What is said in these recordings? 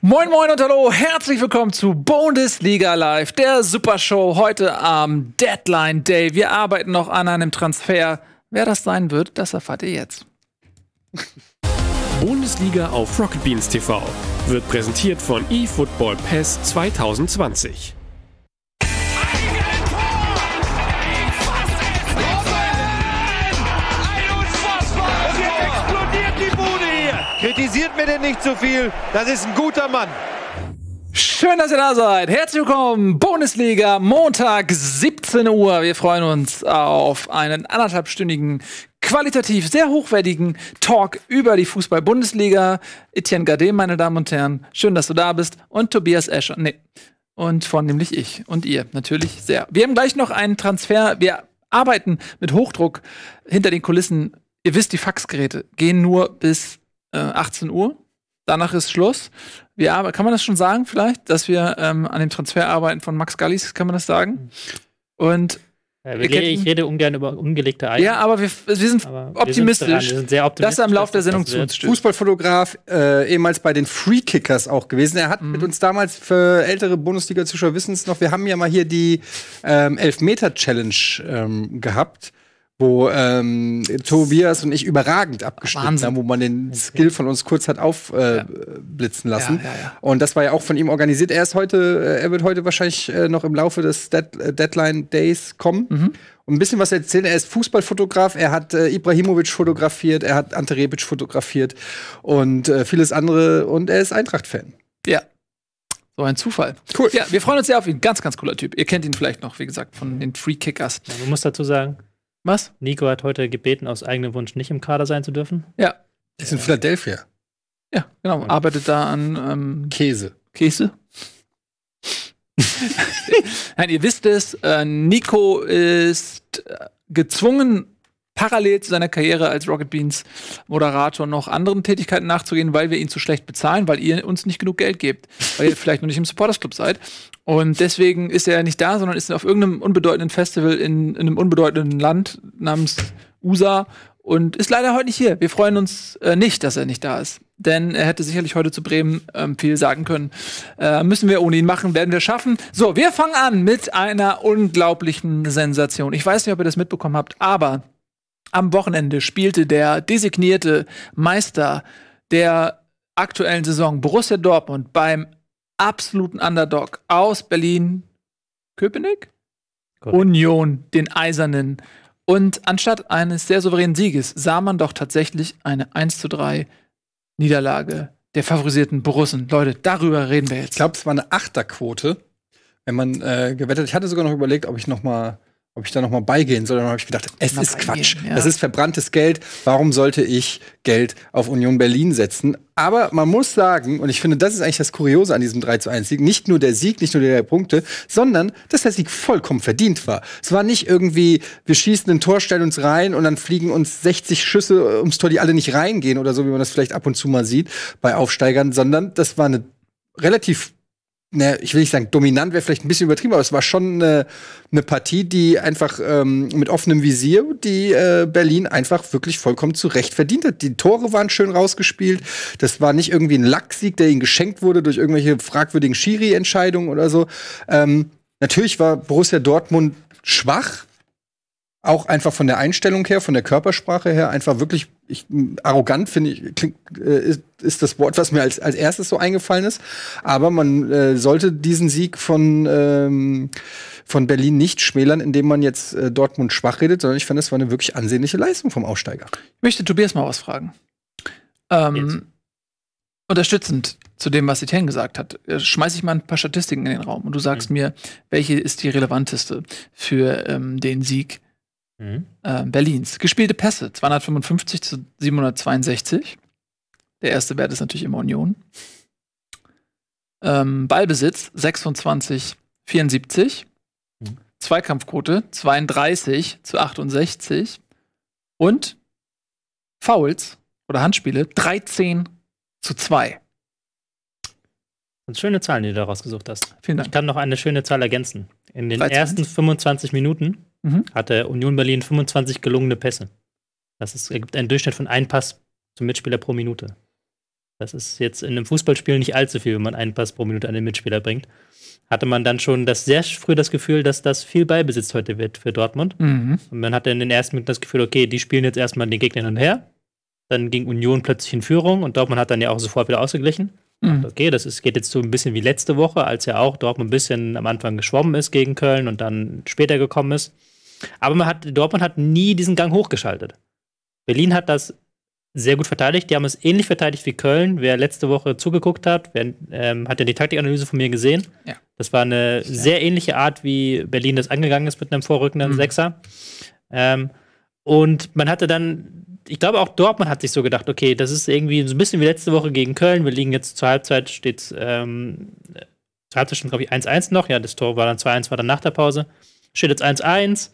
Moin Moin und Hallo, herzlich willkommen zu Bundesliga Live, der Supershow heute am Deadline Day. Wir arbeiten noch an einem Transfer. Wer das sein wird, das erfahrt ihr jetzt. Bundesliga auf Rocket Beans TV wird präsentiert von eFootball Pass 2020. kritisiert mir denn nicht zu so viel. Das ist ein guter Mann. Schön, dass ihr da seid. Herzlich willkommen. Bundesliga, Montag, 17 Uhr. Wir freuen uns auf einen anderthalbstündigen, qualitativ sehr hochwertigen Talk über die Fußball-Bundesliga. Etienne Gardet, meine Damen und Herren, schön, dass du da bist. Und Tobias Escher. Nee. Und vornehmlich ich und ihr natürlich sehr. Wir haben gleich noch einen Transfer. Wir arbeiten mit Hochdruck hinter den Kulissen. Ihr wisst, die Faxgeräte gehen nur bis äh, 18 Uhr. Danach ist Schluss. Wir aber, kann man das schon sagen, vielleicht, dass wir ähm, an dem Transfer arbeiten von Max Gallis, kann man das sagen? Und ja, reden, ich rede ungern über ungelegte Eier. Ja, aber wir, wir sind aber optimistisch, wir sind, wir sind sehr optimistisch, Das er im Laufe der Sendung zu uns stößt. Fußballfotograf, äh, ehemals bei den Free Kickers auch gewesen. Er hat mhm. mit uns damals, für ältere Bundesliga-Zuschauer wissen es noch, wir haben ja mal hier die ähm, Elfmeter-Challenge ähm, gehabt wo ähm, Tobias und ich überragend abgeschnitten Wahnsinn. haben, wo man den Skill von uns kurz hat aufblitzen äh, ja. lassen. Ja, ja, und das war ja auch von ihm organisiert. Er ist heute, äh, er wird heute wahrscheinlich äh, noch im Laufe des Dead äh, Deadline Days kommen. Mhm. Und ein bisschen was erzählen. Er ist Fußballfotograf, er hat äh, Ibrahimovic fotografiert, er hat Ante Rebic fotografiert und äh, vieles andere. Und er ist Eintracht-Fan. Ja, so ein Zufall. Cool. Ja, wir freuen uns sehr auf ihn. Ganz, ganz cooler Typ. Ihr kennt ihn vielleicht noch, wie gesagt, von den Free Kickers. Ja, man muss dazu sagen, was? Nico hat heute gebeten, aus eigenem Wunsch nicht im Kader sein zu dürfen. Ja. Ist in Philadelphia. Ja, genau. Arbeitet da an ähm, Käse. Käse? Nein, ihr wisst es, äh, Nico ist äh, gezwungen parallel zu seiner Karriere als Rocket Beans Moderator noch anderen Tätigkeiten nachzugehen, weil wir ihn zu schlecht bezahlen, weil ihr uns nicht genug Geld gebt, weil ihr vielleicht noch nicht im Supporters Club seid. Und deswegen ist er nicht da, sondern ist auf irgendeinem unbedeutenden Festival in, in einem unbedeutenden Land namens USA und ist leider heute nicht hier. Wir freuen uns äh, nicht, dass er nicht da ist. Denn er hätte sicherlich heute zu Bremen ähm, viel sagen können. Äh, müssen wir ohne ihn machen, werden wir schaffen. So, wir fangen an mit einer unglaublichen Sensation. Ich weiß nicht, ob ihr das mitbekommen habt, aber am Wochenende spielte der designierte Meister der aktuellen Saison Borussia Dortmund beim absoluten Underdog aus Berlin Köpenick Correct. Union den Eisernen und anstatt eines sehr souveränen Sieges sah man doch tatsächlich eine 1 zu 3 Niederlage der favorisierten Borussen. Leute, darüber reden wir jetzt. Ich glaube, es war eine Achterquote, wenn man äh, gewettet. Ich hatte sogar noch überlegt, ob ich noch mal ob ich da noch mal beigehen soll. dann habe ich gedacht, es mal ist Quatsch. Gehen, ja. Das ist verbranntes Geld. Warum sollte ich Geld auf Union Berlin setzen? Aber man muss sagen, und ich finde, das ist eigentlich das Kuriose an diesem 3 zu 1 Sieg, nicht nur der Sieg, nicht nur die Punkte, sondern dass der Sieg vollkommen verdient war. Es war nicht irgendwie, wir schießen ein Tor, stellen uns rein und dann fliegen uns 60 Schüsse ums Tor, die alle nicht reingehen oder so, wie man das vielleicht ab und zu mal sieht bei Aufsteigern, sondern das war eine relativ ne, ich will nicht sagen, dominant wäre vielleicht ein bisschen übertrieben, aber es war schon eine, ne Partie, die einfach ähm, mit offenem Visier, die äh, Berlin einfach wirklich vollkommen zu Recht verdient hat. Die Tore waren schön rausgespielt. Das war nicht irgendwie ein Lacksieg, der ihnen geschenkt wurde durch irgendwelche fragwürdigen Schiri-Entscheidungen oder so. Ähm, natürlich war Borussia Dortmund schwach, auch einfach von der Einstellung her, von der Körpersprache her, einfach wirklich ich, arrogant finde ich, klingt, äh, ist, ist, das Wort, was mir als, als erstes so eingefallen ist. Aber man äh, sollte diesen Sieg von, ähm, von Berlin nicht schmälern, indem man jetzt äh, Dortmund schwach redet, sondern ich fand, es war eine wirklich ansehnliche Leistung vom Aussteiger. Ich möchte Tobias mal was fragen. Ähm, unterstützend zu dem, was Etienne gesagt hat, äh, schmeiße ich mal ein paar Statistiken in den Raum und du sagst mhm. mir, welche ist die relevanteste für ähm, den Sieg mhm. äh, Berlins. Gespielte Pässe 255 zu 762. Der erste Wert ist natürlich immer Union. Ähm, Ballbesitz 26, 74. Mhm. Zweikampfquote 32 zu 68. Und Fouls oder Handspiele 13 zu 2. Und schöne Zahlen, die du da rausgesucht hast. Vielen Dank. Ich kann noch eine schöne Zahl ergänzen. In den 13. ersten 25 Minuten mhm. hatte Union Berlin 25 gelungene Pässe. Das ist, ergibt einen Durchschnitt von einem Pass zum Mitspieler pro Minute. Das ist jetzt in einem Fußballspiel nicht allzu viel, wenn man einen Pass pro Minute an den Mitspieler bringt. Hatte man dann schon das sehr früh das Gefühl, dass das viel Ballbesitz heute wird für Dortmund. Mhm. Und man hatte in den ersten Minuten das Gefühl, okay, die spielen jetzt erstmal den Gegner hin und her. Dann ging Union plötzlich in Führung und Dortmund hat dann ja auch sofort wieder ausgeglichen. Mhm. Okay, das ist, geht jetzt so ein bisschen wie letzte Woche, als ja auch Dortmund ein bisschen am Anfang geschwommen ist gegen Köln und dann später gekommen ist. Aber man hat, Dortmund hat nie diesen Gang hochgeschaltet. Berlin hat das sehr gut verteidigt. Die haben es ähnlich verteidigt wie Köln. Wer letzte Woche zugeguckt hat, wer, ähm, hat ja die Taktikanalyse von mir gesehen. Ja. Das war eine ja. sehr ähnliche Art, wie Berlin das angegangen ist mit einem vorrückenden mhm. Sechser. Ähm, und man hatte dann ich glaube, auch Dortmund hat sich so gedacht, okay, das ist irgendwie so ein bisschen wie letzte Woche gegen Köln. Wir liegen jetzt zur Halbzeit, steht ähm, zur Halbzeit stand, glaube ich, 1-1 noch. Ja, das Tor war dann 2-1, war dann nach der Pause. Steht jetzt 1-1.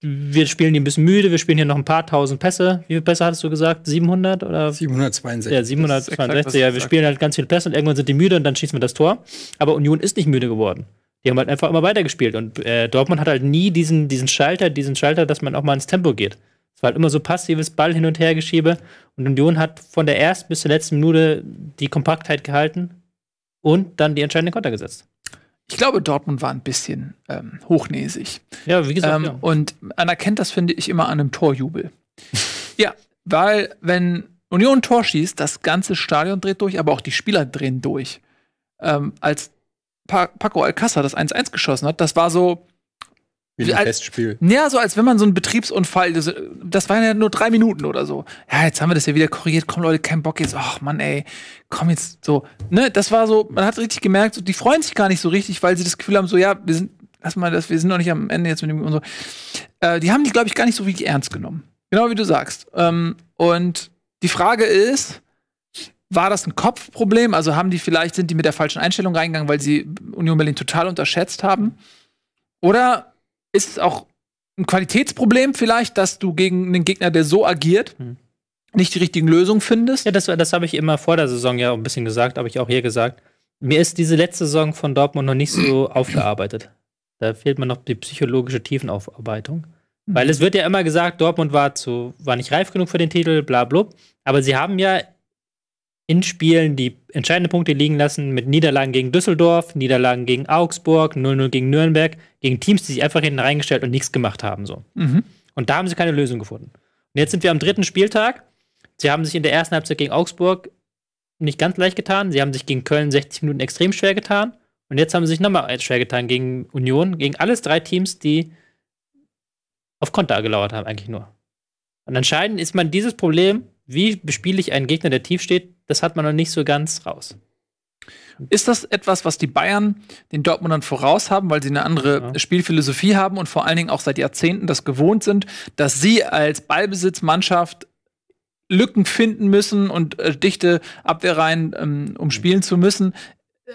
Wir spielen hier ein bisschen müde. Wir spielen hier noch ein paar tausend Pässe. Wie viele Pässe hattest du gesagt? 700 oder? 762. Ja, 762. Exakt, ja, wir spielen halt ganz viele Pässe und irgendwann sind die müde und dann schießen wir das Tor. Aber Union ist nicht müde geworden. Die haben halt einfach immer weitergespielt und äh, Dortmund hat halt nie diesen, diesen Schalter, diesen Schalter, dass man auch mal ins Tempo geht. Es war halt immer so passives Ball hin und her geschiebe. Und Union hat von der ersten bis zur letzten Minute die Kompaktheit gehalten und dann die entscheidende Konter gesetzt. Ich glaube, Dortmund war ein bisschen ähm, hochnäsig. Ja, wie gesagt. Ähm, ja. Und anerkennt das, finde ich, immer an einem Torjubel. ja, weil wenn Union ein Tor schießt, das ganze Stadion dreht durch, aber auch die Spieler drehen durch. Ähm, als pa Paco Alcázar das 1-1 geschossen hat, das war so, wie ein Festspiel. Ja, so als wenn man so einen Betriebsunfall, das, das waren ja nur drei Minuten oder so. Ja, jetzt haben wir das ja wieder korrigiert. Komm, Leute, kein Bock jetzt. Ach, Mann, ey. Komm jetzt so. Ne, das war so, man hat richtig gemerkt, so, die freuen sich gar nicht so richtig, weil sie das Gefühl haben, so, ja, wir sind, lass mal das, wir sind noch nicht am Ende jetzt mit dem und so. Äh, die haben die, glaube ich, gar nicht so wirklich ernst genommen. Genau wie du sagst. Ähm, und die Frage ist, war das ein Kopfproblem? Also haben die vielleicht, sind die mit der falschen Einstellung reingegangen, weil sie Union Berlin total unterschätzt haben? Oder ist es auch ein Qualitätsproblem vielleicht, dass du gegen einen Gegner, der so agiert, hm. nicht die richtigen Lösungen findest? Ja, das, das habe ich immer vor der Saison ja auch ein bisschen gesagt, habe ich auch hier gesagt. Mir ist diese letzte Saison von Dortmund noch nicht so aufgearbeitet. Da fehlt mir noch die psychologische Tiefenaufarbeitung. Mhm. Weil es wird ja immer gesagt, Dortmund war, zu, war nicht reif genug für den Titel, bla, bla. Aber sie haben ja in Spielen, die entscheidende Punkte liegen lassen, mit Niederlagen gegen Düsseldorf, Niederlagen gegen Augsburg, 0-0 gegen Nürnberg, gegen Teams, die sich einfach hinten reingestellt und nichts gemacht haben. So. Mhm. Und da haben sie keine Lösung gefunden. Und jetzt sind wir am dritten Spieltag. Sie haben sich in der ersten Halbzeit gegen Augsburg nicht ganz leicht getan. Sie haben sich gegen Köln 60 Minuten extrem schwer getan. Und jetzt haben sie sich nochmal schwer getan gegen Union, gegen alles drei Teams, die auf Konter gelauert haben, eigentlich nur. Und anscheinend ist man dieses Problem, wie bespiele ich einen Gegner, der tief steht, das hat man noch nicht so ganz raus. Ist das etwas, was die Bayern den Dortmundern voraus haben, weil sie eine andere ja. Spielphilosophie haben und vor allen Dingen auch seit Jahrzehnten das gewohnt sind, dass sie als Ballbesitzmannschaft Lücken finden müssen und äh, dichte Abwehrreihen ähm, umspielen zu müssen?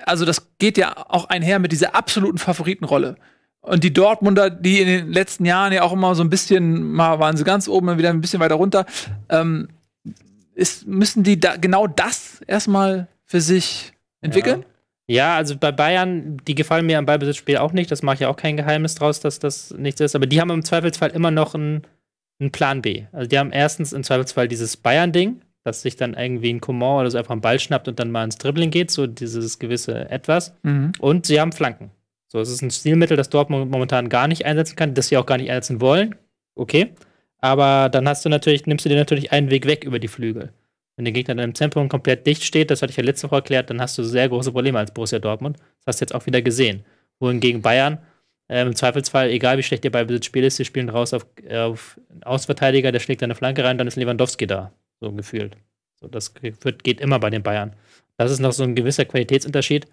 Also das geht ja auch einher mit dieser absoluten Favoritenrolle. Und die Dortmunder, die in den letzten Jahren ja auch immer so ein bisschen, mal waren sie ganz oben, und wieder ein bisschen weiter runter, ähm, ist, müssen die da genau das erstmal für sich entwickeln? Ja. ja. also bei Bayern, die gefallen mir am Ballbesitzspiel auch nicht. Das mache ich ja auch kein Geheimnis draus, dass das nichts ist. Aber die haben im Zweifelsfall immer noch einen, einen Plan B. Also die haben erstens im Zweifelsfall dieses Bayern-Ding, dass sich dann irgendwie ein Coman oder so einfach einen Ball schnappt und dann mal ins Dribbling geht, so dieses gewisse Etwas. Mhm. Und sie haben Flanken. So, es ist ein Stilmittel, das Dortmund momentan gar nicht einsetzen kann, das sie auch gar nicht einsetzen wollen. Okay. Aber dann hast du natürlich, nimmst du dir natürlich einen Weg weg über die Flügel. Wenn der Gegner dann im Zentrum komplett dicht steht, das hatte ich ja letzte Woche erklärt, dann hast du sehr große Probleme als Borussia Dortmund. Das hast du jetzt auch wieder gesehen. Wohingegen Bayern ähm, im Zweifelsfall, egal wie schlecht ihr Ballbesitzspiel ist, sie spielen raus auf, äh, auf einen Außenverteidiger, der schlägt eine Flanke rein, dann ist Lewandowski da. So gefühlt. So, das wird, geht immer bei den Bayern. Das ist noch so ein gewisser Qualitätsunterschied.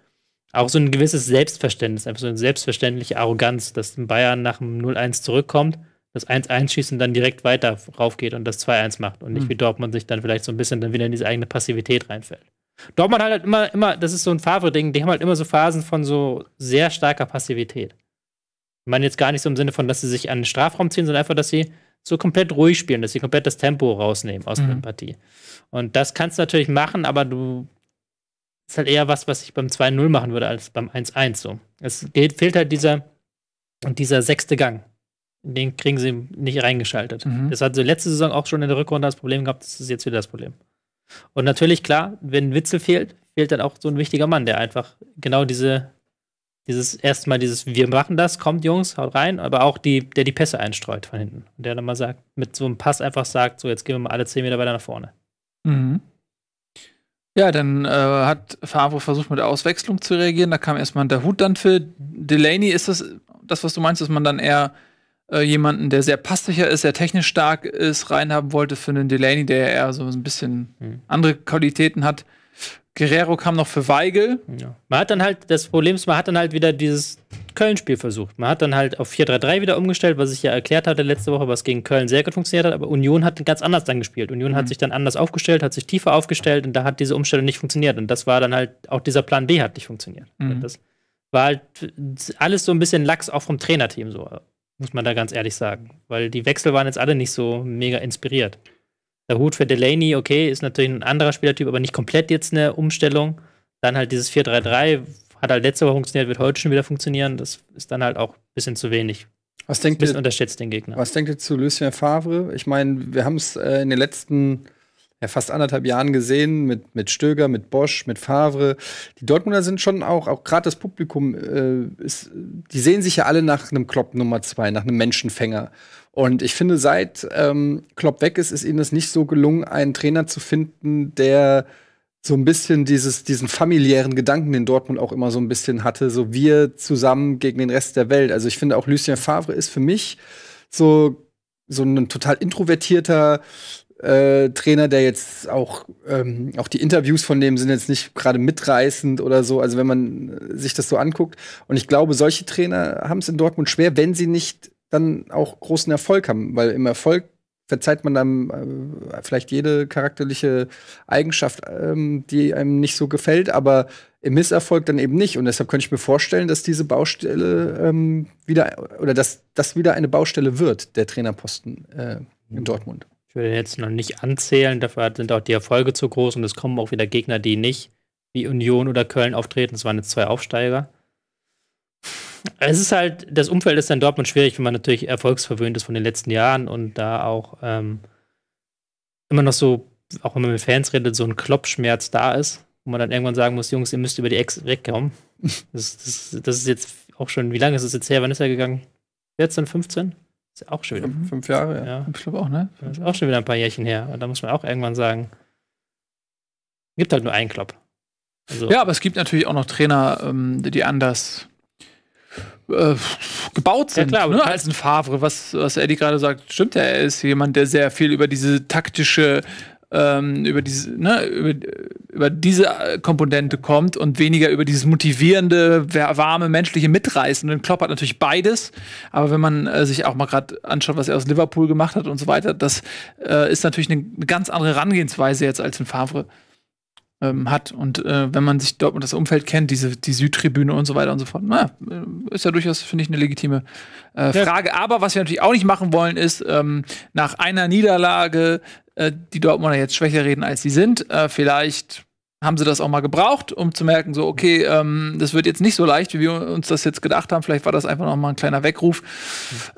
Auch so ein gewisses Selbstverständnis, einfach so eine selbstverständliche Arroganz, dass ein Bayern nach dem 0-1 zurückkommt das 1-1 schießt und dann direkt weiter raufgeht und das 2-1 macht und nicht hm. wie Dortmund sich dann vielleicht so ein bisschen dann wieder in diese eigene Passivität reinfällt. Dortmund hat halt immer, immer, das ist so ein Favre-Ding, die haben halt immer so Phasen von so sehr starker Passivität. Ich meine jetzt gar nicht so im Sinne von, dass sie sich an den Strafraum ziehen, sondern einfach, dass sie so komplett ruhig spielen, dass sie komplett das Tempo rausnehmen aus mhm. der Partie. Und das kannst du natürlich machen, aber du ist halt eher was, was ich beim 2-0 machen würde, als beim 1-1 so. Es fehlt halt dieser, dieser sechste Gang den kriegen sie nicht reingeschaltet. Mhm. Das hat sie letzte Saison auch schon in der Rückrunde das Problem gehabt, das ist jetzt wieder das Problem. Und natürlich, klar, wenn Witzel fehlt, fehlt dann auch so ein wichtiger Mann, der einfach genau diese, dieses erstmal dieses, wir machen das, kommt Jungs, haut rein, aber auch die, der die Pässe einstreut von hinten. Und der dann mal sagt, mit so einem Pass einfach sagt, so jetzt gehen wir mal alle zehn Meter weiter nach vorne. Mhm. Ja, dann äh, hat Favre versucht, mit der Auswechslung zu reagieren. Da kam erstmal der Hut dann für Delaney. Ist das das, was du meinst, dass man dann eher äh, jemanden, der sehr passsicher ist, sehr technisch stark ist, reinhaben wollte für einen Delaney, der eher so ein bisschen mhm. andere Qualitäten hat. Guerrero kam noch für Weigel. Ja. Man hat dann halt, das Problem ist, man hat dann halt wieder dieses Köln-Spiel versucht. Man hat dann halt auf 4-3-3 wieder umgestellt, was ich ja erklärt hatte letzte Woche, was gegen Köln sehr gut funktioniert hat, aber Union hat ganz anders dann gespielt. Union mhm. hat hm. sich dann anders aufgestellt, hat sich tiefer aufgestellt und da hat diese Umstellung nicht funktioniert. Und das war dann halt, auch dieser Plan B hat nicht funktioniert. Mhm. Das war halt alles so ein bisschen lax, auch vom Trainerteam so. Muss man da ganz ehrlich sagen. Weil die Wechsel waren jetzt alle nicht so mega inspiriert. Der Hut für Delaney, okay, ist natürlich ein anderer Spielertyp, aber nicht komplett jetzt eine Umstellung. Dann halt dieses 4-3-3, hat halt letzte Woche funktioniert, wird heute schon wieder funktionieren. Das ist dann halt auch ein bisschen zu wenig. Was denkt bisschen ihr, unterschätzt den Gegner. Was denkt ihr zu Lucien Favre? Ich meine, wir haben es äh, in den letzten ja, fast anderthalb Jahren gesehen mit, mit Stöger, mit Bosch, mit Favre. Die Dortmunder sind schon auch, auch gerade das Publikum, äh, ist, die sehen sich ja alle nach einem Klopp Nummer zwei, nach einem Menschenfänger. Und ich finde, seit ähm, Klopp weg ist, ist ihnen es nicht so gelungen, einen Trainer zu finden, der so ein bisschen dieses, diesen familiären Gedanken, den Dortmund auch immer so ein bisschen hatte, so wir zusammen gegen den Rest der Welt. Also ich finde auch Lucien Favre ist für mich so so ein total introvertierter äh, Trainer, der jetzt auch, ähm, auch die Interviews von dem sind jetzt nicht gerade mitreißend oder so, also wenn man äh, sich das so anguckt. Und ich glaube, solche Trainer haben es in Dortmund schwer, wenn sie nicht dann auch großen Erfolg haben, weil im Erfolg verzeiht man dann äh, vielleicht jede charakterliche Eigenschaft, ähm, die einem nicht so gefällt, aber im Misserfolg dann eben nicht. Und deshalb könnte ich mir vorstellen, dass diese Baustelle ähm, wieder oder dass das wieder eine Baustelle wird, der Trainerposten äh, in mhm. Dortmund. Ich würde jetzt noch nicht anzählen, dafür sind auch die Erfolge zu groß und es kommen auch wieder Gegner, die nicht wie Union oder Köln auftreten. Es waren jetzt zwei Aufsteiger. Es ist halt, das Umfeld ist in Dortmund schwierig, wenn man natürlich erfolgsverwöhnt ist von den letzten Jahren und da auch ähm, immer noch so, auch wenn man mit Fans redet, so ein Kloppschmerz da ist, wo man dann irgendwann sagen muss, Jungs, ihr müsst über die Ex wegkommen. Das, das, das ist jetzt auch schon, wie lange ist es jetzt her? Wann ist er gegangen? 14, 15? auch schon wieder. Fünf, fünf Jahre, ja. ja. Ich glaube auch, ne? Das ist auch schon wieder ein paar Jährchen her. Und da muss man auch irgendwann sagen, gibt halt nur einen Klopp. Also ja, aber es gibt natürlich auch noch Trainer, ähm, die anders äh, gebaut sind. Ja, klar, ne? als ein Favre, was, was Eddie gerade sagt, stimmt ja, er ist jemand, der sehr viel über diese taktische ähm, über, diese, ne, über, über diese äh, Komponente kommt und weniger über dieses motivierende, warme, menschliche Mitreißen. Und Klopp hat natürlich beides, aber wenn man äh, sich auch mal gerade anschaut, was er aus Liverpool gemacht hat und so weiter, das äh, ist natürlich eine ganz andere Herangehensweise jetzt als in Favre ähm, hat. Und äh, wenn man sich Dortmund das Umfeld kennt, diese, die Südtribüne und so weiter und so fort, na, äh, ist ja durchaus, finde ich, eine legitime äh, Frage. Ja. Aber was wir natürlich auch nicht machen wollen, ist ähm, nach einer Niederlage äh, die Dortmunder jetzt schwächer reden, als sie sind. Äh, vielleicht haben sie das auch mal gebraucht, um zu merken, so, okay, ähm, das wird jetzt nicht so leicht, wie wir uns das jetzt gedacht haben. Vielleicht war das einfach noch mal ein kleiner Weckruf.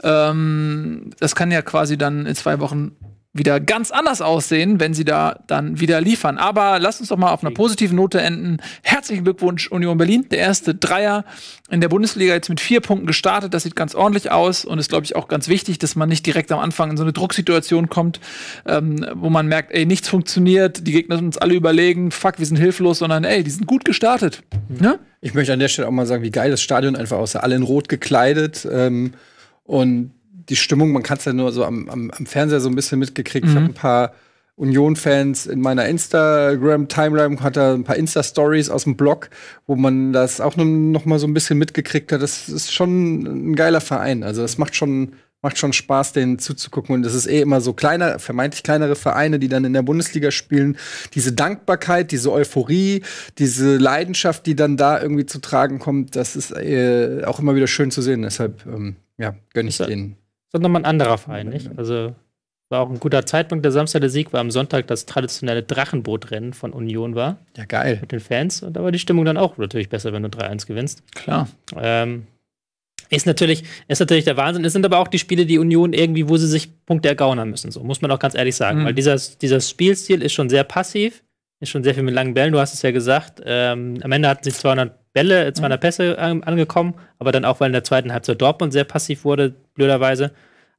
Mhm. Ähm, das kann ja quasi dann in zwei Wochen wieder ganz anders aussehen, wenn sie da dann wieder liefern. Aber lasst uns doch mal auf einer positiven Note enden. Herzlichen Glückwunsch Union Berlin, der erste Dreier in der Bundesliga jetzt mit vier Punkten gestartet. Das sieht ganz ordentlich aus und ist, glaube ich, auch ganz wichtig, dass man nicht direkt am Anfang in so eine Drucksituation kommt, ähm, wo man merkt, ey, nichts funktioniert, die Gegner sind uns alle überlegen, fuck, wir sind hilflos, sondern ey, die sind gut gestartet. Mhm. Ja? Ne? Ich möchte an der Stelle auch mal sagen, wie geil das Stadion einfach aussah. Alle in Rot gekleidet ähm, und die Stimmung, man kann es ja nur so am, am, am, Fernseher so ein bisschen mitgekriegt. Mhm. Ich habe ein paar Union-Fans in meiner Instagram-Timeline, hat da ein paar Insta-Stories aus dem Blog, wo man das auch noch mal so ein bisschen mitgekriegt hat. Das ist schon ein geiler Verein. Also es macht schon, macht schon Spaß, denen zuzugucken. Und es ist eh immer so kleiner, vermeintlich kleinere Vereine, die dann in der Bundesliga spielen. Diese Dankbarkeit, diese Euphorie, diese Leidenschaft, die dann da irgendwie zu tragen kommt, das ist eh auch immer wieder schön zu sehen. Deshalb, ähm, ja, gönne ich denen sondern mal ein anderer Verein, nicht? Also war auch ein guter Zeitpunkt. Der Samstag der Sieg weil am Sonntag das traditionelle Drachenbootrennen von Union war. Ja, geil. Mit den Fans. Und da war die Stimmung dann auch natürlich besser, wenn du 3-1 gewinnst. Klar. Ähm, ist natürlich, ist natürlich der Wahnsinn. Es sind aber auch die Spiele, die Union irgendwie, wo sie sich Punkte ergauen haben müssen. So muss man auch ganz ehrlich sagen. Mhm. Weil dieser, dieser Spielstil ist schon sehr passiv, ist schon sehr viel mit langen Bällen. Du hast es ja gesagt. Ähm, am Ende hatten sie 200 Bälle, zwar in mhm. der Pässe an, ähm, angekommen, aber dann auch, weil in der zweiten Halbzeit Dortmund sehr passiv wurde, blöderweise.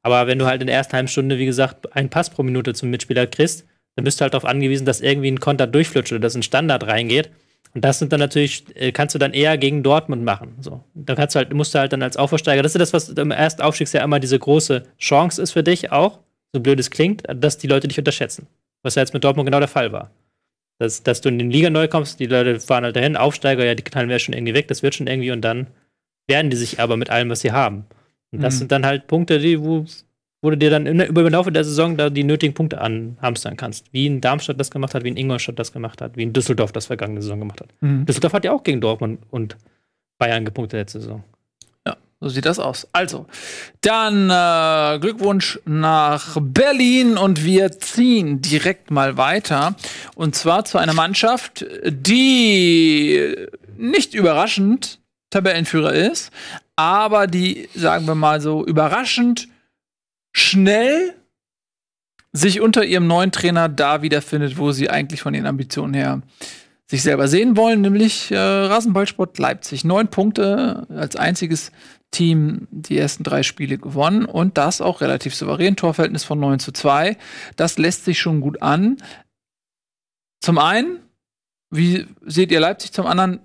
Aber wenn du halt in der ersten Halbstunde, wie gesagt, einen Pass pro Minute zum Mitspieler kriegst, dann bist du halt darauf angewiesen, dass irgendwie ein Konter durchflutscht oder dass ein Standard reingeht. Und das sind dann natürlich, äh, kannst du dann eher gegen Dortmund machen. So. Dann kannst du halt, musst du halt dann als Aufversteiger, das ist das, was im ersten Aufstiegsjahr immer diese große Chance ist für dich auch, so blöd es klingt, dass die Leute dich unterschätzen. Was ja jetzt mit Dortmund genau der Fall war dass, dass du in die Liga neu kommst, die Leute fahren halt dahin, Aufsteiger, ja, die knallen wir schon irgendwie weg, das wird schon irgendwie und dann werden die sich aber mit allem, was sie haben. Und das mhm. sind dann halt Punkte, die, wo, wo du dir dann in, über den Laufe der Saison da die nötigen Punkte anhamstern kannst. Wie in Darmstadt das gemacht hat, wie in Ingolstadt das gemacht hat, wie in Düsseldorf das vergangene Saison gemacht hat. Mhm. Düsseldorf hat ja auch gegen Dortmund und Bayern gepunktet letzte Saison. So sieht das aus. Also, dann äh, Glückwunsch nach Berlin und wir ziehen direkt mal weiter. Und zwar zu einer Mannschaft, die nicht überraschend Tabellenführer ist, aber die, sagen wir mal so, überraschend schnell sich unter ihrem neuen Trainer da wiederfindet, wo sie eigentlich von ihren Ambitionen her sich selber sehen wollen, nämlich äh, Rasenballsport Leipzig. Neun Punkte als einziges Team die ersten drei Spiele gewonnen und das auch relativ souverän. Torverhältnis von 9 zu 2. Das lässt sich schon gut an. Zum einen, wie seht ihr Leipzig? Zum anderen,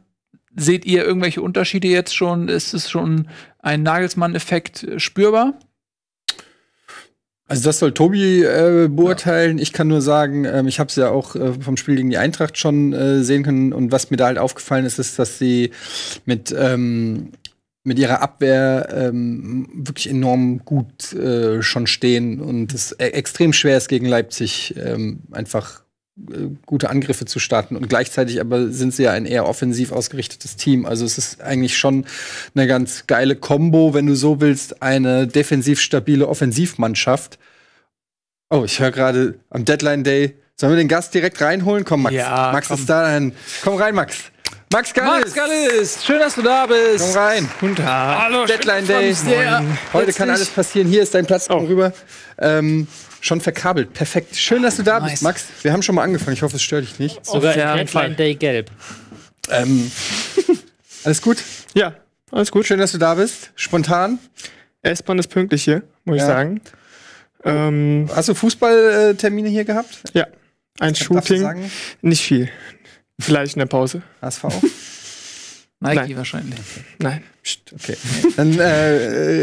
seht ihr irgendwelche Unterschiede jetzt schon? Ist es schon ein Nagelsmann-Effekt spürbar? Also das soll Tobi äh, beurteilen. Ja. Ich kann nur sagen, ähm, ich habe es ja auch äh, vom Spiel gegen die Eintracht schon äh, sehen können. Und was mir da halt aufgefallen ist, ist, dass sie mit ähm, mit ihrer Abwehr ähm, wirklich enorm gut äh, schon stehen und es e-, extrem schwer ist gegen Leipzig ähm, einfach äh, gute Angriffe zu starten und gleichzeitig aber sind sie ja ein eher offensiv ausgerichtetes Team. Also es ist eigentlich schon eine ganz geile Combo, wenn du so willst, eine defensiv stabile Offensivmannschaft. Oh, ich höre gerade am Deadline Day Sollen wir den Gast direkt reinholen? Komm, Max. Ja, Max komm. ist da. Dann. Komm rein, Max. Max Gallis. Max Gallis, schön, dass du da bist. Komm rein. Guten Tag. Hallo, Deadline Day. Heute Jetzt kann alles passieren. Hier ist dein Platz. Komm oh. rüber. Ähm, schon verkabelt. Perfekt. Schön, dass du da nice. bist, Max. Wir haben schon mal angefangen. Ich hoffe, es stört dich nicht. Sogar ja, Deadline Day gelb. Ähm, alles gut? Ja, alles gut. Schön, dass du da bist. Spontan. S-Bahn ist pünktlich hier, muss ja. ich sagen. Ähm, Hast du Fußballtermine hier gehabt? Ja. Ein Shooting. Nicht viel, Vielleicht in der Pause. HSV? Nike Nein. wahrscheinlich. Nein. Psst. Okay. Dann äh,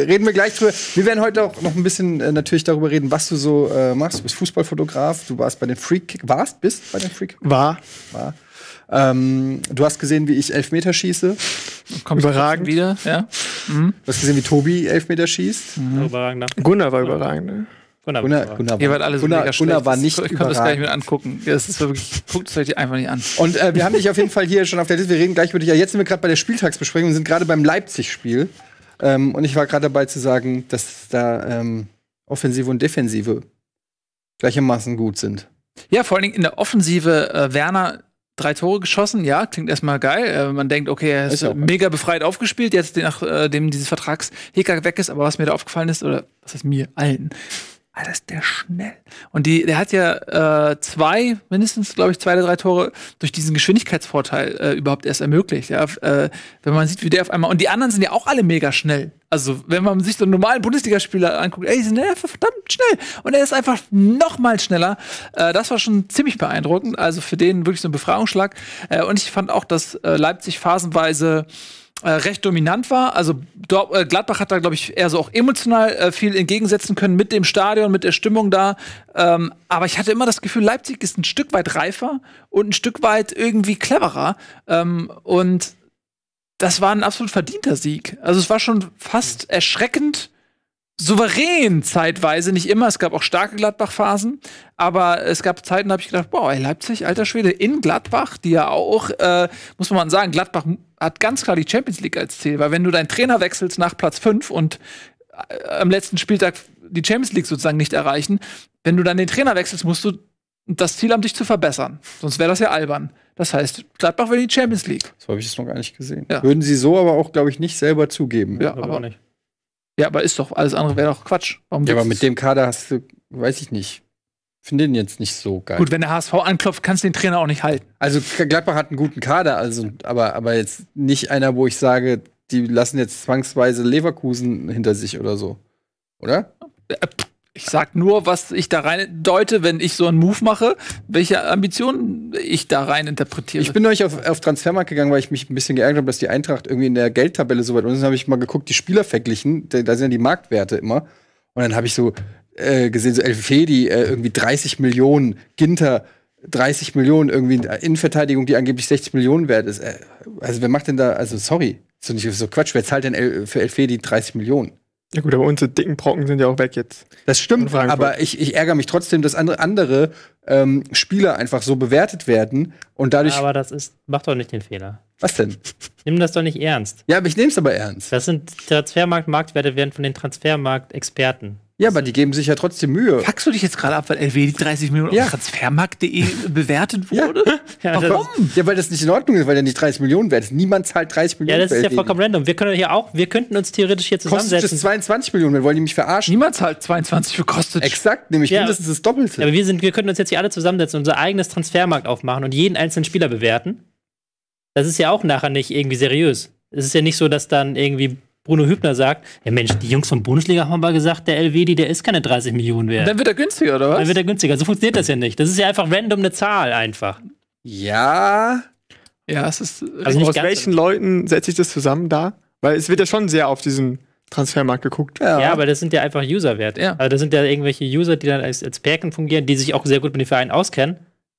reden wir gleich drüber. Wir werden heute auch noch ein bisschen äh, natürlich darüber reden, was du so äh, machst. Du bist Fußballfotograf, du warst bei den Freak warst, bist bei den Freak War. War. Ähm, du hast gesehen, wie ich Elfmeter schieße. Kommt überragend wieder, ja. Mhm. Du hast gesehen, wie Tobi Elfmeter schießt. Mhm. Überragend. Ne? Gunnar war überragend. Ne? Gunnar, Gunnar, Gunnar, Ihr wart alle so Gunnar, mega Gunnar war nicht Ich kann das gar nicht mehr angucken. Das ist wirklich, guckt es euch einfach nicht an. Und äh, wir haben dich auf jeden Fall hier schon auf der Liste. Wir reden gleich über dich. Ja, jetzt sind wir gerade bei der Spieltagsbesprechung, sind gerade beim Leipzig-Spiel. Ähm, und ich war gerade dabei zu sagen, dass da ähm, Offensive und Defensive gleichermaßen gut sind. Ja, vor allen Dingen in der Offensive äh, Werner drei Tore geschossen, ja, klingt erstmal geil. Äh, man denkt, okay, er ist, ist mega befreit aufgespielt, jetzt nachdem äh, dieses Vertragshicker weg ist. Aber was mir da aufgefallen ist, oder was ist mir allen, Alter, ah, ist der schnell. Und die, der hat ja äh, zwei, mindestens, glaube ich, zwei oder drei Tore durch diesen Geschwindigkeitsvorteil äh, überhaupt erst ermöglicht. Ja? Äh, wenn man sieht, wie der auf einmal. Und die anderen sind ja auch alle mega schnell. Also, wenn man sich so einen normalen Bundesligaspieler anguckt, ey, die sind ja verdammt schnell. Und er ist einfach noch mal schneller. Äh, das war schon ziemlich beeindruckend. Also für den wirklich so ein Befreiungsschlag. Äh, und ich fand auch, dass äh, Leipzig phasenweise äh, recht dominant war. Also Dor äh, Gladbach hat da, glaube ich, eher so auch emotional äh, viel entgegensetzen können mit dem Stadion, mit der Stimmung da. Ähm, aber ich hatte immer das Gefühl, Leipzig ist ein Stück weit reifer und ein Stück weit irgendwie cleverer. Ähm, und das war ein absolut verdienter Sieg. Also es war schon fast erschreckend souverän zeitweise, nicht immer. Es gab auch starke Gladbach-Phasen, aber es gab Zeiten, da habe ich gedacht, boah, ey, Leipzig, alter Schwede, in Gladbach, die ja auch, äh, muss man sagen, Gladbach hat ganz klar die Champions League als Ziel, weil wenn du deinen Trainer wechselst nach Platz 5 und äh, am letzten Spieltag die Champions League sozusagen nicht erreichen, wenn du dann den Trainer wechselst, musst du das Ziel haben, dich zu verbessern. Sonst wäre das ja albern. Das heißt, Gladbach will die Champions League. So habe ich das noch gar nicht gesehen. Ja. Würden sie so aber auch, glaube ich, nicht selber zugeben. Ja, aber, aber nicht. Ja, aber ist doch, alles andere wäre doch Quatsch. Warum ja, aber mit dem Kader hast du, weiß ich nicht finde den jetzt nicht so geil. Gut, wenn der HSV anklopft, kannst du den Trainer auch nicht halten. Also Gladbach hat einen guten Kader, also, aber, aber jetzt nicht einer, wo ich sage, die lassen jetzt zwangsweise Leverkusen hinter sich oder so. Oder? Äh, ich sag nur, was ich da rein deute, wenn ich so einen Move mache, welche Ambitionen ich da rein interpretiere. Ich bin neulich auf, auf Transfermarkt gegangen, weil ich mich ein bisschen geärgert habe, dass die Eintracht irgendwie in der Geldtabelle so weit unten ist. Dann habe ich mal geguckt, die Spieler verglichen, da sind ja die Marktwerte immer. Und dann habe ich so äh, gesehen, so Elfedi äh, irgendwie 30 Millionen, Ginter 30 Millionen irgendwie Innenverteidigung, die angeblich 60 Millionen wert ist. Äh, also wer macht denn da, also sorry, so nicht so Quatsch, wer zahlt denn El für Elfedi 30 Millionen? Ja gut, aber unsere dicken Brocken sind ja auch weg jetzt. Das stimmt, aber ich, ich, ärgere mich trotzdem, dass andere, andere ähm, Spieler einfach so bewertet werden und dadurch. aber das ist, mach doch nicht den Fehler. Was denn? Nimm das doch nicht ernst. Ja, aber ich nehme es aber ernst. Das sind transfermarkt werden von den Transfermarktexperten ja, aber die geben sich ja trotzdem Mühe. Packst du dich jetzt gerade ab, weil LW die 30 Millionen ja. auf transfermarkt.de bewertet wurde? Ja. Warum? Ja, weil das nicht in Ordnung ist, weil der nicht 30 Millionen wert ist. Niemand zahlt 30 Millionen. Ja, das ist ja vollkommen random. Wir können hier auch, wir könnten uns theoretisch hier zusammensetzen. Kostet es 22 Millionen, wir wollen die mich verarschen. Niemand zahlt 22 für kostet. Exakt, nämlich ja. mindestens das Doppelte. Ja, aber wir, sind, wir könnten uns jetzt hier alle zusammensetzen, unser eigenes Transfermarkt aufmachen und jeden einzelnen Spieler bewerten. Das ist ja auch nachher nicht irgendwie seriös. Es ist ja nicht so, dass dann irgendwie Bruno Hübner sagt, ja Mensch, die Jungs vom Bundesliga haben mal gesagt, der LWD, der ist keine 30 Millionen wert. Und dann wird er günstiger, oder was? Dann wird er günstiger. So funktioniert das ja nicht. Das ist ja einfach random eine Zahl einfach. Ja. Ja, es ist. Also aus welchen so. Leuten setze ich das zusammen da? Weil es wird ja schon sehr auf diesen Transfermarkt geguckt. Ja, ja aber das sind ja einfach User-Wert. Ja. Also das sind ja irgendwelche User, die dann als, als Perken fungieren, die sich auch sehr gut mit den Vereinen auskennen.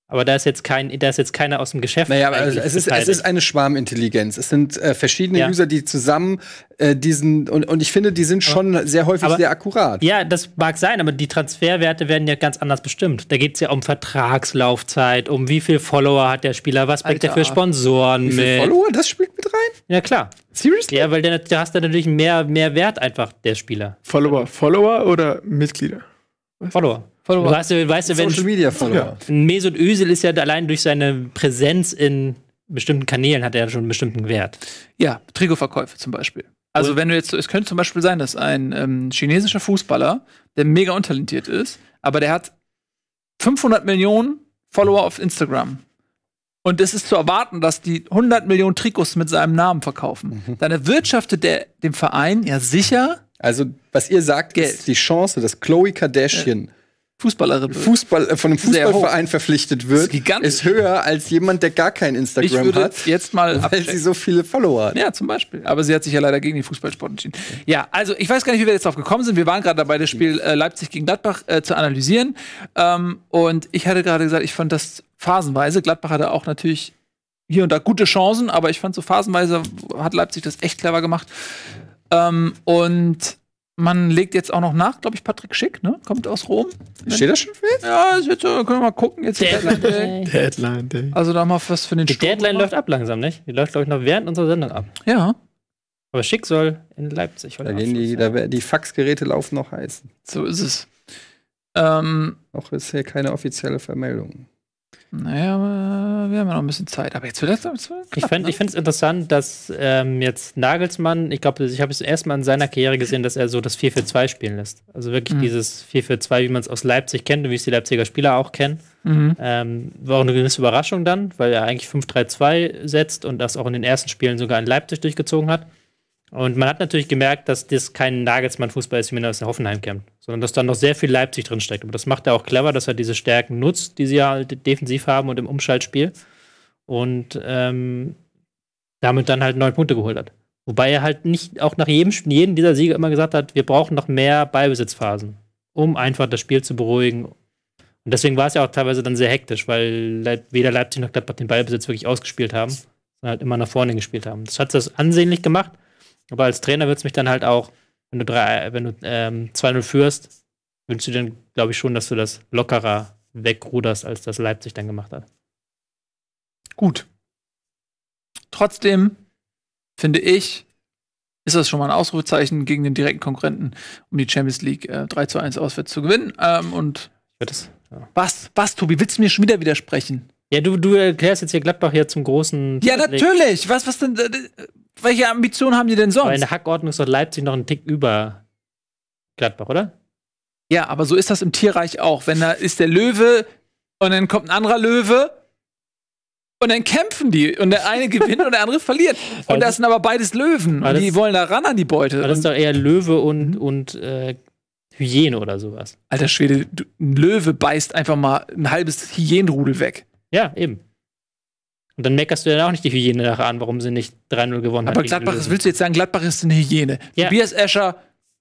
Aber da ist jetzt kein, da ist jetzt keiner aus dem Geschäft. Naja, aber es ist, es ist eine Schwarmintelligenz. Es sind äh, verschiedene ja. User, die zusammen äh, diesen und, und ich finde, die sind schon aber, sehr häufig aber, sehr akkurat. Ja, das mag sein, aber die Transferwerte werden ja ganz anders bestimmt. Da geht es ja um Vertragslaufzeit, um wie viel Follower hat der Spieler, was bringt er für Sponsoren wie viel mit. Follower, das spielt mit rein? Ja, klar. Seriously? Ja, weil der, hast dann natürlich mehr, mehr Wert einfach, der Spieler. Follower, Follower oder Mitglieder? Was Follower. Follower. Weißt du, weißt du, Social Media Follower. Mesut Özil ist ja allein durch seine Präsenz in bestimmten Kanälen hat er schon einen bestimmten Wert. Ja, Trikotverkäufe zum Beispiel. Also wenn du jetzt, es könnte zum Beispiel sein, dass ein ähm, chinesischer Fußballer, der mega untalentiert ist, aber der hat 500 Millionen Follower auf Instagram. Und es ist zu erwarten, dass die 100 Millionen Trikots mit seinem Namen verkaufen. Mhm. Dann erwirtschaftet der dem Verein ja sicher also, was ihr sagt, Geld. ist die Chance, dass Chloe Kardashian äh. Fußballerin Fußball, äh, von einem Fußballverein verpflichtet wird, ist, ist, höher als jemand, der gar kein Instagram ich würde hat. Jetzt mal weil sie so viele Follower hat. Ja, zum Beispiel. Aber sie hat sich ja leider gegen den Fußballsport entschieden. Ja, also ich weiß gar nicht, wie wir jetzt drauf gekommen sind. Wir waren gerade dabei, das Spiel äh, Leipzig gegen Gladbach äh, zu analysieren. Ähm, und ich hatte gerade gesagt, ich fand das phasenweise. Gladbach hatte auch natürlich hier und da gute Chancen, aber ich fand so phasenweise hat Leipzig das echt clever gemacht. Ähm, und man legt jetzt auch noch nach, glaube ich, Patrick Schick, ne? Kommt aus Rom. Steht das schon fest? Ja, das wird so, können wir mal gucken. Jetzt Deadline Day. Deadline Day. Also da mal was für den Die Deadline gemacht. läuft ab langsam, nicht? Die läuft, glaube ich, noch während unserer Sendung ab. Ja. Aber Schick soll in Leipzig heute Da, gehen die, da die Faxgeräte laufen noch heiß. So ist es. Ähm, Auch ist hier keine offizielle Vermeldung. Naja, wir haben ja noch ein bisschen Zeit. Aber jetzt wird das. Jetzt ich finde es ne? interessant, dass ähm, jetzt Nagelsmann, ich glaube, ich habe es erstmal in seiner Karriere gesehen, dass er so das 4-4-2 spielen lässt. Also wirklich mhm. dieses 4-4-2, wie man es aus Leipzig kennt und wie es die Leipziger Spieler auch kennen. Mhm. Ähm, war auch eine gewisse Überraschung dann, weil er eigentlich 5-3-2 setzt und das auch in den ersten Spielen sogar in Leipzig durchgezogen hat. Und man hat natürlich gemerkt, dass das kein Nagelsmann-Fußball ist, wie man aus Hoffenheim kennt sondern dass da noch sehr viel Leipzig drin steckt. Aber das macht er auch clever, dass er diese Stärken nutzt, die sie halt defensiv haben und im Umschaltspiel. Und ähm, damit dann halt neun Punkte geholt hat. Wobei er halt nicht auch nach jedem jeden dieser Siege immer gesagt hat, wir brauchen noch mehr Beibesitzphasen, um einfach das Spiel zu beruhigen. Und deswegen war es ja auch teilweise dann sehr hektisch, weil weder Leipzig noch Gladbach den Ballbesitz wirklich ausgespielt haben, sondern halt immer nach vorne gespielt haben. Das hat es ansehnlich gemacht, aber als Trainer wird es mich dann halt auch wenn du, du ähm, 2-0 führst, wünschst du dir glaube ich, schon, dass du das lockerer wegruderst, als das Leipzig dann gemacht hat. Gut. Trotzdem finde ich, ist das schon mal ein Ausrufezeichen gegen den direkten Konkurrenten, um die Champions League äh, 3 zu 1 auswärts zu gewinnen. Ähm, und ja. was, was, Tobi, willst du mir schon wieder widersprechen? Ja, du, du erklärst jetzt hier Gladbach ja zum großen. Ja, natürlich. Was, was denn? Äh, welche Ambitionen haben die denn sonst? Aber in der Hackordnung ist doch Leipzig noch einen Tick über Gladbach, oder? Ja, aber so ist das im Tierreich auch. Wenn da ist der Löwe und dann kommt ein anderer Löwe und dann kämpfen die und der eine gewinnt und der andere verliert. Und das sind aber beides Löwen und die wollen da ran an die Beute. Aber das ist doch eher Löwe und, mhm. und äh, Hyäne oder sowas. Alter Schwede, du, ein Löwe beißt einfach mal ein halbes Hyänenrudel weg. Ja, eben. Und dann meckerst du dann auch nicht die Hygiene nachher an, warum sie nicht 3-0 gewonnen Aber hat. Aber Gladbach, das willst du jetzt sagen, Gladbach ist eine Hygiene. Ja. Tobias Escher,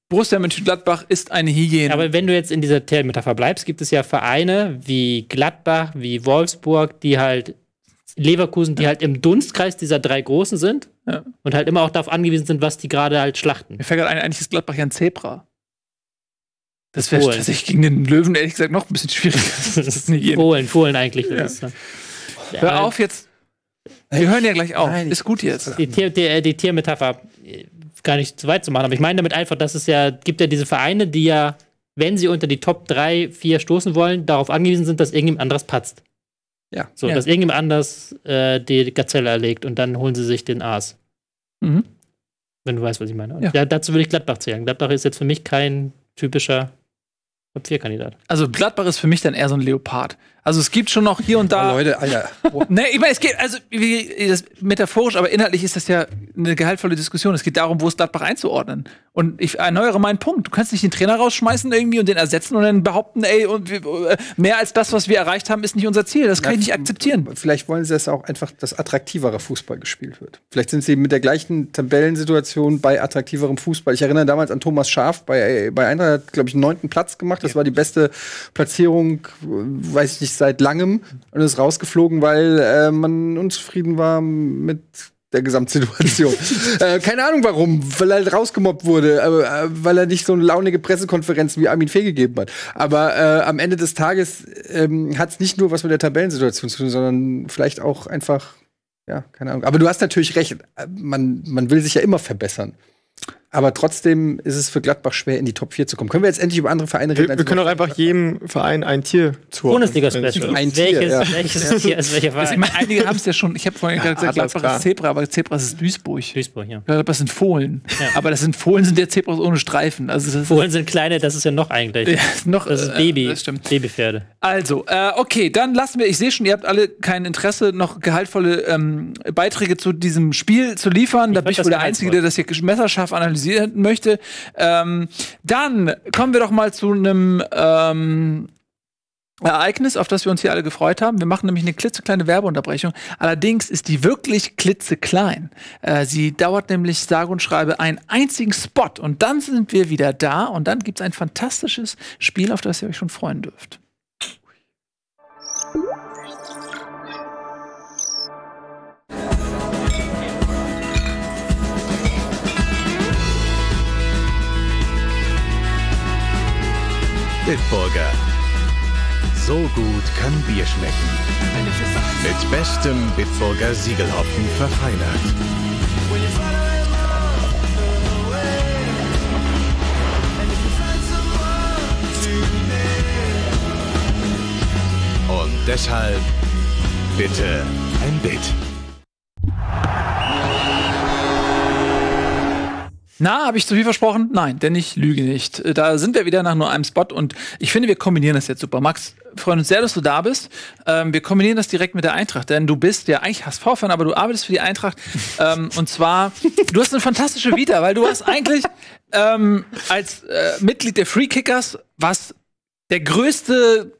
Borussia Mönchengladbach ist eine Hygiene. Aber wenn du jetzt in dieser Metapher bleibst, gibt es ja Vereine wie Gladbach, wie Wolfsburg, die halt Leverkusen, die ja. halt im Dunstkreis dieser drei Großen sind ja. und halt immer auch darauf angewiesen sind, was die gerade halt schlachten. Mir fällt gerade ein, eigentlich ist Gladbach ja ein Zebra. Das wäre tatsächlich gegen den Löwen ehrlich gesagt noch ein bisschen schwieriger. das Fohlen, Fohlen eigentlich. Ja. Ist, ne? Hör auf jetzt. Wir hören ja gleich auf. Nein, ist gut jetzt. Die, Tier, die, äh, die, Tiermetapher äh, gar nicht zu weit zu machen, aber ich meine damit einfach, dass es ja gibt ja diese Vereine, die ja, wenn sie unter die Top 3, 4 stoßen wollen, darauf angewiesen sind, dass irgendjemand anderes patzt. Ja. So, ja. dass irgendjemand anders äh, die Gazelle erlegt und dann holen sie sich den Aas. Mhm. Wenn du weißt, was ich meine. Ja. ja. dazu würde ich Gladbach zählen. Gladbach ist jetzt für mich kein typischer Top 4 Kandidat. Also Gladbach ist für mich dann eher so ein Leopard. Also es gibt schon noch hier und da. Oh, Leute, Alter. ne, ich meine, es geht, also wie, das, metaphorisch, aber inhaltlich ist das ja eine gehaltvolle Diskussion. Es geht darum, wo ist Gladbach einzuordnen. Und ich erneuere meinen Punkt. Du kannst nicht den Trainer rausschmeißen irgendwie und den ersetzen und dann behaupten, ey, und äh, mehr als das, was wir erreicht haben, ist nicht unser Ziel. Das kann Na, ich nicht akzeptieren. Vielleicht wollen sie das auch einfach, dass attraktiverer Fußball gespielt wird. Vielleicht sind sie mit der gleichen Tabellensituation bei attraktiverem Fußball. Ich erinnere damals an Thomas Schaf bei, bei Eintracht, hat, glaube ich, einen neunten Platz gemacht. Das ja. war die beste Platzierung, äh, weiß ich nicht, seit langem und ist rausgeflogen, weil äh, man unzufrieden war mit der Gesamtsituation. äh, keine Ahnung warum, weil er rausgemobbt wurde, äh, äh, weil er nicht so eine launige Pressekonferenz wie Armin Fee gegeben hat. Aber äh, am Ende des Tages ähm, hat es nicht nur was mit der Tabellensituation zu tun, sondern vielleicht auch einfach, ja, keine Ahnung. Aber du hast natürlich recht, äh, man, man will sich ja immer verbessern. Aber trotzdem ist es für Gladbach schwer, in die Top 4 zu kommen. Können wir jetzt endlich über andere Vereine reden? Wir, wir können doch einfach jedem Verein ein Tier zuordnen. Bundesliga-Special. Ein Tier, welches, ja. welches Tier ist welcher Verein? einige haben es ja schon. Ich habe vorhin ja, gesagt, Gladbach klar. ist Zebra, aber Zebra ist Duisburg. Duisburg, ja. Gladbach sind Fohlen. Ja. Aber das sind Fohlen sind ja Zebras ohne Streifen. Also Fohlen sind kleine, das ist ja noch eigentlich. Ja, noch, das ist äh, Baby. Das stimmt. Babypferde. Also, äh, okay, dann lassen wir, ich sehe schon, ihr habt alle kein Interesse, noch gehaltvolle ähm, Beiträge zu diesem Spiel zu liefern. Ich da bin ich wohl der Einzige, der das hier messerscharf analysiert thematisieren möchte. Ähm, dann kommen wir doch mal zu einem ähm, Ereignis, auf das wir uns hier alle gefreut haben. Wir machen nämlich eine klitzekleine Werbeunterbrechung. Allerdings ist die wirklich klitzeklein. Äh, sie dauert nämlich sage und schreibe einen einzigen Spot und dann sind wir wieder da und dann gibt es ein fantastisches Spiel, auf das ihr euch schon freuen dürft. Bitburger. So gut kann Bier schmecken. Mit bestem Bitburger Siegelhopfen verfeinert. Und deshalb bitte ein Bit. Na, habe ich zu viel versprochen? Nein, denn ich lüge nicht. Äh, da sind wir wieder nach nur einem Spot und ich finde, wir kombinieren das jetzt super. Max, freuen uns sehr, dass du da bist. Ähm, wir kombinieren das direkt mit der Eintracht, denn du bist ja eigentlich HSV-Fan, aber du arbeitest für die Eintracht. ähm, und zwar, du hast eine fantastische Vita, weil du hast eigentlich ähm, als äh, Mitglied der Free Kickers, was der größte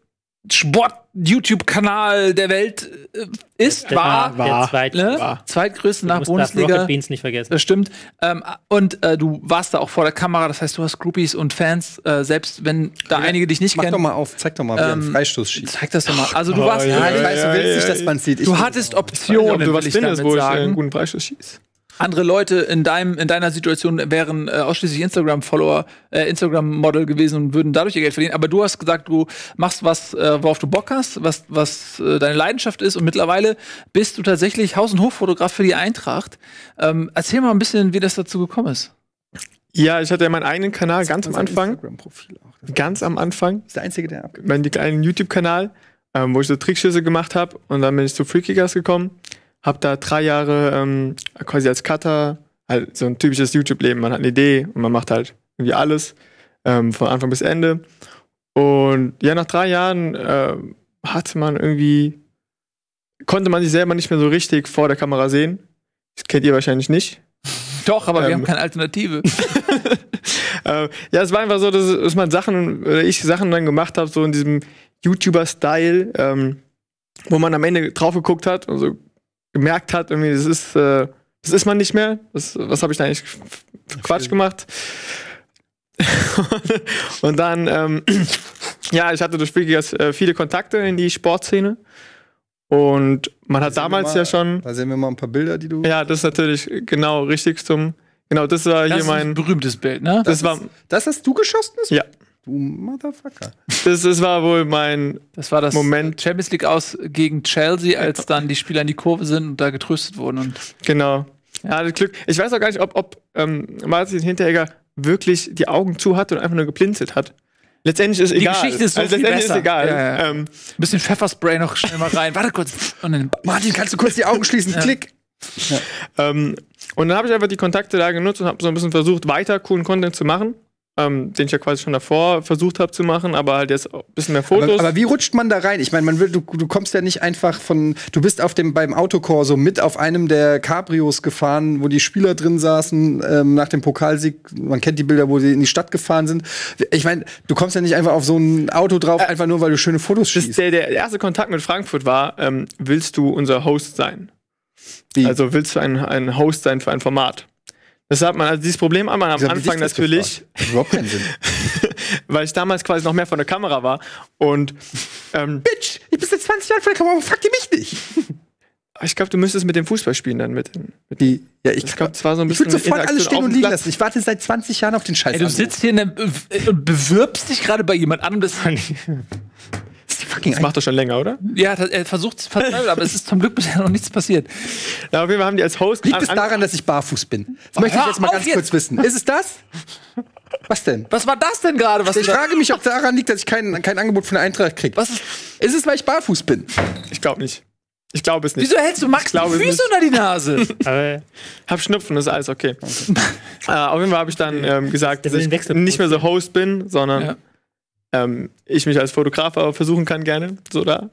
Sport-YouTube-Kanal der Welt äh, ist, der war, war, der ne? Zweit, ne? war. zweitgrößte nach Bundesliga. Rocket Beans nicht vergessen. Das stimmt. Ähm, und äh, du warst da auch vor der Kamera, das heißt, du hast Groupies und Fans, äh, selbst wenn da ja, einige dich nicht mach kennen. Mach doch mal auf, zeig doch mal, wie ähm, ein Freistoß schießt. Zeig das doch mal. Also du oh, warst, oh, ja, ja, ich weiß, du willst nicht, dass man sieht. Ich du hattest Optionen, ich weiß, du was ich damit äh, sagen. Einen guten Freistoß schießt andere Leute in deinem in deiner Situation wären äh, ausschließlich Instagram Follower, äh, Instagram Model gewesen und würden dadurch ihr Geld verdienen, aber du hast gesagt, du machst was, äh, worauf du Bock hast, was was äh, deine Leidenschaft ist und mittlerweile bist du tatsächlich Haus und Hoffotograf für die Eintracht. Ähm, erzähl mal ein bisschen, wie das dazu gekommen ist. Ja, ich hatte ja meinen eigenen Kanal das ganz am Anfang. Instagram Profil auch. Ganz am Anfang. Das ist der einzige, der abgeht. Meinen kleinen YouTube Kanal, ähm, wo ich so Trickschüsse gemacht habe und dann bin ich zu Freaky Gas gekommen habe da drei Jahre ähm, quasi als Cutter, halt so ein typisches YouTube-Leben. Man hat eine Idee und man macht halt irgendwie alles ähm, von Anfang bis Ende. Und ja, nach drei Jahren äh, hatte man irgendwie, konnte man sich selber nicht mehr so richtig vor der Kamera sehen. Das kennt ihr wahrscheinlich nicht. Doch, aber ähm, wir haben ähm. keine Alternative. äh, ja, es war einfach so, dass, dass, man Sachen, oder ich Sachen dann gemacht habe, so in diesem YouTuber-Style, ähm, wo man am Ende drauf geguckt hat und so gemerkt hat, irgendwie, das ist, äh, das ist man nicht mehr. Das, was habe ich da eigentlich für Quatsch gemacht? und dann, ähm, ja, ich hatte durch Spielgegas äh, viele Kontakte in die Sportszene. Und man hat damals mal, ja schon. Da sehen wir mal ein paar Bilder, die du. Ja, das ist natürlich genau richtig zum. Genau, das war das hier mein. berühmtes Bild, ne? Das, das war. das hast du geschossen? Ja. Du Motherfucker. Das, das war wohl mein das war das Moment. Champions League aus gegen Chelsea, als dann die Spieler in die Kurve sind und da getröstet wurden. Und genau. Ja, das Glück. Ich weiß auch gar nicht, ob, ob ähm, Martin Hinteregger wirklich die Augen zu hat und einfach nur geblinzelt hat. Letztendlich ist die egal. Die Geschichte ist so also letztendlich besser. ist egal. Ja, ja. Ähm, bisschen Pfefferspray noch schnell mal rein. Warte kurz. Martin, kannst du kurz die Augen schließen? Ja. Klick. Ähm, und dann habe ich einfach die Kontakte da genutzt und habe so ein bisschen versucht, weiter coolen Content zu machen ähm, den ich ja quasi schon davor versucht habe zu machen, aber halt jetzt ein bisschen mehr Fotos. Aber, aber wie rutscht man da rein? Ich meine, man will, du, du kommst ja nicht einfach von, du bist auf dem beim so mit auf einem der Cabrios gefahren, wo die Spieler drin saßen ähm, nach dem Pokalsieg. Man kennt die Bilder, wo sie in die Stadt gefahren sind. Ich meine, du kommst ja nicht einfach auf so ein Auto drauf, äh, einfach nur, weil du schöne Fotos schießt. Der, der erste Kontakt mit Frankfurt war, ähm, willst du unser Host sein? Wie? Also willst du ein, ein Host sein für ein Format? Das hat man, also dieses Problem hat man am Anfang natürlich. Überhaupt keinen Sinn. weil ich damals quasi noch mehr von der Kamera war. Und ähm, Bitch, ich bin seit 20 Jahren von der Kamera, fragt ihr mich nicht. ich glaube, du müsstest mit dem Fußball spielen dann mit, mit die, ja, ich glaube, es war so ein bisschen. Ich würde sofort alles stehen und liegen lassen. Ich warte seit 20 Jahren auf den Scheiß. Ey, du sitzt hier äh, äh, und bewirbst dich gerade bei jemand anderem. Das fucking. Das macht er schon länger, oder? Ja, er versucht es verzweifelt, aber es ist zum Glück bisher noch nichts passiert. Na, auf jeden Fall haben die als Host. Liegt es daran, dass ich barfuß bin? Das möchte ich jetzt mal ganz jetzt. kurz wissen. Ist es das? Was denn? Was war das denn gerade? Ich frage mich, ob daran liegt, dass ich kein, kein Angebot von der Eintracht kriege. ist? Ist es, weil ich barfuß bin? Ich glaube nicht. Ich glaube es nicht. Wieso hältst du Max die Füße unter die Nase? Äh, hab Schnupfen, ist alles okay. okay. äh, auf jeden Fall habe ich dann ähm, gesagt, dass ich nicht mehr so Host bin, sondern ja ähm, ich mich als Fotograf aber versuchen kann gerne, so da.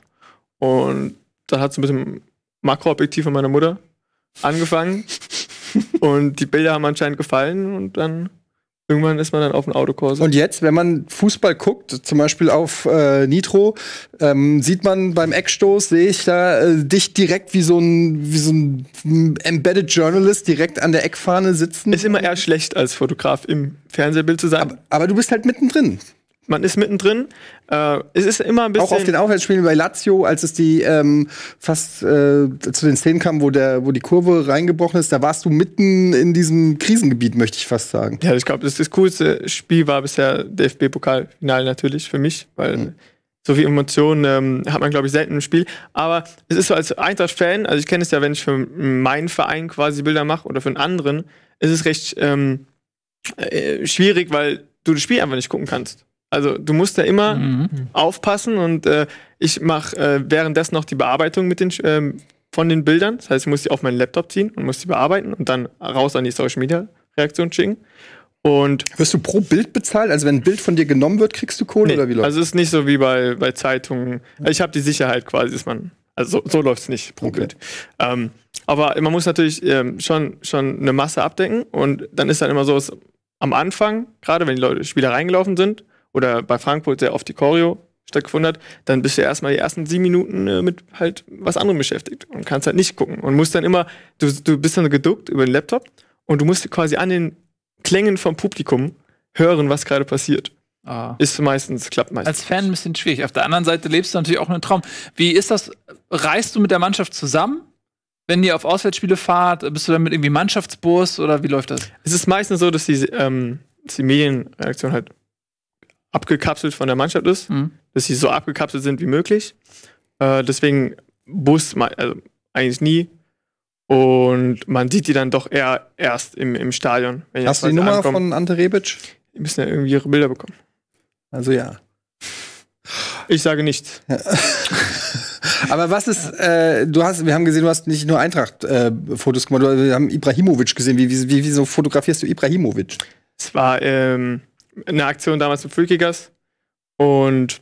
Und da hat es ein bisschen Makroobjektiv von meiner Mutter angefangen. und die Bilder haben anscheinend gefallen und dann Irgendwann ist man dann auf dem Autokurs. Und jetzt, wenn man Fußball guckt, zum Beispiel auf äh, Nitro, ähm, sieht man beim Eckstoß, sehe ich da äh, dich direkt wie so, ein, wie so ein Embedded Journalist direkt an der Eckfahne sitzen. Ist immer eher schlecht, als Fotograf im Fernsehbild zu sein. Aber, aber du bist halt mittendrin man ist mittendrin. Äh, es ist immer ein bisschen. Auch auf den Aufwärtsspielen bei Lazio, als es die ähm, fast äh, zu den Szenen kam, wo, der, wo die Kurve reingebrochen ist, da warst du mitten in diesem Krisengebiet, möchte ich fast sagen. Ja, ich glaube, das, das coolste Spiel war bisher der DFB-Pokalfinale natürlich für mich, weil mhm. so viel Emotionen ähm, hat man, glaube ich, selten im Spiel. Aber es ist so als Eintracht-Fan, also ich kenne es ja, wenn ich für meinen Verein quasi Bilder mache oder für einen anderen, ist es recht ähm, äh, schwierig, weil du das Spiel einfach nicht gucken kannst. Also du musst da immer mhm. aufpassen und äh, ich mache äh, währenddessen noch die Bearbeitung mit den, äh, von den Bildern. Das heißt, ich muss die auf meinen Laptop ziehen und muss die bearbeiten und dann raus an die Social Media Reaktion schicken. Und Wirst du pro Bild bezahlt? Also wenn ein Bild von dir genommen wird, kriegst du Kohle nee, oder wie läuft? Also es ist nicht so wie bei, bei Zeitungen. Mhm. ich habe die Sicherheit quasi, dass man. Also so, so läuft es nicht pro okay. Bild. Ähm, aber man muss natürlich ähm, schon, schon eine Masse abdecken und dann ist dann immer so, dass am Anfang, gerade wenn die Leute Spieler reingelaufen sind, oder bei Frankfurt sehr oft die Choreo stattgefunden hat, dann bist du erstmal die ersten sieben Minuten äh, mit halt was anderem beschäftigt und kannst halt nicht gucken und musst dann immer, du, du bist dann geduckt über den Laptop und du musst quasi an den Klängen vom Publikum hören, was gerade passiert. Ah. Ist meistens, klappt meistens. Als Fan ein bisschen schwierig. Auf der anderen Seite lebst du natürlich auch einen Traum. Wie ist das? Reist du mit der Mannschaft zusammen? Wenn ihr auf Auswärtsspiele fahrt, bist du dann mit irgendwie Mannschaftsbus oder wie läuft das? Es ist meistens so, dass die, ähm, die Medienredaktion halt abgekapselt von der Mannschaft ist, mhm. dass sie so abgekapselt sind wie möglich. Äh, deswegen Bus also eigentlich nie. Und man sieht die dann doch eher erst im, im Stadion. Hast du die Nummer ankommt. von Ante Rebic? Die müssen ja irgendwie ihre Bilder bekommen. Also ja. Ich sage nichts. Aber was ist, äh, du hast, wir haben gesehen, du hast nicht nur Eintracht-Fotos äh, gemacht, wir haben Ibrahimovic gesehen. Wie, wie, wieso fotografierst du Ibrahimovic? Es war, ähm, eine Aktion damals mit Frühkickers und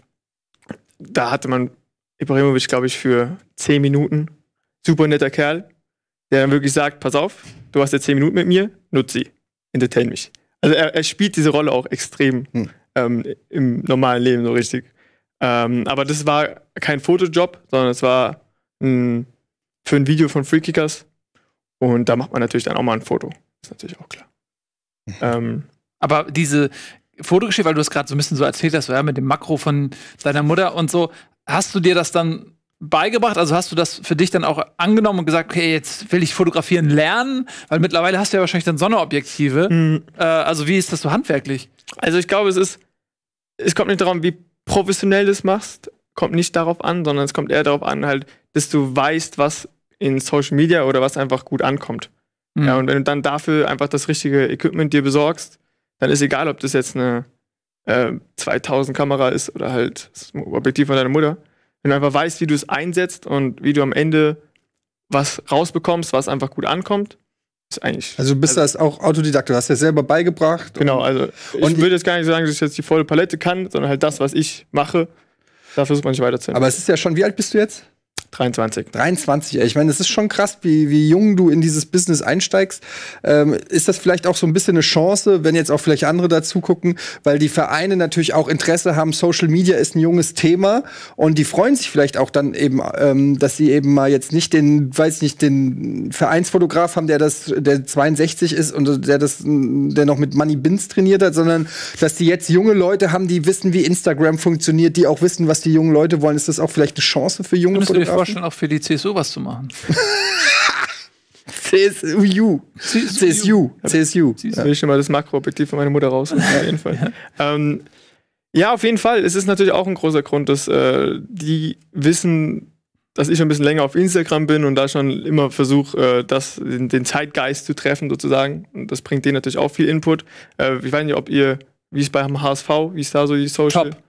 da hatte man Ibrahimovic, glaube ich, für 10 Minuten. Super netter Kerl, der dann wirklich sagt, pass auf, du hast jetzt 10 Minuten mit mir, nutz sie, entertain mich. Also er, er spielt diese Rolle auch extrem hm. ähm, im normalen Leben so richtig. Ähm, aber das war kein Fotojob, sondern es war ein, für ein Video von Free Kickers. Und da macht man natürlich dann auch mal ein Foto. Ist natürlich auch klar. Mhm. Ähm, aber diese, Foto weil du es gerade so ein bisschen so erzählt hast, ja, mit dem Makro von deiner Mutter und so. Hast du dir das dann beigebracht? Also hast du das für dich dann auch angenommen und gesagt, okay, jetzt will ich fotografieren lernen? Weil mittlerweile hast du ja wahrscheinlich dann Sonneobjektive. Mhm. Äh, also wie ist das so handwerklich? Also ich glaube, es ist, es kommt nicht darum, wie professionell du es machst, kommt nicht darauf an, sondern es kommt eher darauf an, halt, dass du weißt, was in Social Media oder was einfach gut ankommt. Mhm. Ja, und wenn du dann dafür einfach das richtige Equipment dir besorgst, dann ist egal, ob das jetzt eine äh, 2000 Kamera ist oder halt das Objektiv von deiner Mutter. Wenn du einfach weißt, wie du es einsetzt und wie du am Ende was rausbekommst, was einfach gut ankommt, ist eigentlich. also du bist also, das auch Autodidakt, du hast ja selber beigebracht. Genau, also ich und würde jetzt gar nicht sagen, dass ich jetzt die volle Palette kann, sondern halt das, was ich mache, da versucht man sich weiterzuentwickeln. Aber es ist ja schon, wie alt bist du jetzt? 23. 23, ich meine, es ist schon krass, wie, wie jung du in dieses Business einsteigst. Ähm, ist das vielleicht auch so ein bisschen eine Chance, wenn jetzt auch vielleicht andere dazu gucken, weil die Vereine natürlich auch Interesse haben, Social Media ist ein junges Thema und die freuen sich vielleicht auch dann eben, ähm, dass sie eben mal jetzt nicht den, weiß nicht, den Vereinsfotograf haben, der das, der 62 ist und der das, der noch mit Money Bins trainiert hat, sondern dass die jetzt junge Leute haben, die wissen, wie Instagram funktioniert, die auch wissen, was die jungen Leute wollen. Ist das auch vielleicht eine Chance für junge Fotografen? vorstellen, auch für die CSU was zu machen. CSU. CSU. CSU. Da will ich schon mal das Makroobjektiv von meiner Mutter raus. Auf jeden Fall. ja. Ähm, ja, auf jeden Fall. Es ist natürlich auch ein großer Grund, dass äh, die wissen, dass ich schon ein bisschen länger auf Instagram bin und da schon immer versuche, äh, den, den, Zeitgeist zu treffen, sozusagen. Und das bringt denen natürlich auch viel Input. Äh, ich weiß nicht, ob ihr, wie es bei HSV, wie ist da so die Social? Top.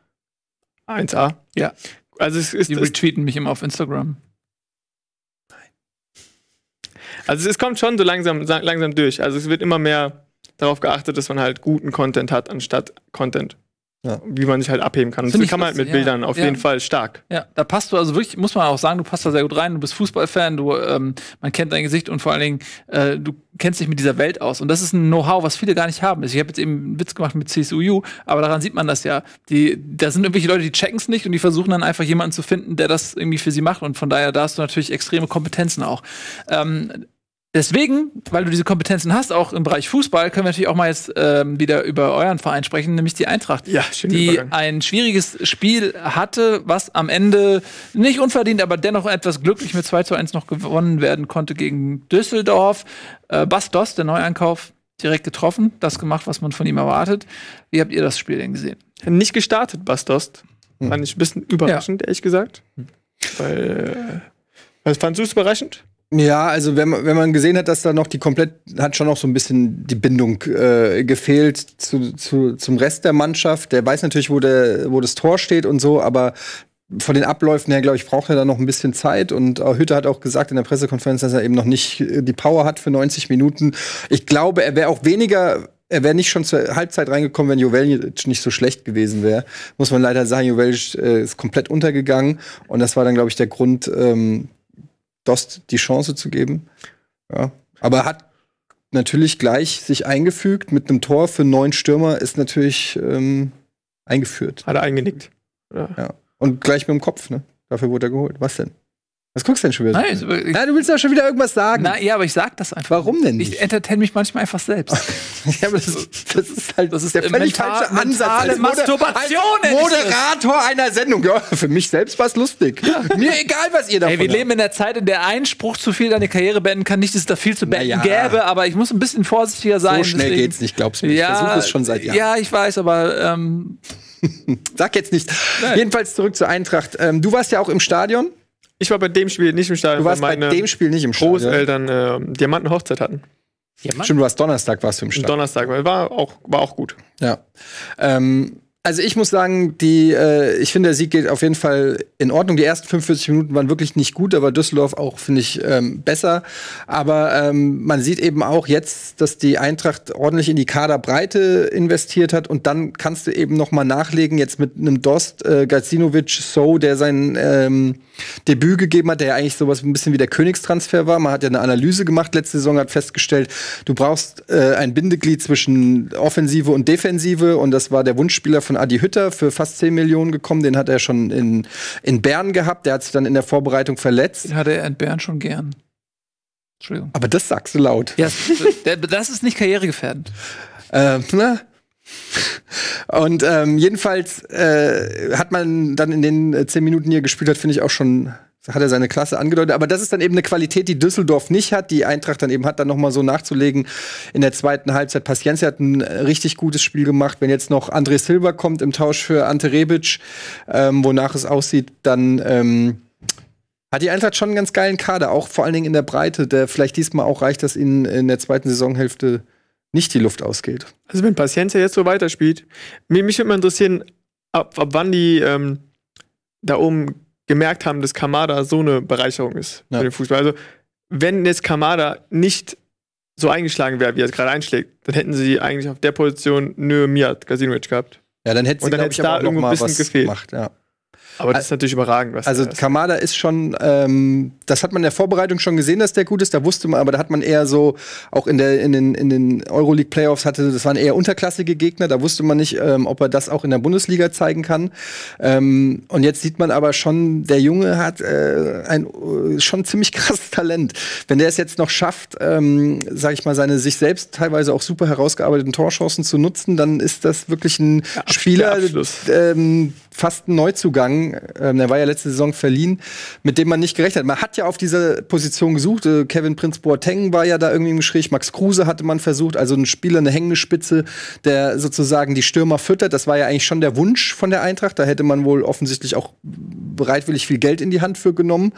1A. Ja. Also es ist. Die retweeten mich immer auf Instagram. Nein. Also es kommt schon so langsam, langsam durch. Also es wird immer mehr darauf geachtet, dass man halt guten Content hat, anstatt Content ja. Wie man sich halt abheben kann. und das kann man halt mit ja. Bildern auf ja. jeden Fall stark. Ja, da passt du also wirklich, muss man auch sagen, du passt da sehr gut rein. Du bist Fußballfan, du, ähm, man kennt dein Gesicht und vor allen Dingen, äh, du kennst dich mit dieser Welt aus. Und das ist ein Know-how, was viele gar nicht haben. Ich habe jetzt eben einen Witz gemacht mit CSUU, aber daran sieht man das ja. Die, da sind irgendwelche Leute, die checken es nicht und die versuchen dann einfach jemanden zu finden, der das irgendwie für sie macht. Und von daher, da hast du natürlich extreme Kompetenzen auch. Ähm, Deswegen, weil du diese Kompetenzen hast, auch im Bereich Fußball, können wir natürlich auch mal jetzt ähm, wieder über euren Verein sprechen, nämlich die Eintracht, ja, die Übergang. ein schwieriges Spiel hatte, was am Ende nicht unverdient, aber dennoch etwas glücklich mit 2 zu 1 noch gewonnen werden konnte gegen Düsseldorf. Äh, Bastos, der Neueinkauf, direkt getroffen, das gemacht, was man von ihm erwartet. Wie habt ihr das Spiel denn gesehen? Nicht gestartet, Bastos. Hm. Fand ich ein bisschen überraschend, ja. ehrlich gesagt. Hm. Weil, äh, fandst du es überraschend? Ja, also wenn, wenn man gesehen hat, dass da noch die komplett, hat schon noch so ein bisschen die Bindung äh, gefehlt zu, zu, zum Rest der Mannschaft. Der weiß natürlich, wo, der, wo das Tor steht und so, aber von den Abläufen her, glaube ich, braucht er da noch ein bisschen Zeit. Und Hütte hat auch gesagt in der Pressekonferenz, dass er eben noch nicht äh, die Power hat für 90 Minuten. Ich glaube, er wäre auch weniger er wäre nicht schon zur Halbzeit reingekommen, wenn Jovelic nicht so schlecht gewesen wäre. Muss man leider sagen, Jovelic äh, ist komplett untergegangen. Und das war dann, glaube ich, der Grund, ähm, Dost die Chance zu geben. Ja. Aber hat natürlich gleich sich eingefügt mit einem Tor für neun Stürmer, ist natürlich ähm, eingeführt. Hat er eingenickt. Ja. ja. Und gleich mit dem Kopf, ne? Dafür wurde er geholt. Was denn? Was guckst du denn schon wieder? Nein, ich, Nein du willst doch schon wieder irgendwas sagen. Na ja, aber ich sag das einfach. Warum denn nicht? Ich entertain mich manchmal einfach selbst. ja, aber das, das ist halt das ist der völlig mental, falsche Ansatz. Als Masturbation als Moderator einer Sendung. Ja, für mich selbst war es lustig. Ja. Mir egal, was ihr da Ey, wir habt. leben in einer Zeit, in der ein Spruch zu viel deine Karriere beenden kann. Nicht, dass es da viel zu beenden naja. gäbe, aber ich muss ein bisschen vorsichtiger sein. So schnell deswegen. geht's nicht, glaubst du mir. Ja, ich versuche es schon seit Jahren. Ja, ich weiß, aber ähm Sag jetzt nicht. Nein. Jedenfalls zurück zur Eintracht. Ähm, du warst ja auch im Stadion. Ich war bei dem Spiel nicht im Stadion. Du warst bei dem Spiel nicht im Stadion. Großeltern äh, Diamantenhochzeit hatten. Diamant? Stimmt, du warst Donnerstag warst du im Stadion. Donnerstag, war auch, war auch gut. Ja. Ähm, also ich muss sagen, die, äh, ich finde, der Sieg geht auf jeden Fall in Ordnung. Die ersten 45 Minuten waren wirklich nicht gut, aber Düsseldorf auch, finde ich, ähm, besser. Aber ähm, man sieht eben auch jetzt, dass die Eintracht ordentlich in die Kaderbreite investiert hat und dann kannst du eben noch mal nachlegen, jetzt mit einem Dost, äh, Gacinovic, So, der seinen ähm, Debüt gegeben hat, der ja eigentlich sowas ein bisschen wie der Königstransfer war. Man hat ja eine Analyse gemacht letzte Saison, hat festgestellt, du brauchst äh, ein Bindeglied zwischen Offensive und Defensive und das war der Wunschspieler von Adi Hütter für fast 10 Millionen gekommen. Den hat er schon in, in Bern gehabt, der hat sich dann in der Vorbereitung verletzt. Den hatte er in Bern schon gern. Entschuldigung. Aber das sagst du laut. Ja, das ist nicht karrieregefährdend. Ähm, ne? Und ähm, jedenfalls äh, hat man dann in den äh, zehn Minuten, die er gespielt hat, finde ich auch schon hat er seine Klasse angedeutet. Aber das ist dann eben eine Qualität, die Düsseldorf nicht hat, die Eintracht dann eben hat, dann nochmal so nachzulegen. In der zweiten Halbzeit, Paciencia hat ein äh, richtig gutes Spiel gemacht. Wenn jetzt noch André Silva kommt im Tausch für Ante Rebic, ähm, wonach es aussieht, dann ähm, hat die Eintracht schon einen ganz geilen Kader, auch vor allen Dingen in der Breite, der vielleicht diesmal auch reicht, dass ihnen in der zweiten Saisonhälfte nicht die Luft ausgeht. Also wenn Paciencia jetzt so weiterspielt, mich, mich würde mal interessieren, ab, ab wann die ähm, da oben gemerkt haben, dass Kamada so eine Bereicherung ist ja. für den Fußball. Also wenn jetzt Kamada nicht so eingeschlagen wäre, wie er es gerade einschlägt, dann hätten sie eigentlich auf der Position Nö Miat Kasinovic gehabt. Ja, dann hätten sie, glaube ich, da irgendwo ein bisschen was gefehlt. gemacht. Ja. Aber das ist natürlich überragend. Was also Kamada ist schon, ähm, das hat man in der Vorbereitung schon gesehen, dass der gut ist. Da wusste man, aber da hat man eher so, auch in, der, in den, in den Euroleague Playoffs hatte, das waren eher unterklassige Gegner. Da wusste man nicht, ähm, ob er das auch in der Bundesliga zeigen kann. Ähm, und jetzt sieht man aber schon, der Junge hat äh, ein äh, schon ziemlich krasses Talent. Wenn der es jetzt noch schafft, ähm, sage ich mal, seine sich selbst teilweise auch super herausgearbeiteten Torchancen zu nutzen, dann ist das wirklich ein ja, Spieler, ähm, fast ein Neuzugang, ähm, der war ja letzte Saison verliehen, mit dem man nicht gerechnet hat. Man hat ja auf dieser Position gesucht. Äh, Kevin Prinz Boateng war ja da irgendwie im Gespräch, Max Kruse hatte man versucht, also ein Spieler, eine hängende Spitze, der sozusagen die Stürmer füttert. Das war ja eigentlich schon der Wunsch von der Eintracht. Da hätte man wohl offensichtlich auch bereitwillig viel Geld in die Hand für genommen.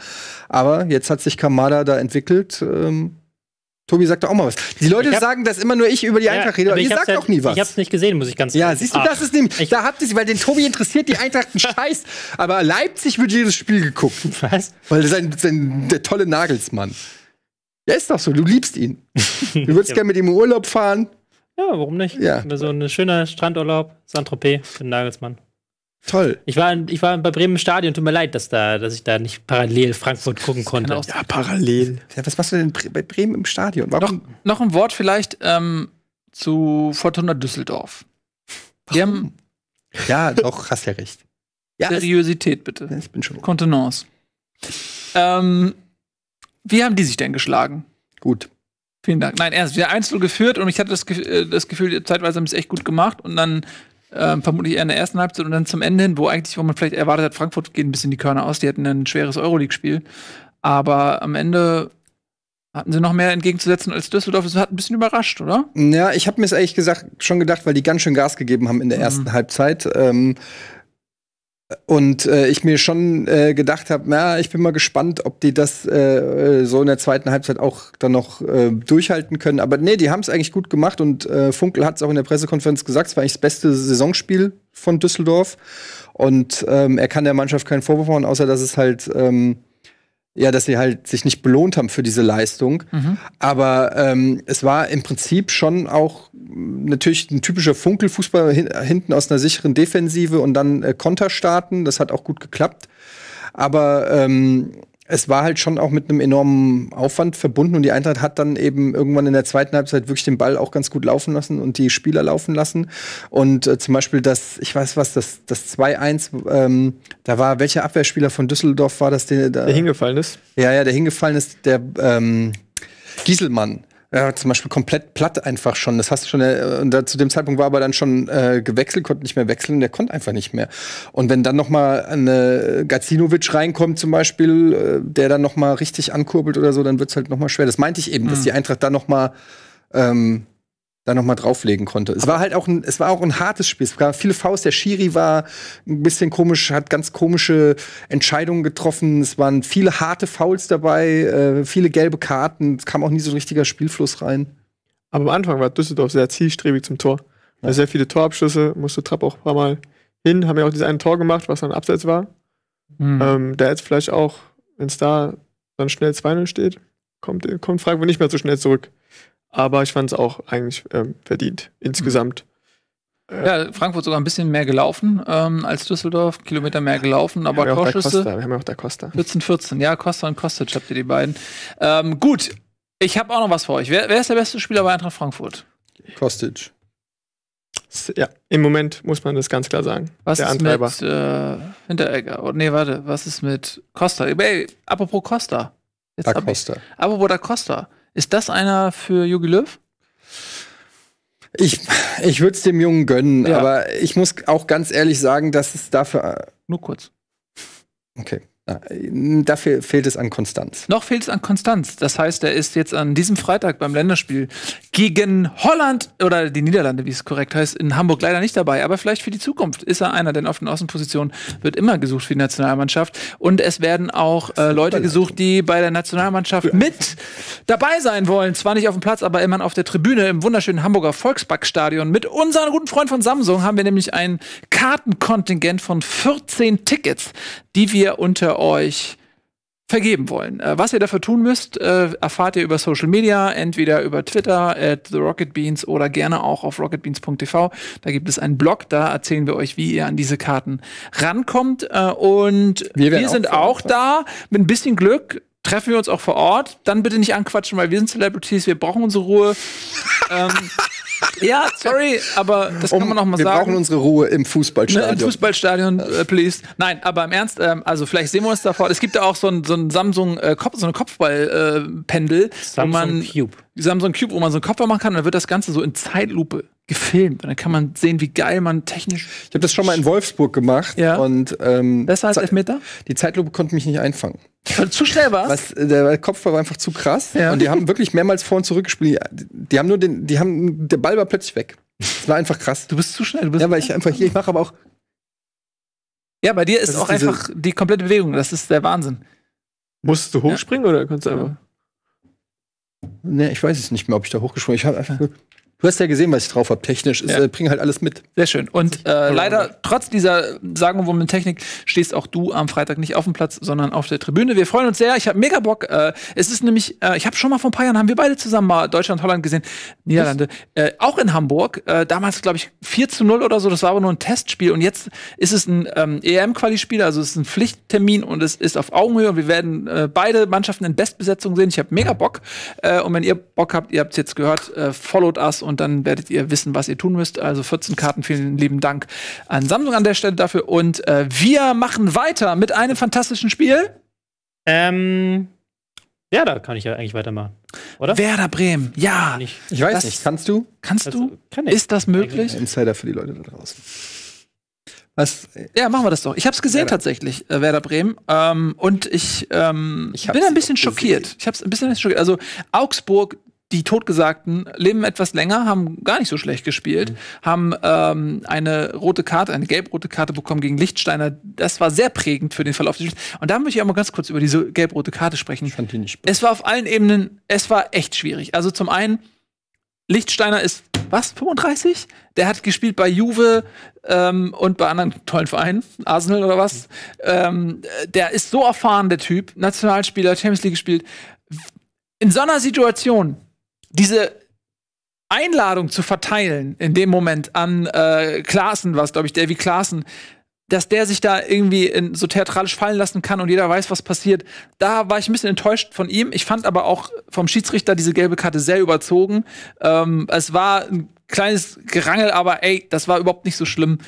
Aber jetzt hat sich Kamada da entwickelt. Ähm, Tobi sagt doch auch mal was. Die Leute hab, sagen, dass immer nur ich über die Eintracht rede, aber ihr sagt ja, auch nie was. Ich hab's nicht gesehen, muss ich ganz ehrlich sagen. Ja, siehst du, Ach, das ist nämlich, ich, da habt ihr weil den Tobi interessiert die Eintracht einen Scheiß, aber Leipzig wird jedes Spiel geguckt. Was? Weil das ist ein, ein, der tolle Nagelsmann. Ja, ist doch so, du liebst ihn. Du würdest gerne mit ihm in Urlaub fahren. Ja, warum nicht? Ja. So ein schöner Strandurlaub, Saint-Tropez, für den Nagelsmann. Toll. Ich war, ich war bei Bremen im Stadion, tut mir leid, dass, da, dass ich da nicht parallel Frankfurt gucken konnte. Auch, ja, parallel. Was machst du denn bei Bremen im Stadion? Warum? Noch, noch ein Wort vielleicht ähm, zu Fortuna Düsseldorf. Die haben, ja, doch, hast ja recht. Ja, Seriosität bitte. Ich bin schon. Kontenance. Ähm, wie haben die sich denn geschlagen? Gut. Vielen Dank. Nein, ernst, wir haben 1 geführt und ich hatte das, äh, das Gefühl, zeitweise haben sie es echt gut gemacht und dann ähm, vermutlich eher in der ersten Halbzeit und dann zum Ende hin, wo eigentlich, wo man vielleicht erwartet hat, Frankfurt geht ein bisschen die Körner aus, die hatten ein schweres Euroleague-Spiel. Aber am Ende hatten sie noch mehr entgegenzusetzen als Düsseldorf. Das hat ein bisschen überrascht, oder? Ja, ich habe mir es ehrlich gesagt schon gedacht, weil die ganz schön Gas gegeben haben in der mhm. ersten Halbzeit. Ähm, und äh, ich mir schon äh, gedacht habe, na, ich bin mal gespannt, ob die das äh, äh, so in der zweiten Halbzeit auch dann noch äh, durchhalten können. Aber nee, die haben es eigentlich gut gemacht und äh, Funkel hat es auch in der Pressekonferenz gesagt, es war eigentlich das beste Saisonspiel von Düsseldorf. Und ähm, er kann der Mannschaft keinen Vorwurf machen, außer dass es halt ähm, ja, dass sie halt sich nicht belohnt haben für diese Leistung. Mhm. Aber ähm, es war im Prinzip schon auch natürlich ein typischer Funkelfußball hin, hinten aus einer sicheren Defensive und dann äh, Konter starten. Das hat auch gut geklappt. Aber ähm, es war halt schon auch mit einem enormen Aufwand verbunden und die Eintracht hat dann eben irgendwann in der zweiten Halbzeit wirklich den Ball auch ganz gut laufen lassen und die Spieler laufen lassen. Und äh, zum Beispiel das, ich weiß was, das, das 2-1, ähm, da war welcher Abwehrspieler von Düsseldorf war das, der, da? der hingefallen ist? Ja, ja, der hingefallen ist, der ähm, Gieselmann ja, äh, zum Beispiel komplett platt einfach schon. Das hast du schon, äh, und da, zu dem Zeitpunkt war aber dann schon äh, gewechselt, konnte nicht mehr wechseln, der konnte einfach nicht mehr. Und wenn dann nochmal eine Gacinovic reinkommt zum Beispiel, äh, der dann nochmal richtig ankurbelt oder so, dann wird es halt nochmal schwer. Das meinte ich eben, mhm. dass die Eintracht da nochmal ähm, da noch mal drauflegen konnte. Es war halt auch ein, es war auch ein hartes Spiel. Es gab viele Faust. Der Schiri war ein bisschen komisch, hat ganz komische Entscheidungen getroffen. Es waren viele harte Fouls dabei, äh, viele gelbe Karten. Es kam auch nie so ein richtiger Spielfluss rein. Aber am Anfang war Düsseldorf sehr zielstrebig zum Tor. Ja. sehr viele Torabschlüsse, musste Trapp auch ein paar Mal hin, haben ja auch dieses eine Tor gemacht, was dann abseits war. Mhm. Ähm, da jetzt vielleicht auch, wenn es da dann schnell 2-0 steht, kommt, kommt Freiburg nicht mehr so schnell zurück aber ich fand es auch eigentlich ähm, verdient insgesamt. Äh, ja, Frankfurt sogar ein bisschen mehr gelaufen ähm, als Düsseldorf, Kilometer mehr gelaufen, aber haben Torschüsse. Wir haben ja auch da Costa. 14, 14, ja, Costa und Kostic habt ihr die beiden. Ähm, gut, ich habe auch noch was für euch. Wer, wer, ist der beste Spieler bei Eintracht Frankfurt? Kostic. Ja, im Moment muss man das ganz klar sagen. Was der ist Antreiber. mit äh, Hinteregger? Oh, nee, warte, was ist mit Costa? Ey, apropos Costa. Jetzt da Costa. Ich, apropos da Costa. Ist das einer für Jogi Löw? Ich, ich würde es dem Jungen gönnen, ja. aber ich muss auch ganz ehrlich sagen, dass es dafür. Nur kurz. Okay. Äh, Dafür fehlt es an Konstanz. Noch fehlt es an Konstanz. Das heißt, er ist jetzt an diesem Freitag beim Länderspiel gegen Holland oder die Niederlande, wie es korrekt heißt, in Hamburg leider nicht dabei. Aber vielleicht für die Zukunft ist er einer, denn auf den Außenpositionen wird immer gesucht für die Nationalmannschaft. Und es werden auch äh, Leute gesucht, die bei der Nationalmannschaft mit dabei sein wollen. Zwar nicht auf dem Platz, aber immer auf der Tribüne im wunderschönen Hamburger Volksparkstadion. Mit unserem guten Freund von Samsung haben wir nämlich ein Kartenkontingent von 14 Tickets die wir unter euch vergeben wollen. Äh, was ihr dafür tun müsst, äh, erfahrt ihr über Social Media, entweder über Twitter at TheRocketBeans oder gerne auch auf rocketbeans.tv. Da gibt es einen Blog, da erzählen wir euch, wie ihr an diese Karten rankommt. Äh, und wir, wir auch sind auch da. Mit ein bisschen Glück treffen wir uns auch vor Ort. Dann bitte nicht anquatschen, weil wir sind Celebrities, wir brauchen unsere Ruhe. ähm, ja, sorry, aber das um, kann man noch mal wir sagen. Wir brauchen unsere Ruhe im Fußballstadion. Ne, Im Fußballstadion, äh, please. Nein, aber im Ernst, ähm, also vielleicht sehen wir uns davor. Es gibt ja auch so ein, so ein Samsung, äh, Kopf, so eine Kopfballpendel. Äh, Samsung man, Cube. Samsung Cube, wo man so einen Kopfball machen kann, und dann wird das Ganze so in Zeitlupe gefilmt und dann kann man sehen, wie geil man technisch. Ich habe das schon mal in Wolfsburg gemacht ja. und ähm, besser als Elfmeter. Die Zeitlupe konnte mich nicht einfangen. Weil zu schnell war's? Was, der Kopf war einfach zu krass ja. und die haben wirklich mehrmals vor und zurück gespielt. Die, die haben nur den, die haben, der Ball war plötzlich weg. Das war einfach krass. Du bist zu schnell. Du bist ja, weil ich einfach hier, ich mache aber auch. Ja, bei dir ist, ist auch einfach die komplette Bewegung. Das ist der Wahnsinn. Musst du hochspringen ja. oder konntest du einfach? Ne, ich weiß es nicht mehr, ob ich da hochgesprungen bin. Ich habe einfach. Du hast ja gesehen, was ich drauf habe, technisch. Ja. Ich äh, bringe halt alles mit. Sehr schön. Und äh, leider, trotz dieser sagenumwobenen Technik, stehst auch du am Freitag nicht auf dem Platz, sondern auf der Tribüne. Wir freuen uns sehr. Ich habe mega Bock. Äh, es ist nämlich, äh, ich habe schon mal vor ein paar Jahren, haben wir beide zusammen mal Deutschland, Holland gesehen, Niederlande, äh, auch in Hamburg. Äh, damals, glaube ich, 4 zu 0 oder so. Das war aber nur ein Testspiel. Und jetzt ist es ein ähm, EM-Quali-Spiel, also es ist ein Pflichttermin und es ist auf Augenhöhe. Und wir werden beide Mannschaften in Bestbesetzung sehen. Ich habe mega Bock. und wenn ihr Bock habt, ihr habt es jetzt gehört, followed us und und dann werdet ihr wissen, was ihr tun müsst. Also 14 Karten, vielen lieben Dank an Samsung an der Stelle dafür. Und äh, wir machen weiter mit einem fantastischen Spiel. Ähm, ja, da kann ich ja eigentlich weitermachen, oder? Werder Bremen, ja. Ich, weiß das, nicht, kannst du? Kannst du? Das, also, kann Ist das möglich? Insider für die Leute da draußen. Was? Ja, machen wir das doch. Ich habe es gesehen Werder. tatsächlich, äh, Werder Bremen. Ähm, und ich, ähm, ich bin ein bisschen schockiert. Gesehen. Ich habe es ein bisschen schockiert. Also Augsburg die Totgesagten leben etwas länger, haben gar nicht so schlecht gespielt, mhm. haben ähm, eine rote Karte, eine gelb-rote Karte bekommen gegen Lichtsteiner. Das war sehr prägend für den Verlauf des Spiels. Und da möchte ich auch mal ganz kurz über diese gelb-rote Karte sprechen. Ich fand die nicht. Es war auf allen Ebenen, es war echt schwierig. Also zum einen, Lichtsteiner ist was, 35? Der hat gespielt bei Juve ähm, und bei anderen tollen Vereinen, Arsenal oder was. Mhm. Ähm, der ist so erfahren, der Typ, Nationalspieler, Champions League gespielt. In so einer Situation diese Einladung zu verteilen in dem Moment an äh, Klaassen, was glaube ich, Davy Klaassen, dass der sich da irgendwie in, so theatralisch fallen lassen kann und jeder weiß, was passiert. Da war ich ein bisschen enttäuscht von ihm. Ich fand aber auch vom Schiedsrichter diese gelbe Karte sehr überzogen. Ähm, es war ein kleines Gerangel, aber ey, das war überhaupt nicht so schlimm,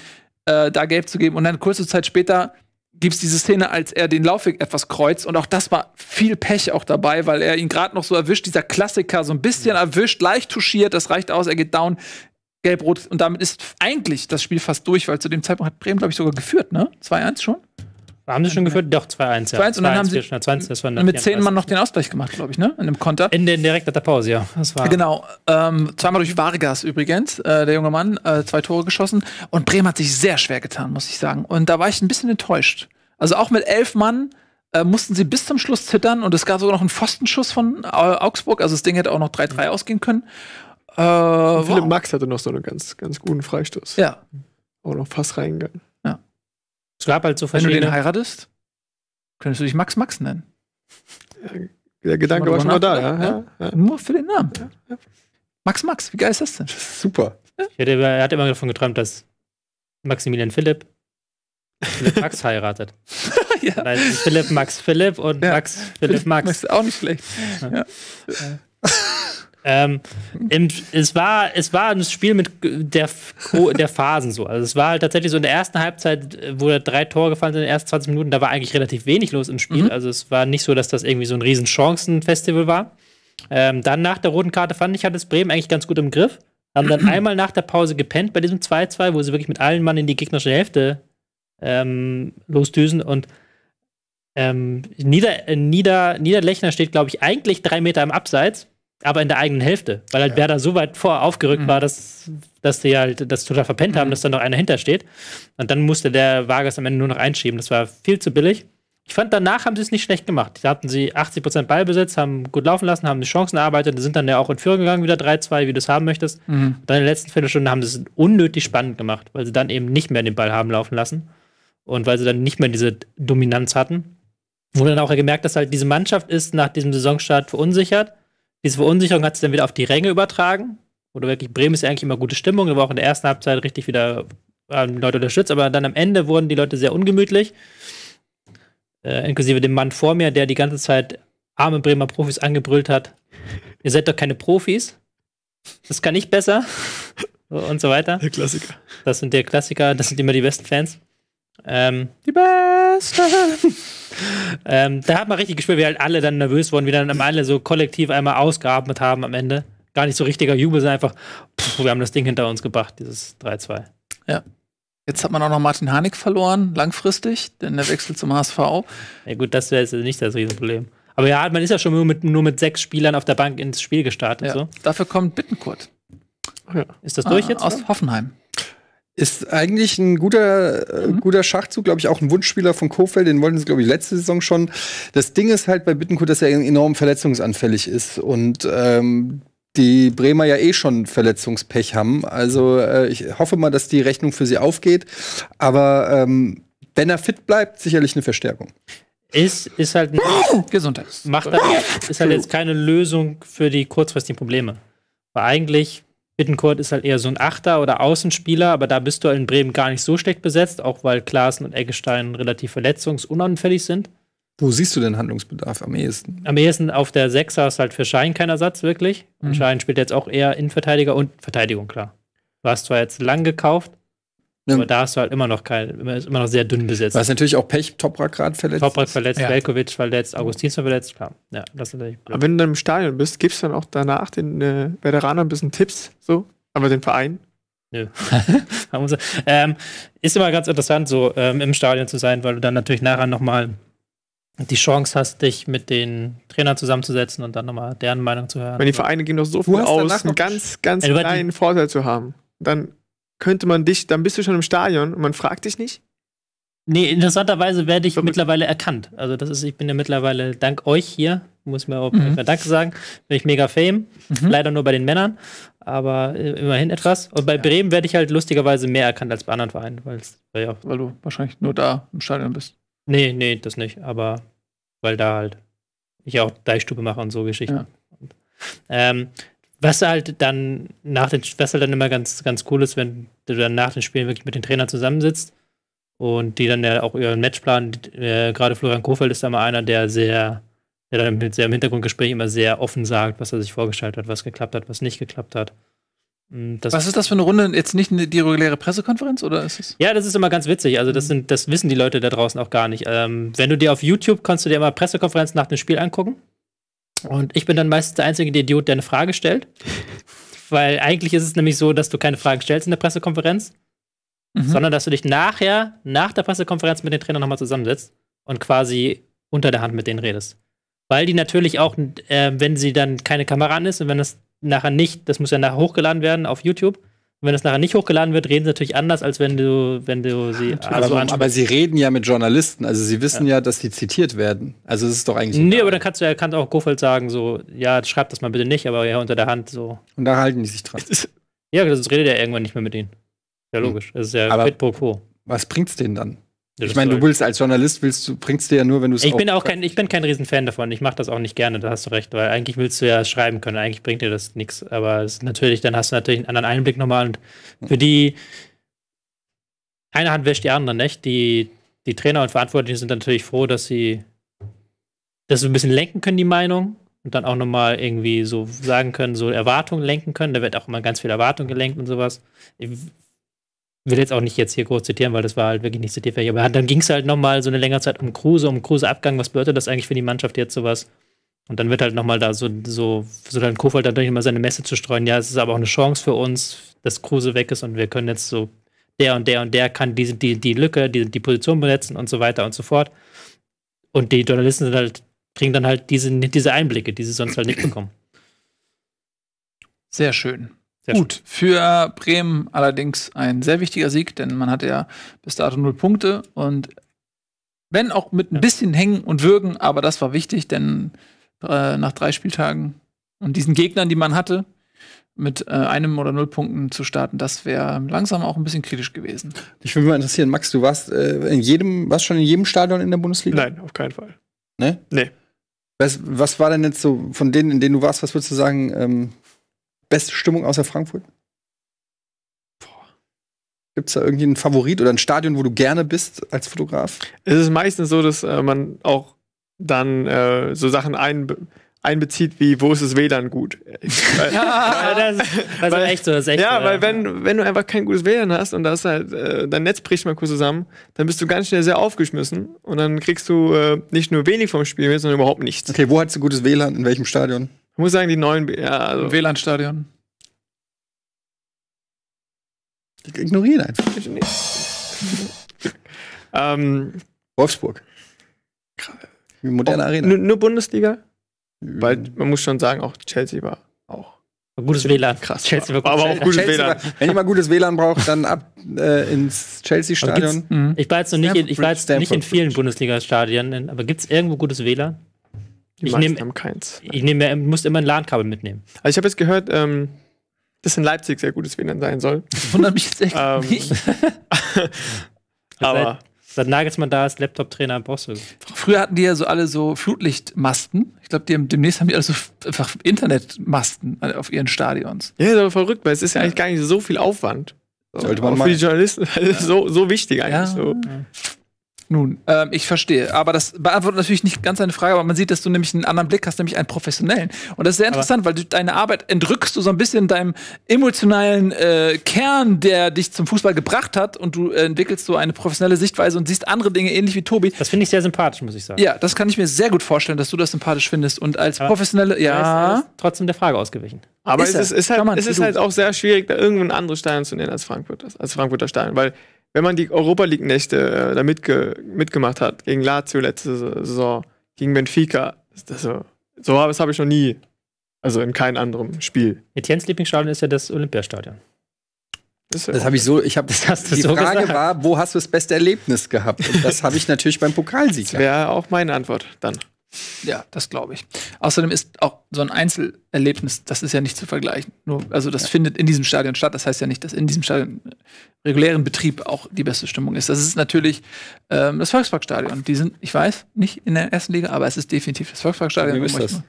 äh, da gelb zu geben. Und dann kurze Zeit später gibt es diese Szene, als er den Laufweg etwas kreuzt. Und auch das war viel Pech auch dabei, weil er ihn gerade noch so erwischt, dieser Klassiker, so ein bisschen erwischt, leicht touchiert, das reicht aus, er geht down, gelb-rot. Und damit ist eigentlich das Spiel fast durch, weil zu dem Zeitpunkt hat Bremen, glaube ich, sogar geführt, ne? 2-1 schon? Haben sie schon geführt? Halt Doch, 2-1. Ja. 2-1 und dann haben sie 4, 20, das waren mit 10 Mann noch den Ausgleich gemacht, glaube ich, ne? In einem Konter. In, in direkt nach der Pause, ja. Das war genau. Ähm, zweimal durch Vargas übrigens, äh, der junge Mann, äh, zwei Tore geschossen. Und Bremen hat sich sehr schwer getan, muss ich sagen. Und da war ich ein bisschen enttäuscht. Also auch mit elf Mann äh, mussten sie bis zum Schluss zittern. Und es gab sogar noch einen Pfostenschuss von äh, Augsburg. Also das Ding hätte auch noch 3-3 mhm. ausgehen können. Äh, Philipp wow. Max hatte noch so einen ganz, ganz guten Freistoß. Ja. Auch noch fast reingegangen. Es gab halt so verschiedene. Wenn du den heiratest, könntest du dich Max Max nennen. Der Gedanke war schon mal da, ja? Ja, Nur für den Namen. Max Max, wie geil ist das denn? Das ist super. Hätte, er hat immer davon geträumt, dass Maximilian Philipp Philipp Max heiratet. ja. Dann Philipp Max Philipp und Max Philipp Max. Ist auch nicht schlecht. Ja. Ähm, es, war, es war ein Spiel mit der, der Phasen so. Also es war halt tatsächlich so in der ersten Halbzeit, äh, wo da drei Tore gefallen sind in den ersten 20 Minuten, da war eigentlich relativ wenig los im Spiel. Mhm. Also es war nicht so, dass das irgendwie so ein riesen Chancenfestival war. Ähm, dann nach der roten Karte fand ich, hat es Bremen eigentlich ganz gut im Griff. Haben dann einmal nach der Pause gepennt bei diesem 2-2, wo sie wirklich mit allen Mann in die gegnerische Hälfte ähm, losdüsen und ähm, Nieder, äh, Nieder, Niederlechner steht, glaube ich, eigentlich drei Meter im Abseits aber in der eigenen Hälfte, weil halt ja. Werder so weit vor aufgerückt mhm. war, dass, dass die halt das total verpennt haben, mhm. dass dann noch einer hintersteht. Und dann musste der Vargas am Ende nur noch einschieben. Das war viel zu billig. Ich fand, danach haben sie es nicht schlecht gemacht. Da hatten sie 80% Ballbesitz, haben gut laufen lassen, haben die Chancen erarbeitet, sind dann ja auch in Führung gegangen, wieder 3-2, wie du es haben möchtest. Mhm. Dann in der letzten Viertelstunde haben sie es unnötig spannend gemacht, weil sie dann eben nicht mehr den Ball haben laufen lassen und weil sie dann nicht mehr diese Dominanz hatten. Wurde dann auch gemerkt, dass halt diese Mannschaft ist nach diesem Saisonstart verunsichert diese Verunsicherung hat sich dann wieder auf die Ränge übertragen. Oder wirklich, Bremen ist ja eigentlich immer gute Stimmung. Wir waren auch in der ersten Halbzeit richtig wieder äh, Leute unterstützt. Aber dann am Ende wurden die Leute sehr ungemütlich. Äh, inklusive dem Mann vor mir, der die ganze Zeit arme Bremer Profis angebrüllt hat. Ihr seid doch keine Profis. Das kann ich besser. und so weiter. Der Klassiker. Das sind der Klassiker, das sind immer die besten Fans. Ähm, die Bär! Schwestern. ähm, da hat man richtig gespürt, wie halt alle dann nervös wurden, wie dann alle so kollektiv einmal ausgeatmet haben am Ende. Gar nicht so richtiger Jubel, sondern einfach, pff, wir haben das Ding hinter uns gebracht, dieses 3-2. Ja. Jetzt hat man auch noch Martin Hanik verloren, langfristig, denn der Wechsel zum HSV. Ja, gut, das wäre jetzt nicht das Riesenproblem. Aber ja, man ist ja schon nur mit, nur mit sechs Spielern auf der Bank ins Spiel gestartet. Ja. So. Dafür kommt Bittenkurt. Ja. Ist das durch ah, jetzt? Aus oder? Hoffenheim. Ist eigentlich ein guter, äh, mhm. guter Schachzug, glaube ich, auch ein Wunschspieler von Kofeld, den wollten sie, glaube ich, letzte Saison schon. Das Ding ist halt bei Bittenkurt, dass er enorm verletzungsanfällig ist und ähm, die Bremer ja eh schon Verletzungspech haben. Also äh, ich hoffe mal, dass die Rechnung für sie aufgeht. Aber ähm, wenn er fit bleibt, sicherlich eine Verstärkung. Ist, ist halt ein, Gesundheit. Macht halt, ist halt jetzt keine Lösung für die kurzfristigen Probleme. Weil eigentlich Bittencourt ist halt eher so ein Achter oder Außenspieler, aber da bist du halt in Bremen gar nicht so schlecht besetzt, auch weil Klaassen und Eggestein relativ verletzungsunanfällig sind. Wo siehst du denn Handlungsbedarf am ehesten? Am ehesten auf der Sechser ist halt für Schein kein Ersatz, wirklich. Mhm. Schein spielt jetzt auch eher Innenverteidiger und Verteidigung, klar. Du hast zwar jetzt lang gekauft, ja. Aber da hast du halt immer noch kein, immer, noch sehr dünn besetzt. Was natürlich auch Pech, Toprak gerade verletzt. Toprak verletzt, ja. Belkovic verletzt, Augustinsson verletzt, klar. Ja, das ist natürlich blöd. Aber wenn du dann im Stadion bist, gibst du dann auch danach den äh, Veteranern ein bisschen Tipps, so, aber den Verein? Nö. ähm, ist immer ganz interessant, so ähm, im Stadion zu sein, weil du dann natürlich nachher nochmal die Chance hast, dich mit den Trainern zusammenzusetzen und dann nochmal deren Meinung zu hören. Wenn die Vereine gehen doch so viel aus, einen ganz, ganz kleinen Vorteil zu haben. Dann könnte man dich, dann bist du schon im Stadion und man fragt dich nicht? Nee, interessanterweise werde ich mittlerweile erkannt. Also das ist, ich bin ja mittlerweile dank euch hier, muss mir auch mhm. Danke sagen, bin ich mega fame. Mhm. Leider nur bei den Männern, aber äh, immerhin etwas. Und bei ja. Bremen werde ich halt lustigerweise mehr erkannt als bei anderen Vereinen, weil ja. Weil du wahrscheinlich nur da im Stadion bist. Nee, nee, das nicht, aber weil da halt ich auch Deichstube mache und so Geschichten. Ja. Und, ähm, was halt dann nach den, was halt dann immer ganz, ganz cool ist, wenn du dann nach den Spielen wirklich mit den Trainern zusammensitzt und die dann ja auch ihren Matchplan, äh, gerade Florian Kofeld ist da mal einer, der sehr, der dann mit sehr im Hintergrundgespräch immer sehr offen sagt, was er sich vorgestellt hat, was geklappt hat, was nicht geklappt hat. Mm, das was ist das für eine Runde? Jetzt nicht die reguläre Pressekonferenz oder ist es? Ja, das ist immer ganz witzig. Also das mhm. sind, das wissen die Leute da draußen auch gar nicht. Ähm, wenn du dir auf YouTube kannst du dir immer Pressekonferenzen nach dem Spiel angucken. Und ich bin dann meistens der einzige Idiot, der eine Frage stellt. Weil eigentlich ist es nämlich so, dass du keine Fragen stellst in der Pressekonferenz, mhm. sondern dass du dich nachher, nach der Pressekonferenz mit den Trainern nochmal zusammensetzt und quasi unter der Hand mit denen redest. Weil die natürlich auch, äh, wenn sie dann keine Kamera an ist und wenn das nachher nicht, das muss ja nachher hochgeladen werden auf YouTube, und wenn das nachher nicht hochgeladen wird, reden sie natürlich anders, als wenn du, wenn du sie. Ja, also aber, aber sie reden ja mit Journalisten, also sie wissen ja, ja dass sie zitiert werden. Also es ist doch eigentlich. Nee, egal. aber dann kannst du ja kann auch Kofeld sagen, so, ja, schreibt das mal bitte nicht, aber ja, unter der Hand so. Und da halten die sich dran. ja, sonst redet er irgendwann nicht mehr mit ihnen. Ja, logisch. Das ist ja aber quid pro quo. Was bringt's denen dann? ich meine, du willst als Journalist willst du bringst dir ja nur, wenn du es Ich bin auch kein ich bin kein Riesenfan davon. Ich mache das auch nicht gerne, da hast du recht, weil eigentlich willst du ja schreiben können, eigentlich bringt dir das nichts, aber es ist natürlich dann hast du natürlich einen anderen Einblick nochmal und für die eine Hand wäscht die andere nicht. Die die Trainer und Verantwortlichen sind natürlich froh, dass sie das so ein bisschen lenken können die Meinung und dann auch nochmal irgendwie so sagen können, so Erwartungen lenken können. Da wird auch immer ganz viel Erwartung gelenkt und sowas. Ich will jetzt auch nicht jetzt hier groß zitieren, weil das war halt wirklich nicht zitierfähig. Aber dann ging es halt nochmal so eine längere Zeit um Kruse, um Kruse-Abgang. Was bedeutet das eigentlich für die Mannschaft jetzt sowas? Und dann wird halt nochmal da so, so, so dann Kofeld natürlich immer seine Messe zu streuen. Ja, es ist aber auch eine Chance für uns, dass Kruse weg ist und wir können jetzt so, der und der und der kann diese, die, die Lücke, die, die Position besetzen und so weiter und so fort. Und die Journalisten sind halt, bringen dann halt diese, diese Einblicke, die sie sonst halt nicht bekommen. Sehr schön. Sehr Gut, schön. für Bremen allerdings ein sehr wichtiger Sieg, denn man hatte ja bis dato null Punkte und wenn auch mit ein bisschen Hängen und Würgen, aber das war wichtig, denn äh, nach drei Spieltagen und diesen Gegnern, die man hatte, mit äh, einem oder null Punkten zu starten, das wäre langsam auch ein bisschen kritisch gewesen. Ich würde mich mal interessieren, Max, du warst äh, in jedem, warst schon in jedem Stadion in der Bundesliga? Nein, auf keinen Fall. Ne? Nee. Was, was war denn jetzt so von denen, in denen du warst, was würdest du sagen, ähm, Beste Stimmung außer Frankfurt? Gibt es da irgendwie einen Favorit oder ein Stadion, wo du gerne bist als Fotograf? Es ist meistens so, dass äh, man auch dann äh, so Sachen einbe einbezieht wie, wo ist das WLAN gut? weil, ja, das, das weil, ist echt so. Das ist ja, so, ja, wenn, wenn du einfach kein gutes WLAN hast und das halt, äh, dein Netz bricht mal kurz zusammen, dann bist du ganz schnell sehr aufgeschmissen und dann kriegst du äh, nicht nur wenig vom Spiel mit, sondern überhaupt nichts. Okay, wo hast du gutes WLAN? In welchem Stadion? Ich muss sagen, die neuen. Ja, also WLAN-Stadion. Ignorieren einfach. ähm, Wolfsburg. Moderne auch, Arena. Nur Bundesliga? Mhm. Weil man muss schon sagen, auch Chelsea war auch. Gutes WLAN. Krass. Chelsea war, war aber auch gutes WLAN. wenn ihr mal gutes WLAN braucht, dann ab äh, ins Chelsea-Stadion. Mhm. Ich war jetzt noch nicht, in, ich war jetzt nicht in vielen Bundesliga-Stadien, aber gibt es irgendwo gutes WLAN? Die ich nehm, haben keins. Ich nehme, muss immer ein LAN-Kabel mitnehmen. Also ich habe jetzt gehört, ähm, dass in Leipzig sehr gutes WLAN sein soll. Das wundert mich jetzt echt ähm, nicht. aber Seit Nagelsmann da ist Laptop-Trainer Bosse. Früher hatten die ja so alle so Flutlichtmasten. Ich glaube, demnächst haben die alle so einfach Internetmasten äh, auf ihren Stadions. Ja, ist aber verrückt, weil es ist ja, eigentlich gar nicht so viel Aufwand. Sollte man auch mal. Für die Journalisten ja. Also so, so wichtig eigentlich. Ja. So. Ja. Nun. Ähm, ich verstehe. Aber das beantwortet natürlich nicht ganz deine Frage, aber man sieht, dass du nämlich einen anderen Blick hast, nämlich einen professionellen. Und das ist sehr interessant, aber weil du deine Arbeit entrückst du so ein bisschen deinem emotionalen äh, Kern, der dich zum Fußball gebracht hat und du äh, entwickelst so eine professionelle Sichtweise und siehst andere Dinge ähnlich wie Tobi. Das finde ich sehr sympathisch, muss ich sagen. Ja, das kann ich mir sehr gut vorstellen, dass du das sympathisch findest. Und als aber professionelle, ja. trotzdem der Frage ausgewichen. Aber ist es, ist, ist halt, man, es ist halt auch sehr schwierig, da irgendein anderes Stadion zu nennen als Frankfurt, als Frankfurter Stadion, weil wenn man die Europa League-Nächte äh, da mitge mitgemacht hat, gegen Lazio letzte Saison, gegen Benfica, das, so, so was habe ich noch nie. Also in keinem anderen Spiel. Etiennes Lieblingsstadion ist ja das Olympiastadion. Das, das habe ich so, ich habe das hast du Die so Frage gesagt. war, wo hast du das beste Erlebnis gehabt? Und das habe ich natürlich beim Pokalsieg. Das wäre auch meine Antwort dann. Ja, das glaube ich. Außerdem ist auch so ein Einzelerlebnis, das ist ja nicht zu vergleichen. Nur, also das ja. findet in diesem Stadion statt. Das heißt ja nicht, dass in diesem Stadion äh, regulären Betrieb auch die beste Stimmung ist. Das ist natürlich ähm, das Volksparkstadion. Die sind, ich weiß, nicht in der ersten Liga, aber es ist definitiv das Volksparkstadion. Wie ist das?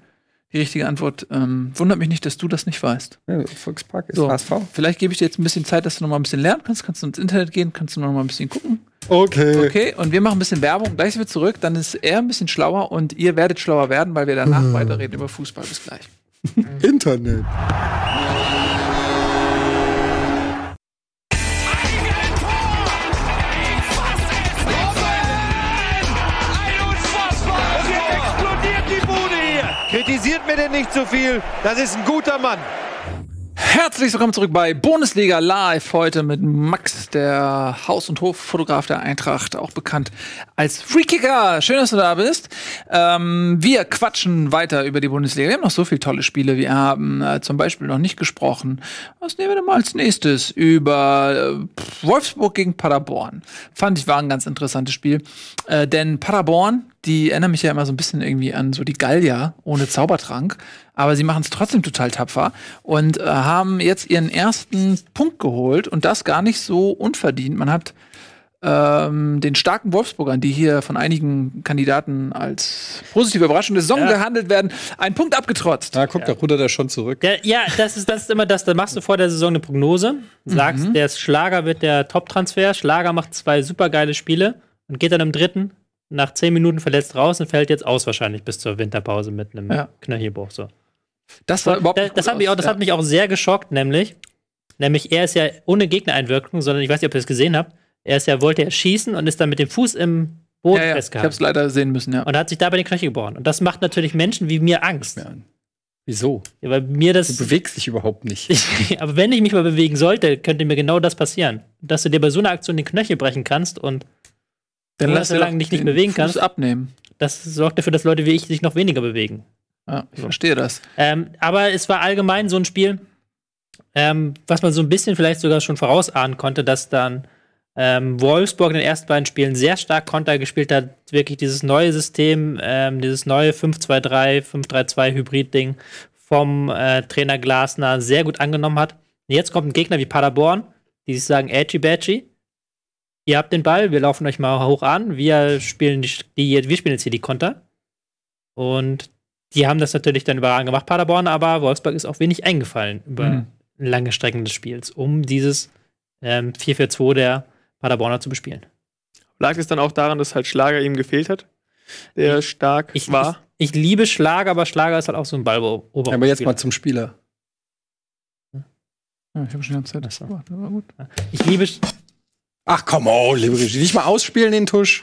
die richtige Antwort. Ähm, wundert mich nicht, dass du das nicht weißt. Ja, Volkspark ist so. HSV. Vielleicht gebe ich dir jetzt ein bisschen Zeit, dass du noch mal ein bisschen lernen kannst. Kannst du ins Internet gehen, kannst du noch mal ein bisschen gucken. Okay. Okay, und wir machen ein bisschen Werbung. Gleich sind wir zurück. Dann ist er ein bisschen schlauer und ihr werdet schlauer werden, weil wir danach hm. weiterreden über Fußball. Bis gleich. Internet. Kritisiert mir denn nicht zu so viel. Das ist ein guter Mann. Herzlich willkommen zurück bei Bundesliga Live. Heute mit Max, der Haus- und Hoffotograf der Eintracht, auch bekannt als Freekicker. Schön, dass du da bist. Ähm, wir quatschen weiter über die Bundesliga. Wir haben noch so viele tolle Spiele. Wir haben äh, zum Beispiel noch nicht gesprochen. Was nehmen wir denn mal als nächstes? Über äh, Wolfsburg gegen Paderborn. Fand ich war ein ganz interessantes Spiel. Äh, denn Paderborn, die erinnern mich ja immer so ein bisschen irgendwie an so die Gallier ohne Zaubertrank aber sie machen es trotzdem total tapfer und äh, haben jetzt ihren ersten Punkt geholt und das gar nicht so unverdient. Man hat ähm, den starken Wolfsburgern, die hier von einigen Kandidaten als positive Überraschung des Saison ja. gehandelt werden, einen Punkt abgetrotzt. Na, guck, ja. da rudert er schon zurück. Ja, ja, das, ist, das ist immer das. Da machst du vor der Saison eine Prognose, sagst, mhm. der Schlager wird der Top-Transfer, Schlager macht zwei supergeile Spiele und geht dann im dritten nach zehn Minuten verletzt raus und fällt jetzt aus wahrscheinlich bis zur Winterpause mit einem ja. Knöchelbruch. So. Das war überhaupt das, das, hat, mich auch, das ja. hat mich auch sehr geschockt, nämlich. Nämlich, er ist ja ohne Gegnereinwirkung, sondern ich weiß nicht, ob ihr es gesehen habt. Er ist ja, wollte er schießen und ist dann mit dem Fuß im Boden ja, ja. festgehalten. Ich hab's leider sehen müssen, ja. Und hat sich dabei den Knöchel gebrochen. Und das macht natürlich Menschen wie mir Angst. Ja. Wieso? Ja, weil mir das. Du bewegst dich überhaupt nicht. aber wenn ich mich mal bewegen sollte, könnte mir genau das passieren. Dass du dir bei so einer Aktion den Knöchel brechen kannst und dann lass lang dich nicht bewegen Fuß kannst. abnehmen. Das sorgt dafür, dass Leute wie ich sich noch weniger bewegen. Ja, ich so. verstehe das. Ähm, aber es war allgemein so ein Spiel, ähm, was man so ein bisschen vielleicht sogar schon vorausahnen konnte, dass dann ähm, Wolfsburg in den ersten beiden Spielen sehr stark Konter gespielt hat. Wirklich dieses neue System, ähm, dieses neue 5-2-3, 5-3-2 Hybrid-Ding vom äh, Trainer Glasner sehr gut angenommen hat. Und jetzt kommt ein Gegner wie Paderborn, die sich sagen, edgy badgy ihr habt den Ball, wir laufen euch mal hoch an, wir spielen, die, wir spielen jetzt hier die Konter. Und die haben das natürlich dann überragend gemacht, Paderborn, aber Wolfsburg ist auch wenig eingefallen über mhm. lange Strecken des Spiels, um dieses ähm, 4-4-2 der Paderborner zu bespielen. Lag es dann auch daran, dass halt Schlager ihm gefehlt hat? Der ich, stark ich, war? Ich, ich, liebe Schlager, aber Schlager ist halt auch so ein Ballbeobachter. Ja, aber jetzt mal zum Spieler. Hm? Ja, ich habe schon die ganze Zeit. Das war gut. Ich liebe, Ach komm, oh, liebe Regie, nicht mal ausspielen den Tusch.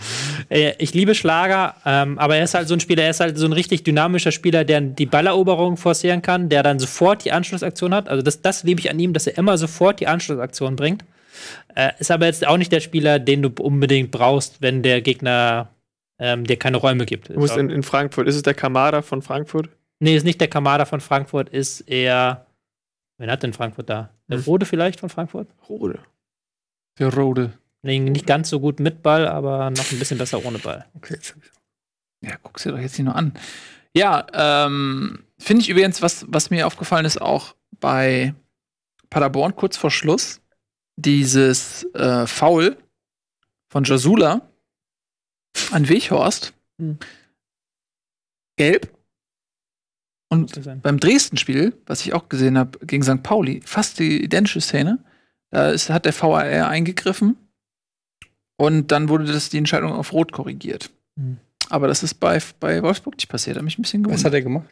Äh, ich liebe Schlager, ähm, aber er ist halt so ein Spieler, er ist halt so ein richtig dynamischer Spieler, der die Balleroberung forcieren kann, der dann sofort die Anschlussaktion hat. Also das, das liebe ich an ihm, dass er immer sofort die Anschlussaktion bringt. Äh, ist aber jetzt auch nicht der Spieler, den du unbedingt brauchst, wenn der Gegner ähm, dir keine Räume gibt. Du musst in, in, Frankfurt, ist es der Kamada von Frankfurt? Nee, ist nicht der Kamada von Frankfurt, ist er. Wen hat denn Frankfurt da? Der hm. Rode vielleicht von Frankfurt? Rode. Für Rode. Nicht ganz so gut mit Ball, aber noch ein bisschen besser ohne Ball. Okay, ja, guck's dir doch jetzt nicht nur an. Ja, ähm, finde ich übrigens, was, was mir aufgefallen ist, auch bei Paderborn kurz vor Schluss, dieses äh, Foul von Jasula an Weghorst. Hm. Gelb. Und beim Dresden-Spiel, was ich auch gesehen habe, gegen St. Pauli, fast die identische Szene da äh, ist, hat der VAR eingegriffen und dann wurde das, die Entscheidung auf Rot korrigiert. Mhm. Aber das ist bei, bei Wolfsburg nicht passiert. Da mich ein bisschen gewundert. Was hat er gemacht?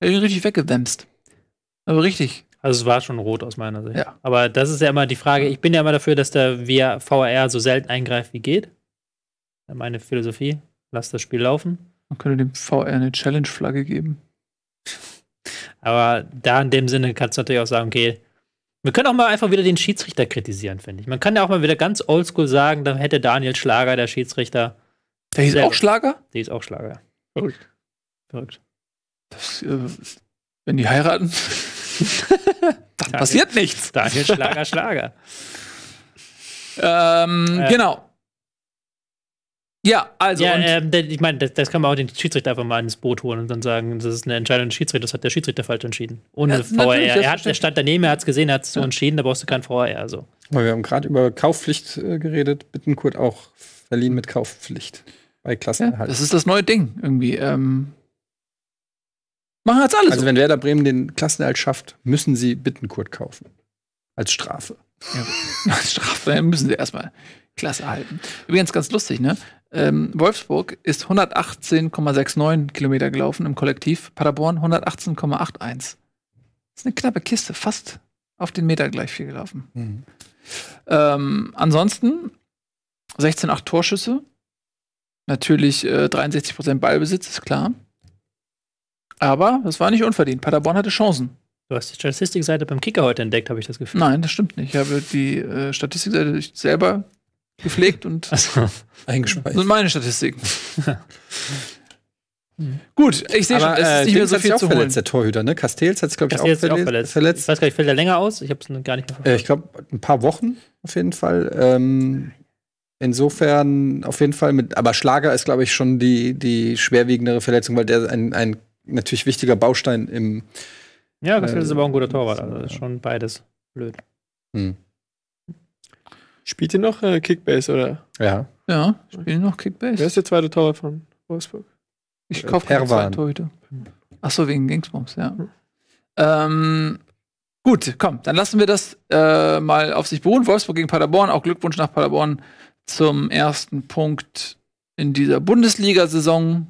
Er hat ihn richtig weggewämst. Aber also richtig. Also es war schon rot aus meiner Sicht. Ja. Aber das ist ja immer die Frage. Ich bin ja immer dafür, dass der VAR so selten eingreift wie geht. Meine Philosophie. Lass das Spiel laufen. Man könnte dem VR eine Challenge-Flagge geben. Aber da in dem Sinne kannst du natürlich auch sagen, okay, wir können auch mal einfach wieder den Schiedsrichter kritisieren, finde ich. Man kann ja auch mal wieder ganz oldschool sagen, dann hätte Daniel Schlager, der Schiedsrichter. Der hieß auch Schlager? Der hieß auch Schlager. Verrückt. Verrückt. Das, äh, wenn die heiraten, dann Daniel, passiert nichts. Daniel Schlager, Schlager. Ähm, äh, genau. Ja, also. Ja, ähm, ich meine, das, das, kann man auch den Schiedsrichter einfach mal ins Boot holen und dann sagen, das ist eine Entscheidung des Schiedsrichters, das hat der Schiedsrichter falsch entschieden. Ohne ja, VR. Er, hat, er stand daneben, er hat es gesehen, er hat es so ja. entschieden, da brauchst du kein VR. Also. wir haben gerade über Kaufpflicht äh, geredet. Bittenkurt auch verliehen mit Kaufpflicht bei Klassenerhalt. Ja, halt. das ist das neue Ding irgendwie. Ähm, machen jetzt alles. Also, wenn Werder Bremen den Klassenerhalt schafft, müssen sie Bittenkurt kaufen. Als Strafe. Ja. Als Strafe müssen sie erstmal. Klasse halten. Übrigens ganz lustig, ne? Ähm, Wolfsburg ist 118,69 Kilometer gelaufen im Kollektiv, Paderborn 118,81. Das ist eine knappe Kiste, fast auf den Meter gleich viel gelaufen. Mhm. Ähm, ansonsten 16,8 Torschüsse. Natürlich äh, 63% Ballbesitz, ist klar. Aber das war nicht unverdient. Paderborn hatte Chancen. Du hast die Statistikseite beim Kicker heute entdeckt, habe ich das Gefühl. Nein, das stimmt nicht. Ich habe die äh, Statistikseite selber gepflegt und also, eingespeist. sind meine Statistiken. Hm. Gut, ich sehe schon, es ist äh, nicht äh, mehr so viel zu holen. Verletzt, der Torhüter, ne? Castells hat es, glaube ich, auch, verletzt. auch verletzt. verletzt. Ich weiß gar nicht, fällt er länger aus? Ich habe es gar nicht mehr verfolgt. Äh, ich glaube, ein paar Wochen auf jeden Fall. Ähm, insofern auf jeden Fall mit, aber Schlager ist, glaube ich, schon die, die schwerwiegendere Verletzung, weil der ein, ein natürlich wichtiger Baustein im. Ja, Castells äh, ist aber auch ein guter Torwart, also ist schon beides blöd. Hm. Spielt ihr noch äh, Kickbase, oder? Ja. Ja, spielen noch Kickbase. Wer ist der zweite Tower von Wolfsburg? Ich äh, kaufe keine zwei heute. Achso, wegen Gangsbombs, ja. Mhm. Ähm, gut, komm, dann lassen wir das äh, mal auf sich beruhen. Wolfsburg gegen Paderborn, auch Glückwunsch nach Paderborn zum ersten Punkt in dieser Bundesliga-Saison.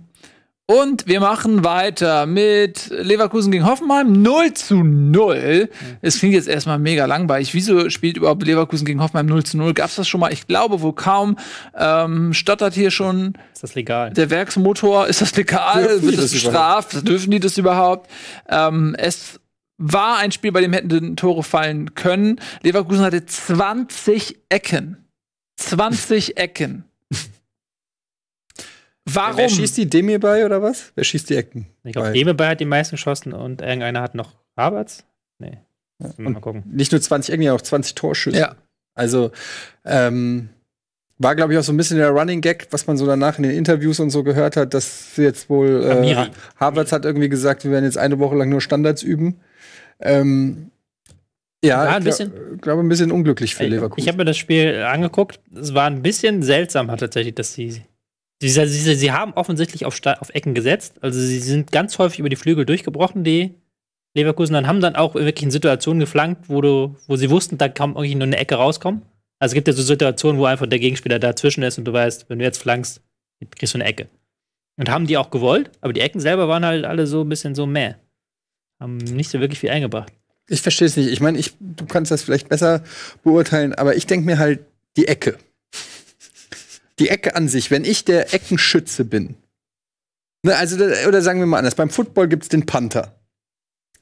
Und wir machen weiter mit Leverkusen gegen Hoffenheim 0 zu 0. Mhm. Es klingt jetzt erstmal mega langweilig. Wieso spielt überhaupt Leverkusen gegen Hoffenheim 0 zu 0? Gab es das schon mal? Ich glaube wohl kaum. Ähm, stottert hier schon. Ist das legal? Der Werksmotor, ist das legal? Dürfen Wird das, bestraft? Überhaupt? Dürfen die das überhaupt? Ähm, es war ein Spiel, bei dem hätten Tore fallen können. Leverkusen hatte 20 Ecken. 20 Ecken. Warum? Wer schießt die? Demir oder was? Wer schießt die Ecken? Ich glaube, Demir hat die meisten geschossen und irgendeiner hat noch Harvards? Nee. Ja. Mal gucken. Nicht nur 20 Ecken, ja auch 20 Torschüsse. Ja. Also, ähm, war, glaube ich, auch so ein bisschen der Running Gag, was man so danach in den Interviews und so gehört hat, dass jetzt wohl äh, Havertz hat irgendwie gesagt, wir werden jetzt eine Woche lang nur Standards üben. Ähm, ja, war ein bisschen, ich äh, glaube, ein bisschen unglücklich für Leverkusen. Ich habe mir das Spiel angeguckt. Es war ein bisschen seltsam, hat tatsächlich, dass sie Sie, sie, sie haben offensichtlich auf, auf, Ecken gesetzt. Also sie sind ganz häufig über die Flügel durchgebrochen, die Leverkusen, dann haben dann auch wirklich in Situationen geflankt, wo, du, wo sie wussten, da kann irgendwie nur eine Ecke rauskommen. Also es gibt ja so Situationen, wo einfach der Gegenspieler dazwischen ist und du weißt, wenn du jetzt flankst, kriegst du eine Ecke. Und haben die auch gewollt, aber die Ecken selber waren halt alle so ein bisschen so meh. Haben nicht so wirklich viel eingebracht. Ich verstehe es nicht. Ich meine, ich, du kannst das vielleicht besser beurteilen, aber ich denke mir halt die Ecke die Ecke an sich, wenn ich der Eckenschütze bin, ne, also, oder sagen wir mal anders, beim Football gibt es den Panther.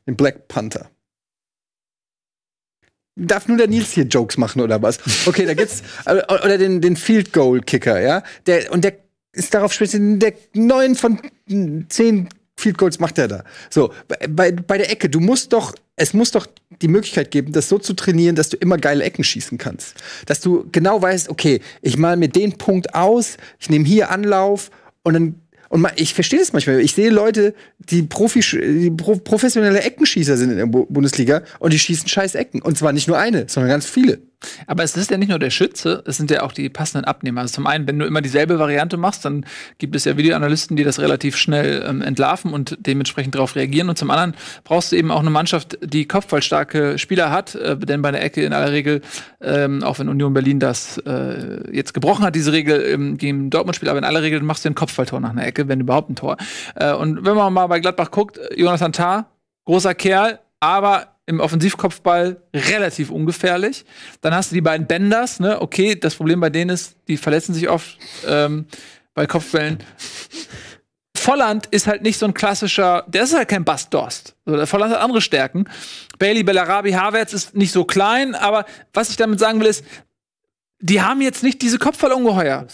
Den Black Panther. Darf nur der Nils hier Jokes machen oder was? Okay, da gibt's äh, oder den, den Field Goal Kicker, ja? Der und der ist darauf spezialisiert, der neun von zehn Field Goals macht er da. So, bei, bei der Ecke, du musst doch, es muss doch die Möglichkeit geben, das so zu trainieren, dass du immer geile Ecken schießen kannst. Dass du genau weißt, okay, ich mal mir den Punkt aus, ich nehme hier Anlauf und dann und ich verstehe das manchmal. Ich sehe Leute, die, Profi, die professionelle Eckenschießer sind in der Bundesliga und die schießen scheiß Ecken. Und zwar nicht nur eine, sondern ganz viele. Aber es ist ja nicht nur der Schütze, es sind ja auch die passenden Abnehmer. Also zum einen, wenn du immer dieselbe Variante machst, dann gibt es ja Videoanalysten, die das relativ schnell ähm, entlarven und dementsprechend darauf reagieren. Und zum anderen brauchst du eben auch eine Mannschaft, die kopfballstarke Spieler hat, äh, denn bei einer Ecke in aller Regel, ähm, auch wenn Union Berlin das äh, jetzt gebrochen hat, diese Regel ähm, gegen Dortmund-Spiel, aber in aller Regel machst du ein Kopfballtor nach einer Ecke, wenn überhaupt ein Tor. Äh, und wenn man mal bei Gladbach guckt, Jonas Antar, großer Kerl, aber im Offensivkopfball relativ ungefährlich. Dann hast du die beiden Benders, ne? Okay, das Problem bei denen ist, die verletzen sich oft ähm, bei Kopfbällen. Volland ist halt nicht so ein klassischer, der ist halt kein Bastdorst. So, Volland hat andere Stärken. Bailey, Bellarabi, Havertz ist nicht so klein, aber was ich damit sagen will, ist, die haben jetzt nicht diese Kopfballungeheuer.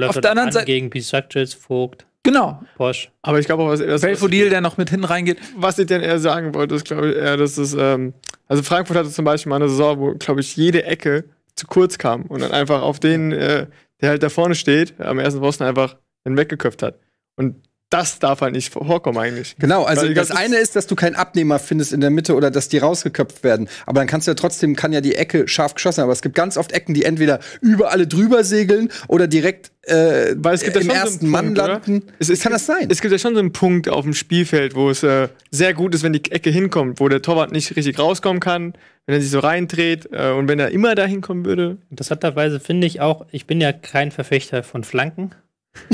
Auf der anderen Seite. Gegen Pisaccic, Vogt. Genau. Porsche. Aber ich glaube auch, was, was Belfodil, der noch mit hinten reingeht. Was ich denn eher sagen wollte, ist, glaube ich, eher, dass es, ähm, also Frankfurt hatte zum Beispiel mal eine Saison, wo, glaube ich, jede Ecke zu kurz kam und dann einfach auf den, äh, der halt da vorne steht, am ersten Posten einfach hinweggeköpft hat. Und das darf halt nicht vorkommen eigentlich. Genau, also Weil, das, eine ist, dass du keinen Abnehmer findest in der Mitte oder dass die rausgeköpft werden. Aber dann kannst du ja trotzdem, kann ja die Ecke scharf geschossen, aber es gibt ganz oft Ecken, die entweder über alle drüber segeln oder direkt äh, Weil es gibt im ersten so Mann landen. Es, es Kann gibt, das sein? Es gibt ja schon so einen Punkt auf dem Spielfeld, wo es äh, sehr gut ist, wenn die Ecke hinkommt, wo der Torwart nicht richtig rauskommen kann, wenn er sich so reindreht äh, und wenn er immer da hinkommen würde. Interessanterweise finde ich auch, ich bin ja kein Verfechter von Flanken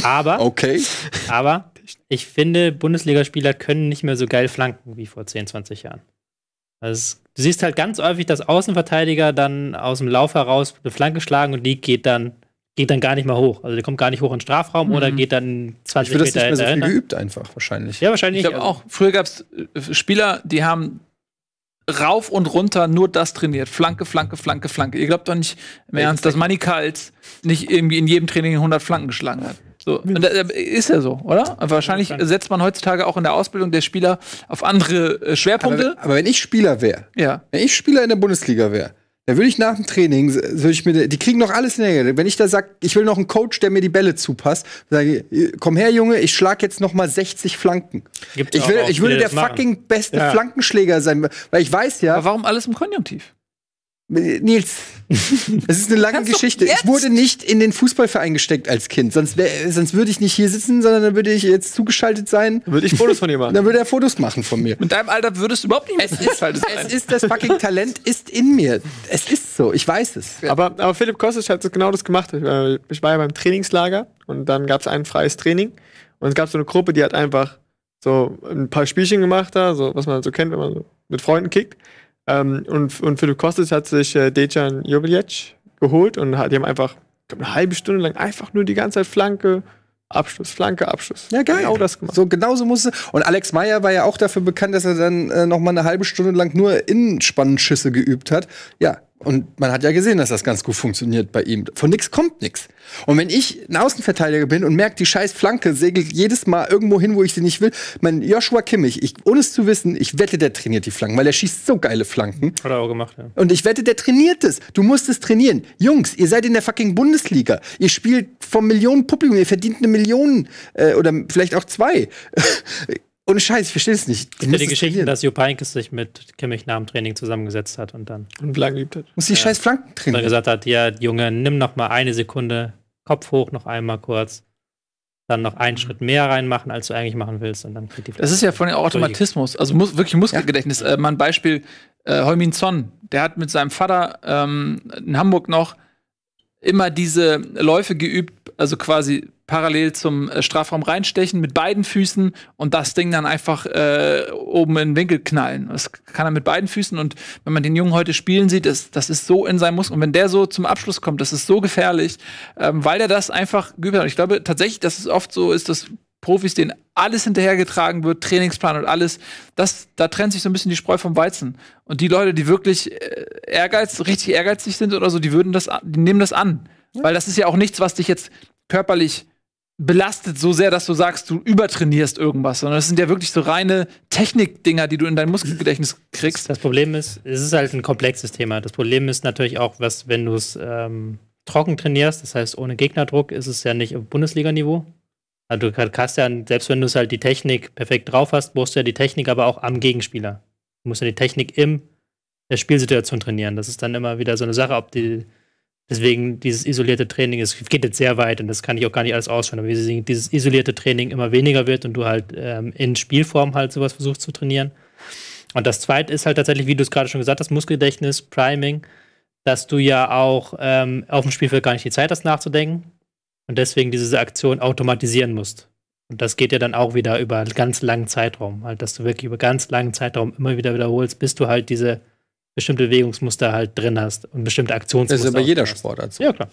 aber, okay. aber ich finde, Bundesligaspieler können nicht mehr so geil flanken wie vor 10, 20 Jahren. Also, du siehst halt ganz häufig, dass Außenverteidiger dann aus dem Lauf heraus eine Flanke schlagen und die geht dann, geht dann gar nicht mal hoch. Also, die kommt gar nicht hoch in den Strafraum mhm. oder geht dann 20 ich Meter Ich würde das nicht mehr so viel geübt einfach, wahrscheinlich. Ja, wahrscheinlich. Ich glaube auch, früher gab es äh, Spieler, die haben rauf und runter nur das trainiert. Flanke, Flanke, Flanke, Flanke. Ihr glaubt doch nicht im Ernst, dass Manny Kalt nicht irgendwie in jedem Training 100 Flanken geschlagen hat. So, und das ist ja so, oder? Wahrscheinlich setzt man heutzutage auch in der Ausbildung der Spieler auf andere äh, Schwerpunkte. Aber, aber wenn ich Spieler wäre, ja. wenn ich Spieler in der Bundesliga wäre, dann würde ich nach dem Training, würde ich mir, die kriegen noch alles in der Hände. Wenn ich da sage, ich will noch einen Coach, der mir die Bälle zupasst, sage ich, äh, komm her, Junge, ich schlag jetzt noch mal 60 Flanken. Gibt's ich, will, ich würde der fucking beste ja. Flankenschläger sein, weil ich weiß ja. Aber warum alles im Konjunktiv? Nils, es ist eine lange Geschichte. Ich wurde nicht in den Fußballverein gesteckt als Kind. Sonst, sonst würde ich nicht hier sitzen, sondern dann würde ich jetzt zugeschaltet sein. Dann Würde ich Fotos von dir machen. Dann würde er Fotos machen von mir. Mit deinem Alter würdest du überhaupt nicht mehr es ist, es ist das fucking Talent ist in mir. Es ist so, ich weiß es. Aber, aber Philipp Kostic hat genau das gemacht. Ich war, ich war ja beim Trainingslager und dann gab es ein freies Training. Und es gab so eine Gruppe, die hat einfach so ein paar Spielchen gemacht da, so was man so kennt, wenn man so mit Freunden kickt. Ähm, und, und für Kostic hat sich äh, Dejan Jobilic geholt und hat, die haben einfach glaub, eine halbe Stunde lang einfach nur die ganze Zeit Flanke, Abschluss, Flanke, Abschluss. Ja, geil. Genau das gemacht. So, genauso musste. Und Alex Meyer war ja auch dafür bekannt, dass er dann äh, noch mal eine halbe Stunde lang nur Innenspannenschüsse geübt hat. Ja, und man hat ja gesehen, dass das ganz gut funktioniert bei ihm. Von nichts kommt nichts. Und wenn ich ein Außenverteidiger bin und merke, die scheiß Flanke segelt jedes Mal irgendwo hin, wo ich sie nicht will, mein Joshua Kimmich, ich, ohne es zu wissen, ich wette, der trainiert die Flanken, weil er schießt so geile Flanken. Hat er auch gemacht, ja. Und ich wette, der trainiert es. Du musst es trainieren. Jungs, ihr seid in der fucking Bundesliga. Ihr spielt vom Millionen Publikum, ihr verdient eine Million äh, oder vielleicht auch zwei. Ohne Scheiß, ich verstehe es nicht. Ich die Geschichten, trainieren. dass Jo Heynckes sich mit Kimmich nach dem Training zusammengesetzt hat und dann. Und Flanken geübt hat. Muss die ja. scheiß Flanken trainieren. Und er gesagt hat: Ja, Junge, nimm noch mal eine Sekunde, Kopf hoch noch einmal kurz. Dann noch einen mhm. Schritt mehr reinmachen, als du eigentlich machen willst. Und dann kriegt die Flanken. Das ist ja von dem Automatismus. Also muss, wirklich Muskelgedächtnis. Ja. Äh, mal ein Beispiel: äh, Holmin Son, der hat mit seinem Vater ähm, in Hamburg noch immer diese Läufe geübt, also quasi parallel zum äh, Strafraum reinstechen mit beiden Füßen und das Ding dann einfach äh, oben in den Winkel knallen. Das kann er mit beiden Füßen und wenn man den Jungen heute spielen sieht, das, das ist so in seinem Muskel. Und wenn der so zum Abschluss kommt, das ist so gefährlich, ähm, weil er das einfach geübt hat. Und ich glaube tatsächlich, dass es oft so ist, dass Profis, denen alles hinterhergetragen wird, Trainingsplan und alles, das, da trennt sich so ein bisschen die Spreu vom Weizen. Und die Leute, die wirklich äh, ehrgeiz, richtig ehrgeizig sind oder so, die würden das, die nehmen das an. Ja. Weil das ist ja auch nichts, was dich jetzt körperlich belastet so sehr, dass du sagst, du übertrainierst irgendwas, sondern das sind ja wirklich so reine Technikdinger, die du in dein Muskelgedächtnis kriegst. Das Problem ist, es ist halt ein komplexes Thema. Das Problem ist natürlich auch, was, wenn du es ähm, trocken trainierst, das heißt ohne Gegnerdruck, ist es ja nicht auf Bundesliga-Niveau. Also du kannst ja, selbst wenn du es halt die Technik perfekt drauf hast, brauchst du ja die Technik aber auch am Gegenspieler. Du musst ja die Technik in der Spielsituation trainieren. Das ist dann immer wieder so eine Sache, ob die Deswegen dieses isolierte Training, es geht jetzt sehr weit und das kann ich auch gar nicht alles ausführen, aber wie dieses isolierte Training immer weniger wird und du halt ähm, in Spielform halt sowas versuchst zu trainieren. Und das zweite ist halt tatsächlich, wie du es gerade schon gesagt hast, Muskelgedächtnis, Priming, dass du ja auch ähm, auf dem Spielfeld gar nicht die Zeit hast nachzudenken und deswegen diese Aktion automatisieren musst. Und das geht ja dann auch wieder über einen ganz langen Zeitraum, halt, dass du wirklich über ganz langen Zeitraum immer wieder wiederholst, bis du halt diese bestimmte Bewegungsmuster halt drin hast und bestimmte Aktionsmuster. Das ist bei jeder Sportart so. Ja, klar.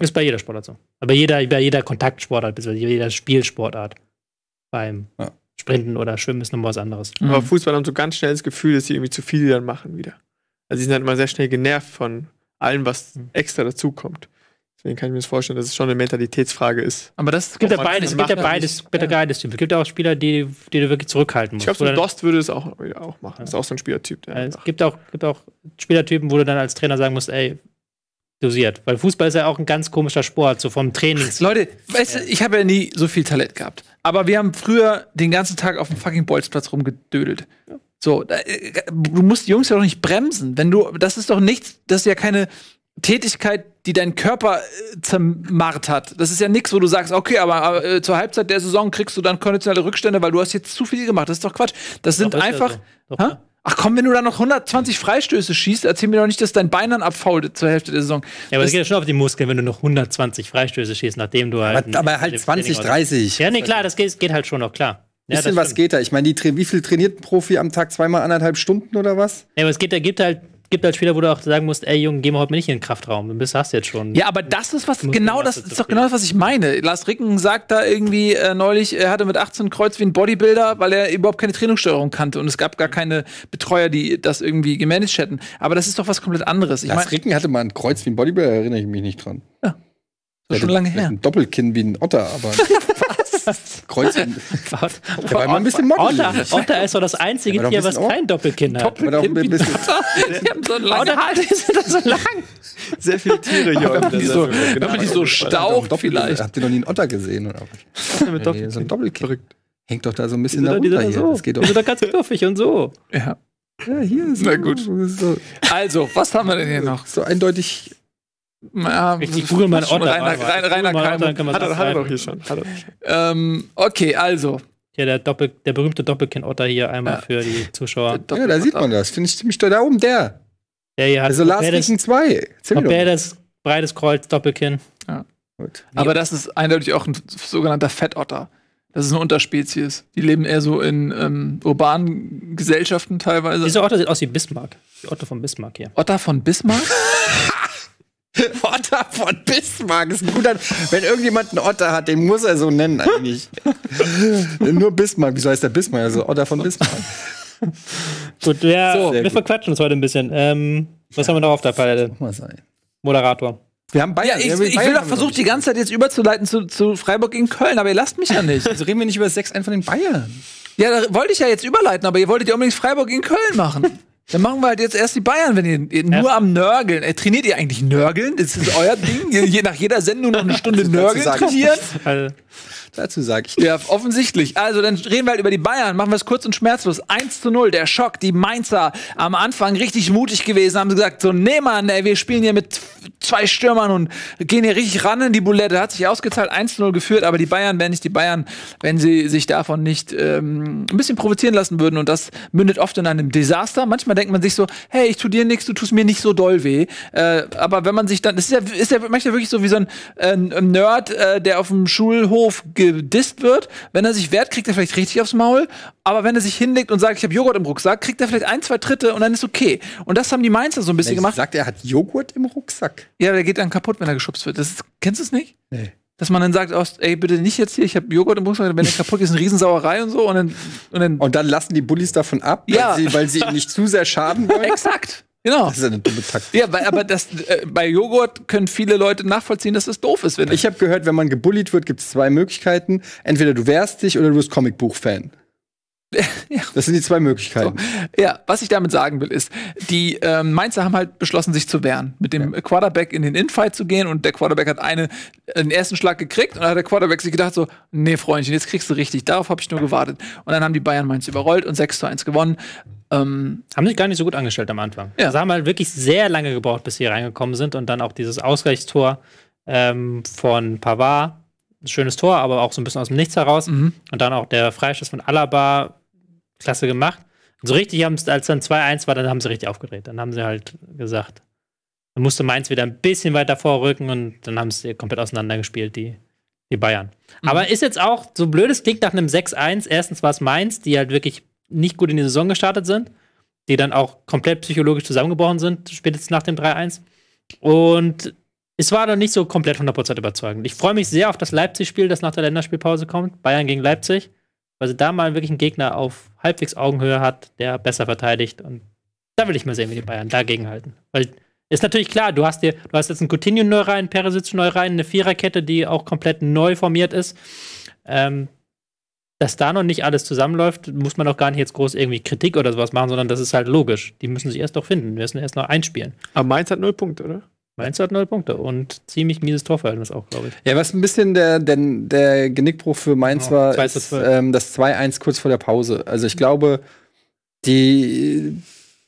Ist bei jeder Sportart so. Aber jeder, bei jeder Kontaktsportart, beziehungsweise jeder Spielsportart. Beim ja. Sprinten oder Schwimmen ist nochmal was anderes. Mhm. Aber Fußball haben so ganz schnell das Gefühl, dass sie irgendwie zu viel dann machen wieder. Also sie sind halt immer sehr schnell genervt von allem, was mhm. extra dazukommt. Deswegen kann ich mir das vorstellen, dass es schon eine Mentalitätsfrage ist. Aber das gibt ja beides, gibt ja beides, gibt ja beides Typen. Es gibt ja auch Spieler, die, die du wirklich zurückhalten musst. Ich glaube, so Dost würde es auch, ja, auch machen. Ja. Das ist auch so ein Spielertyp. Der es gibt auch, gibt auch Spielertypen, wo du dann als Trainer sagen musst, ey, dosiert. Weil Fußball ist ja auch ein ganz komischer Sport, so vom Trainings. Leute, weißt du, ich habe ja nie so viel Talent gehabt. Aber wir haben früher den ganzen Tag auf dem fucking Bolzplatz rumgedödelt. Ja. So, da, äh, du musst die Jungs ja doch nicht bremsen. Wenn du, das ist doch nichts, das ist ja keine Tätigkeit, die dein Körper äh, zermarrt hat. Das ist ja nichts, wo du sagst, okay, aber äh, zur Halbzeit der Saison kriegst du dann konditionelle Rückstände, weil du hast jetzt zu viel gemacht. Das ist doch Quatsch. Das sind doch, einfach. Ja so. Ach komm, wenn du da noch 120 Freistöße schießt, erzähl mir doch nicht, dass dein Bein dann abfault zur Hälfte der Saison. Ja, aber es geht ja schon auf die Muskeln, wenn du noch 120 Freistöße schießt, nachdem du halt. Aber, aber halt 20, 30. Ja, nee, klar, das geht, geht halt schon noch, klar. Ja, bisschen was geht da. Ich meine, wie viel trainiert ein Profi am Tag? Zweimal anderthalb Stunden oder was? Ja, aber es geht, da gibt halt gibt halt Spieler, wo du auch sagen musst, ey Junge, geh mal heute nicht in den Kraftraum. Du bist, hast jetzt schon. Ja, aber das ist was, genau das ist doch genau das, was ich meine. Lars Ricken sagt da irgendwie äh, neulich, er hatte mit 18 Kreuz wie ein Bodybuilder, weil er überhaupt keine Trainingssteuerung kannte und es gab gar keine Betreuer, die das irgendwie gemanagt hätten. Aber das ist doch was komplett anderes. Ich Lars Ricken hatte mal ein Kreuz wie ein Bodybuilder, erinnere ich mich nicht dran. Ja. So schon lange her. Ein Doppelkinn wie ein Otter, aber. was? Kreuzchen. ja, weil man ein bisschen mottelig Otter, ist. Otter ist so das einzige Tier, was kein Doppelkinn hat. Doppelkinn ein bisschen. so Otter sind doch so lang. Sehr viele Tiere hier. Wenn man die so, genau. die so staucht vielleicht. Habt ihr noch nie einen Otter gesehen? Oder? mit Doppelkinn. So ein Doppelkinn. Hängt doch da so ein bisschen da runter hier. So. Das geht doch. Die sind doch ganz fluffig und so. Ja. Ja, hier ist Na gut. So. Also, was haben wir denn hier noch? So eindeutig ja, ich google mal Ordner. Rainer, Reiner, Rainer Keim, Ordner, kann man hat, hat er doch hier schon. Ähm, okay, also. Ja, der, Doppel, der berühmte Doppelkinn-Otter hier einmal ja. für die Zuschauer. Ja, da sieht man das. Finde ich ziemlich toll. Da oben, der. Der hier hat. Also Last Mission 2. Ziemlich breites Kreuz, Doppelkinn. Ja. Gut. Aber das ist eindeutig auch ein sogenannter Fettotter. Das ist eine Unterspezies. Die leben eher so in ähm, urbanen Gesellschaften teilweise. Dieser Otter sieht aus wie Bismarck. Die Otter von Bismarck hier. Otter von Bismarck? Otter von Bismarck ist ein guter. Wenn irgendjemand einen Otter hat, den muss er so nennen eigentlich. Nur Bismarck. Wieso heißt der Bismarck? Also Otter von Bismarck. gut, wir, so, wir verquatschen uns heute ein bisschen. Ähm, was ja, haben wir noch auf der Palette? Moderator. Wir haben Bayern. Ja, ich, ich will doch versuchen, die ganze Zeit jetzt überzuleiten zu, zu Freiburg in Köln, aber ihr lasst mich ja nicht. Also reden wir nicht über Sex 1 von den Bayern. Ja, da wollte ich ja jetzt überleiten, aber ihr wolltet ja unbedingt Freiburg in Köln machen. Dann machen wir halt jetzt erst die Bayern, wenn ihr nur am Nörgeln. Äh, trainiert ihr eigentlich Nörgeln? Das ist euer Ding? Je, nach jeder Sendung noch eine Stunde Nörgeln trainieren? Also. Dazu sage ich. Ja, offensichtlich. Also, dann reden wir halt über die Bayern. Machen wir es kurz und schmerzlos. 1 zu 0, der Schock. Die Mainzer am Anfang richtig mutig gewesen, haben gesagt: So, nee, Mann, ey, wir spielen hier mit zwei Stürmern und gehen hier richtig ran in die Bulette. Hat sich ausgezahlt, 1 zu 0 geführt, aber die Bayern wären nicht die Bayern, wenn sie sich davon nicht ähm, ein bisschen provozieren lassen würden. Und das mündet oft in einem Desaster. Manchmal denkt man sich so: Hey, ich tu dir nichts, du tust mir nicht so doll weh. Äh, aber wenn man sich dann, das ist ja, ist ja, manchmal wirklich so wie so ein äh, Nerd, äh, der auf dem Schulhof ge gedisst wird. Wenn er sich wehrt, kriegt er vielleicht richtig aufs Maul. Aber wenn er sich hinlegt und sagt, ich habe Joghurt im Rucksack, kriegt er vielleicht ein, zwei Tritte und dann ist okay. Und das haben die Mainzer so ein bisschen ich gemacht. Sagt er, hat Joghurt im Rucksack. Ja, der geht dann kaputt, wenn er geschubst wird. Das ist, kennst du es nicht? Nee dass man dann sagt, ey, bitte nicht jetzt hier, ich habe Joghurt im Rucksack, wenn der kaputt ist, eine Riesensauerei und so. Und dann, und dann, und dann lassen die Bullies davon ab, ja. weil, sie, weil sie ihm nicht zu sehr schaden wollen. Exakt. Genau. Das ist eine dumme Taktik. Ja, aber das, äh, bei Joghurt können viele Leute nachvollziehen, dass das doof ist. Wenn ich habe gehört, wenn man gebullied wird, gibt es zwei Möglichkeiten. Entweder du wehrst dich oder du bist Comicbuch-Fan. ja. Das sind die zwei Möglichkeiten. So. Ja, was ich damit sagen will, ist, die ähm, Mainzer haben halt beschlossen, sich zu wehren, mit dem ja. Quarterback in den Infight zu gehen und der Quarterback hat eine, einen ersten Schlag gekriegt und dann hat der Quarterback sich gedacht so, nee, Freundchen, jetzt kriegst du richtig, darauf habe ich nur gewartet. Und dann haben die Bayern Mainz überrollt und 6 zu 1 gewonnen. Ähm, haben sich gar nicht so gut angestellt am Anfang. Ja. Also haben halt wirklich sehr lange gebraucht, bis sie reingekommen sind und dann auch dieses Ausgleichstor ähm, von Pavard schönes Tor, aber auch so ein bisschen aus dem Nichts heraus. Mhm. Und dann auch der Freischuss von Alaba, klasse gemacht. Und so richtig haben es, als dann 2-1 war, dann haben sie richtig aufgedreht. Dann haben sie halt gesagt, dann musste Mainz wieder ein bisschen weiter vorrücken und dann haben sie komplett auseinandergespielt, die, die Bayern. Mhm. Aber ist jetzt auch, so blöd es klingt, nach einem 6-1, erstens war es Mainz, die halt wirklich nicht gut in die Saison gestartet sind, die dann auch komplett psychologisch zusammengebrochen sind, spätestens nach dem 3-1. Und es war noch nicht so komplett 100% überzeugend. Ich freue mich sehr auf das Leipzig-Spiel, das nach der Länderspielpause kommt. Bayern gegen Leipzig. Weil sie da mal wirklich einen Gegner auf halbwegs Augenhöhe hat, der besser verteidigt. Und da will ich mal sehen, wie die Bayern dagegen halten. Weil ist natürlich klar, du hast dir, du hast jetzt einen Coutinho neu rein, Peresitz neu rein, eine Viererkette, die auch komplett neu formiert ist. Ähm, dass da noch nicht alles zusammenläuft, muss man auch gar nicht jetzt groß irgendwie Kritik oder sowas machen, sondern das ist halt logisch. Die müssen sich erst noch finden. Wir müssen erst noch einspielen. Aber Mainz hat null Punkte, oder? Mainz hat null Punkte und ziemlich mieses Torverhältnis auch, glaube ich. Ja, was ein bisschen der, der, der Genickbruch für Mainz oh, war, das ist, ähm, das 2-1 kurz vor der Pause. Also ich glaube, die,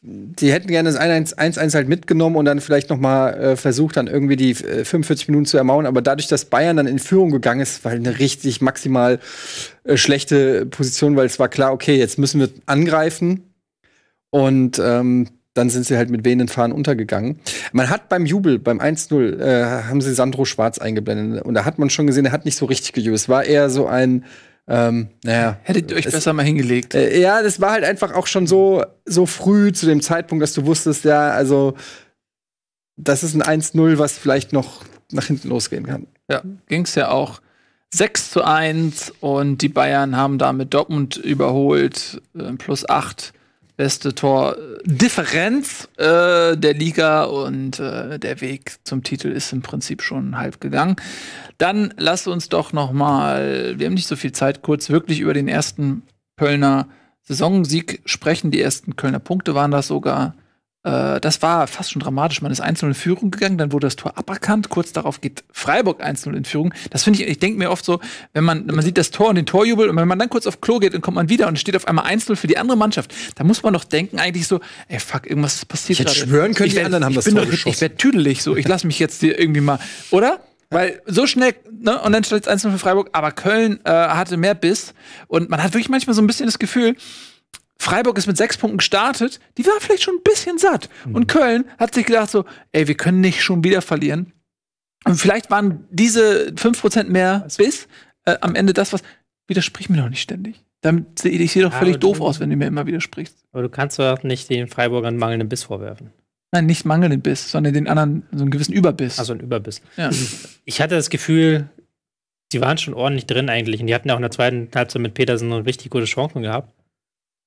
die hätten gerne das 1-1 halt mitgenommen und dann vielleicht noch mal äh, versucht, dann irgendwie die 45 äh, Minuten zu ermauern. Aber dadurch, dass Bayern dann in Führung gegangen ist, war eine richtig maximal äh, schlechte Position, weil es war klar, okay, jetzt müssen wir angreifen. Und ähm, dann sind sie halt mit wehenden Fahnen untergegangen. Man hat beim Jubel, beim 1-0, äh, haben sie Sandro Schwarz eingeblendet. Und da hat man schon gesehen, er hat nicht so richtig gejubelt. Es war eher so ein, ähm, naja. Hättet ihr euch es, besser mal hingelegt. Äh, ja, das war halt einfach auch schon so, so früh zu dem Zeitpunkt, dass du wusstest, ja, also, das ist ein 1-0, was vielleicht noch nach hinten losgehen kann. Ja, ging es ja auch. 6 zu 1 und die Bayern haben damit Dortmund überholt, äh, plus 8 beste Tordifferenz äh, der Liga und äh, der Weg zum Titel ist im Prinzip schon halb gegangen. Dann lasst uns doch noch mal, wir haben nicht so viel Zeit, kurz wirklich über den ersten Kölner Saisonsieg sprechen. Die ersten Kölner Punkte waren das sogar. Äh, das war fast schon dramatisch. Man ist 1-0 in Führung gegangen, dann wurde das Tor aberkannt. Kurz darauf geht Freiburg 1-0 in Führung. Das finde ich, ich denke mir oft so, wenn man, man sieht das Tor und den Torjubel und wenn man dann kurz auf Klo geht und kommt man wieder und steht auf einmal 1-0 für die andere Mannschaft, da muss man doch denken eigentlich so, ey fuck, irgendwas ist passiert Ich hätte schwören können, ich wär, die anderen haben das Tor doch, geschossen. Ich werde tüdelig so, ich lasse mich jetzt hier irgendwie mal, oder? Weil so schnell, ne, und dann steht es 1-0 für Freiburg, aber Köln äh, hatte mehr Biss und man hat wirklich manchmal so ein bisschen das Gefühl, Freiburg ist mit sechs Punkten gestartet, die war vielleicht schon ein bisschen satt. Mhm. Und Köln hat sich gedacht so, ey, wir können nicht schon wieder verlieren. Und vielleicht waren diese fünf Prozent mehr bis äh, am Ende das, was. widerspricht mir doch nicht ständig. Damit sehe ich sehe doch ja, völlig doof aus, wenn du mir immer widersprichst. Aber du kannst doch nicht den Freiburgern mangelnden Biss vorwerfen. Nein, nicht mangelnden Biss, sondern den anderen so einen gewissen Überbiss. Also einen Überbiss. Ja. Ich hatte das Gefühl, sie waren schon ordentlich drin eigentlich. Und die hatten ja auch in der zweiten Halbzeit mit Petersen richtig gute Chancen gehabt.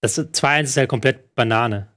Das 2-1 ist halt komplett Banane.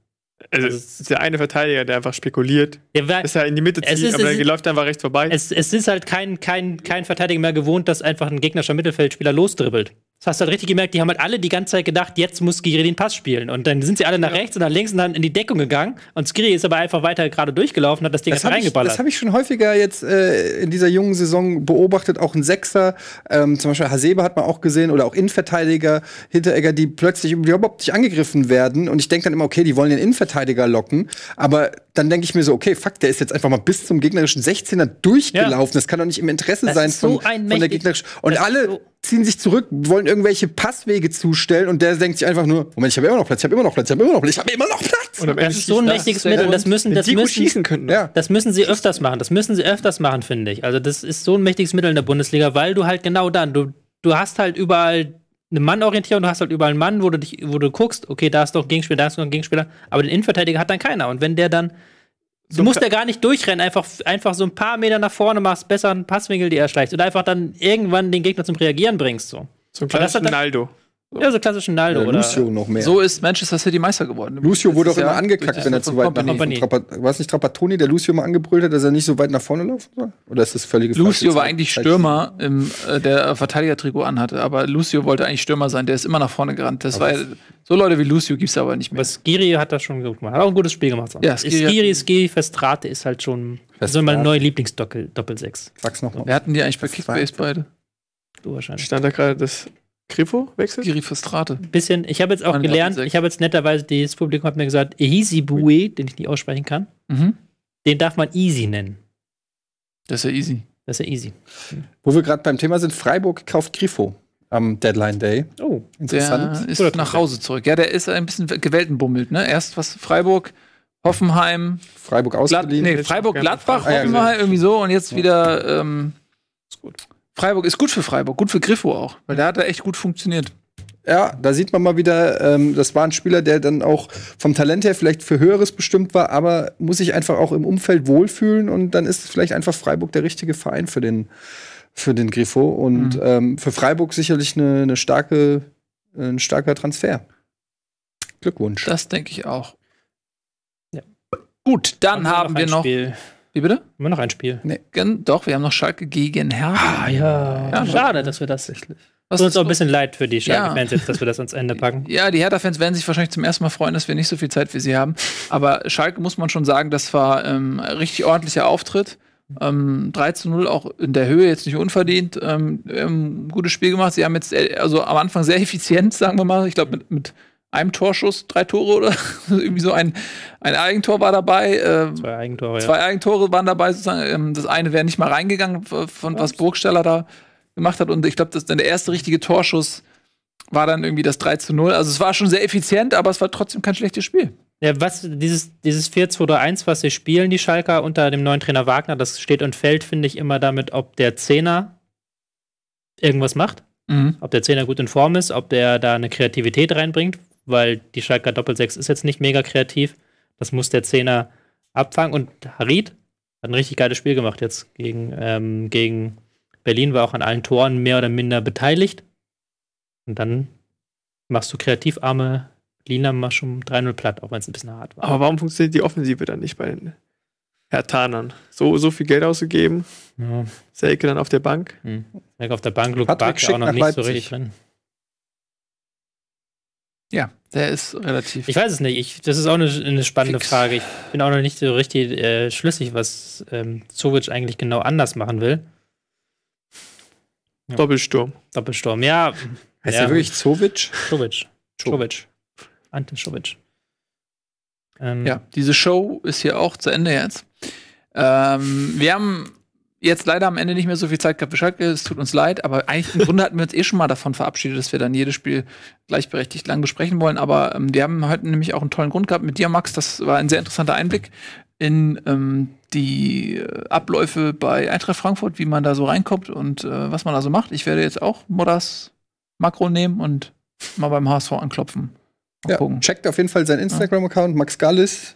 Also, also der eine Verteidiger, der einfach spekuliert, der war, ist halt in die Mitte zieht, ist, aber der läuft einfach rechts vorbei. Es, es, ist halt kein, kein, kein Verteidiger mehr gewohnt, dass einfach ein gegnerischer Mittelfeldspieler losdribbelt. Das hast du halt richtig gemerkt, die haben halt alle die ganze Zeit gedacht, jetzt muss Skiri den Pass spielen. Und dann sind sie alle nach ja. rechts und nach links und dann in die Deckung gegangen. Und Skiri ist aber einfach weiter gerade durchgelaufen, und hat das Ding das halt reingeballert. Ich, das habe ich schon häufiger jetzt äh, in dieser jungen Saison beobachtet, auch ein Sechser, ähm, zum Beispiel Hasebe hat man auch gesehen, oder auch Innenverteidiger, Hinteregger, die plötzlich überhaupt nicht angegriffen werden. Und ich denke dann immer, okay, die wollen den Innenverteidiger locken. Aber dann denke ich mir so, okay, fuck, der ist jetzt einfach mal bis zum gegnerischen 16er durchgelaufen. Ja. Das kann doch nicht im Interesse das sein so von, von der gegnerischen. Und alle. So ziehen sich zurück, wollen irgendwelche Passwege zustellen und der denkt sich einfach nur, Moment, ich habe immer noch Platz, ich habe immer noch Platz, ich habe immer noch Platz, ich habe immer noch Platz. Und das ist so ein mächtiges das Mittel, das müssen, das müssen, können, ne? ja. das müssen sie öfters machen, das müssen sie öfters machen, finde ich. Also das ist so ein mächtiges Mittel in der Bundesliga, weil du halt genau dann, du, du hast halt überall eine Mannorientierung, du hast halt überall einen Mann, wo du, dich, wo du guckst, okay, da ist doch ein Gegenspieler, da ist noch ein Gegenspieler, aber den Innenverteidiger hat dann keiner und wenn der dann Du musst ja gar nicht durchrennen, einfach, einfach so ein paar Meter nach vorne machst, besser einen Passwinkel, die erschleichst und einfach dann irgendwann den Gegner zum Reagieren bringst. So, so ein kleines Ronaldo. Dann, ja, so klassischen Naldo, ja, oder? Lucio noch mehr. So ist Manchester City Meister geworden. Lucio wurde auch immer angekackt, wenn er zu weit nach vorne Trapa War es nicht Trapattoni, der Lucio mal angebrüllt hat, dass er nicht so weit nach vorne laufen soll? Oder ist das völlige Lucio war eigentlich Stürmer, im, äh, der Verteidigertrikot anhatte, aber Lucio wollte eigentlich Stürmer sein, der ist immer nach vorne gerannt. Das war, so Leute wie Lucio gibt es aber nicht mehr. Aber Skiri hat das schon gut gemacht. Hat auch ein gutes Spiel gemacht. Ja, Skiri, Skiri, Skiri Festrate ist halt schon Festrate. so mein neuer Lieblingsdoppel-Sechs. Sag's nochmal. Wer hatten die eigentlich bei Kickbase beide? Du wahrscheinlich. Stand da gerade das Grifo wechselt? Grifostrate. Bisschen. Ich habe jetzt auch gelernt, ich habe jetzt netterweise, das Publikum hat mir gesagt, Easy den ich nicht aussprechen kann, mhm. den darf man Easy nennen. Das ist ja easy. Das ist ja easy. Wo wir gerade beim Thema sind, Freiburg kauft Grifo am Deadline Day. Oh, interessant. Der ist nach Hause zurück. Ja, der ist ein bisschen geweltenbummelt. Ne? Erst was Freiburg, Hoffenheim. Freiburg ausgeliehen. nee, Freiburg, Gladbach, Hoffenheim, ah, ja, genau. irgendwie so. Und jetzt ja. wieder ähm, ist gut. Freiburg ist gut für Freiburg, gut für Griffo auch, weil der hat da echt gut funktioniert. Ja, da sieht man mal wieder, ähm, das war ein Spieler, der dann auch vom Talent her vielleicht für Höheres bestimmt war, aber muss sich einfach auch im Umfeld wohlfühlen und dann ist vielleicht einfach Freiburg der richtige Verein für den, für den Griffo und mhm. ähm, für Freiburg sicherlich eine, eine starke, ein starker Transfer. Glückwunsch. Das denke ich auch. Ja. Gut, dann haben wir noch. Spiel. Wie bitte? Immer noch ein Spiel? Nee, doch, wir haben noch Schalke gegen Hertha. Ah, ja. ja Schade, dass wir das. Was Tut uns auch ein bisschen leid für die Schalke-Fans ja. jetzt, dass wir das ans Ende packen. Ja, die Hertha-Fans werden sich wahrscheinlich zum ersten Mal freuen, dass wir nicht so viel Zeit für sie haben. Aber Schalke muss man schon sagen, das war ähm, ein richtig ordentlicher Auftritt. Ähm, 3 zu 0 auch in der Höhe jetzt nicht unverdient. Ähm, gutes Spiel gemacht. Sie haben jetzt äh, also am Anfang sehr effizient, sagen wir mal. Ich glaube, mit, mit einem Torschuss drei Tore oder irgendwie so ein, ein Eigentor war dabei. Äh, zwei Eigentore. Zwei ja. Eigentore waren dabei sozusagen. Ähm, das eine wäre nicht mal reingegangen, von was Burgsteller da gemacht hat. Und ich glaube, der erste richtige Torschuss war dann irgendwie das 3 zu 0. Also es war schon sehr effizient, aber es war trotzdem kein schlechtes Spiel. Ja, was dieses, dieses 4 2 1 was sie spielen, die Schalker unter dem neuen Trainer Wagner, das steht und fällt, finde ich, immer damit, ob der Zehner irgendwas macht. Mhm. Ob der Zehner gut in Form ist, ob der da eine Kreativität reinbringt, weil die Schalker Doppelsechs ist jetzt nicht mega kreativ. Das muss der Zehner abfangen. Und Harid hat ein richtig geiles Spiel gemacht jetzt gegen, ähm, gegen Berlin, war auch an allen Toren mehr oder minder beteiligt. Und dann machst du kreativ arme Lina mal schon 3-0 platt, auch wenn es ein bisschen hart war. Aber warum funktioniert die Offensive dann nicht bei den Hertanern? So, so viel Geld ausgegeben. Ja. Selke dann auf der Bank. Mhm. Selke auf der Bank, Luke Barker auch noch nicht Leipzig. so richtig drin. Ja, der ist relativ. Ich weiß es nicht. Ich, das ist auch eine, eine spannende fix. Frage. Ich bin auch noch nicht so richtig äh, schlüssig, was ähm, Zovic eigentlich genau anders machen will. Ja. Doppelsturm. Doppelsturm, ja. Heißt ja. er wirklich Zovic? Zovic. Zovic. Ante Zovic. Ähm, ja, diese Show ist hier auch zu Ende jetzt. Ähm, wir haben jetzt leider am Ende nicht mehr so viel Zeit gehabt für Schalke. Es tut uns leid, aber eigentlich im Grunde hatten wir uns eh schon mal davon verabschiedet, dass wir dann jedes Spiel gleichberechtigt lang besprechen wollen. Aber ähm, wir haben heute nämlich auch einen tollen Grund gehabt mit dir, Max. Das war ein sehr interessanter Einblick in ähm, die äh, Abläufe bei Eintracht Frankfurt, wie man da so reinkommt und äh, was man da so macht. Ich werde jetzt auch Modas Makro nehmen und mal beim HSV anklopfen. Ja, checkt auf jeden Fall seinen Instagram-Account, Max Gallis.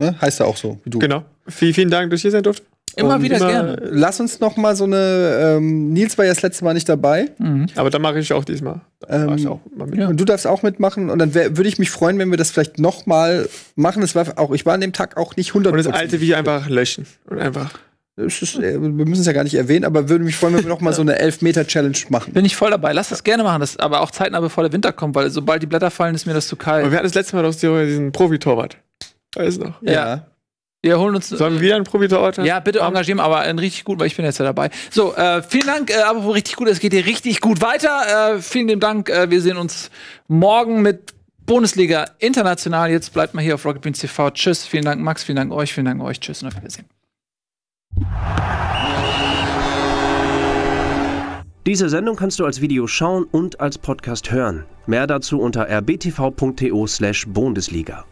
Ne? Heißt er auch so, wie du. Genau. Vielen, vielen Dank, dass ihr sein durfte. Immer und wieder immer, gerne. Lass uns noch mal so eine. Ähm, Nils war ja das letzte Mal nicht dabei. Mhm. Aber da mache ich auch diesmal. Ähm, ich auch ja. Und du darfst auch mitmachen. Und dann würde ich mich freuen, wenn wir das vielleicht noch mal machen. Es war auch, ich war an dem Tag auch nicht 100 Und das alte Video einfach löschen und einfach. Ist, äh, wir müssen es ja gar nicht erwähnen, aber würde mich freuen, wenn wir noch mal so eine Elf-Meter-Challenge machen. Bin ich voll dabei. Lass das gerne machen, das, aber auch zeitnah, bevor der Winter kommt, weil sobald die Blätter fallen, ist mir das zu kalt. Aber wir hatten das letzte Mal doch diesen Profi-Torwart. Weiß noch. Ja. ja. Wir holen uns. Sollen äh, wir einen Profitor Ja, bitte engagieren, aber einen richtig gut, weil ich bin jetzt ja dabei. So, äh, vielen Dank, äh, aber richtig gut, es geht hier richtig gut weiter. Äh, vielen lieben Dank. Äh, wir sehen uns morgen mit Bundesliga International. Jetzt bleibt mal hier auf Rocket Beans TV. Tschüss. Vielen Dank, Max. Vielen Dank euch. Vielen Dank euch. Tschüss und auf Wiedersehen. Diese Sendung kannst du als Video schauen und als Podcast hören. Mehr dazu unter rbtv.to/bundesliga. slash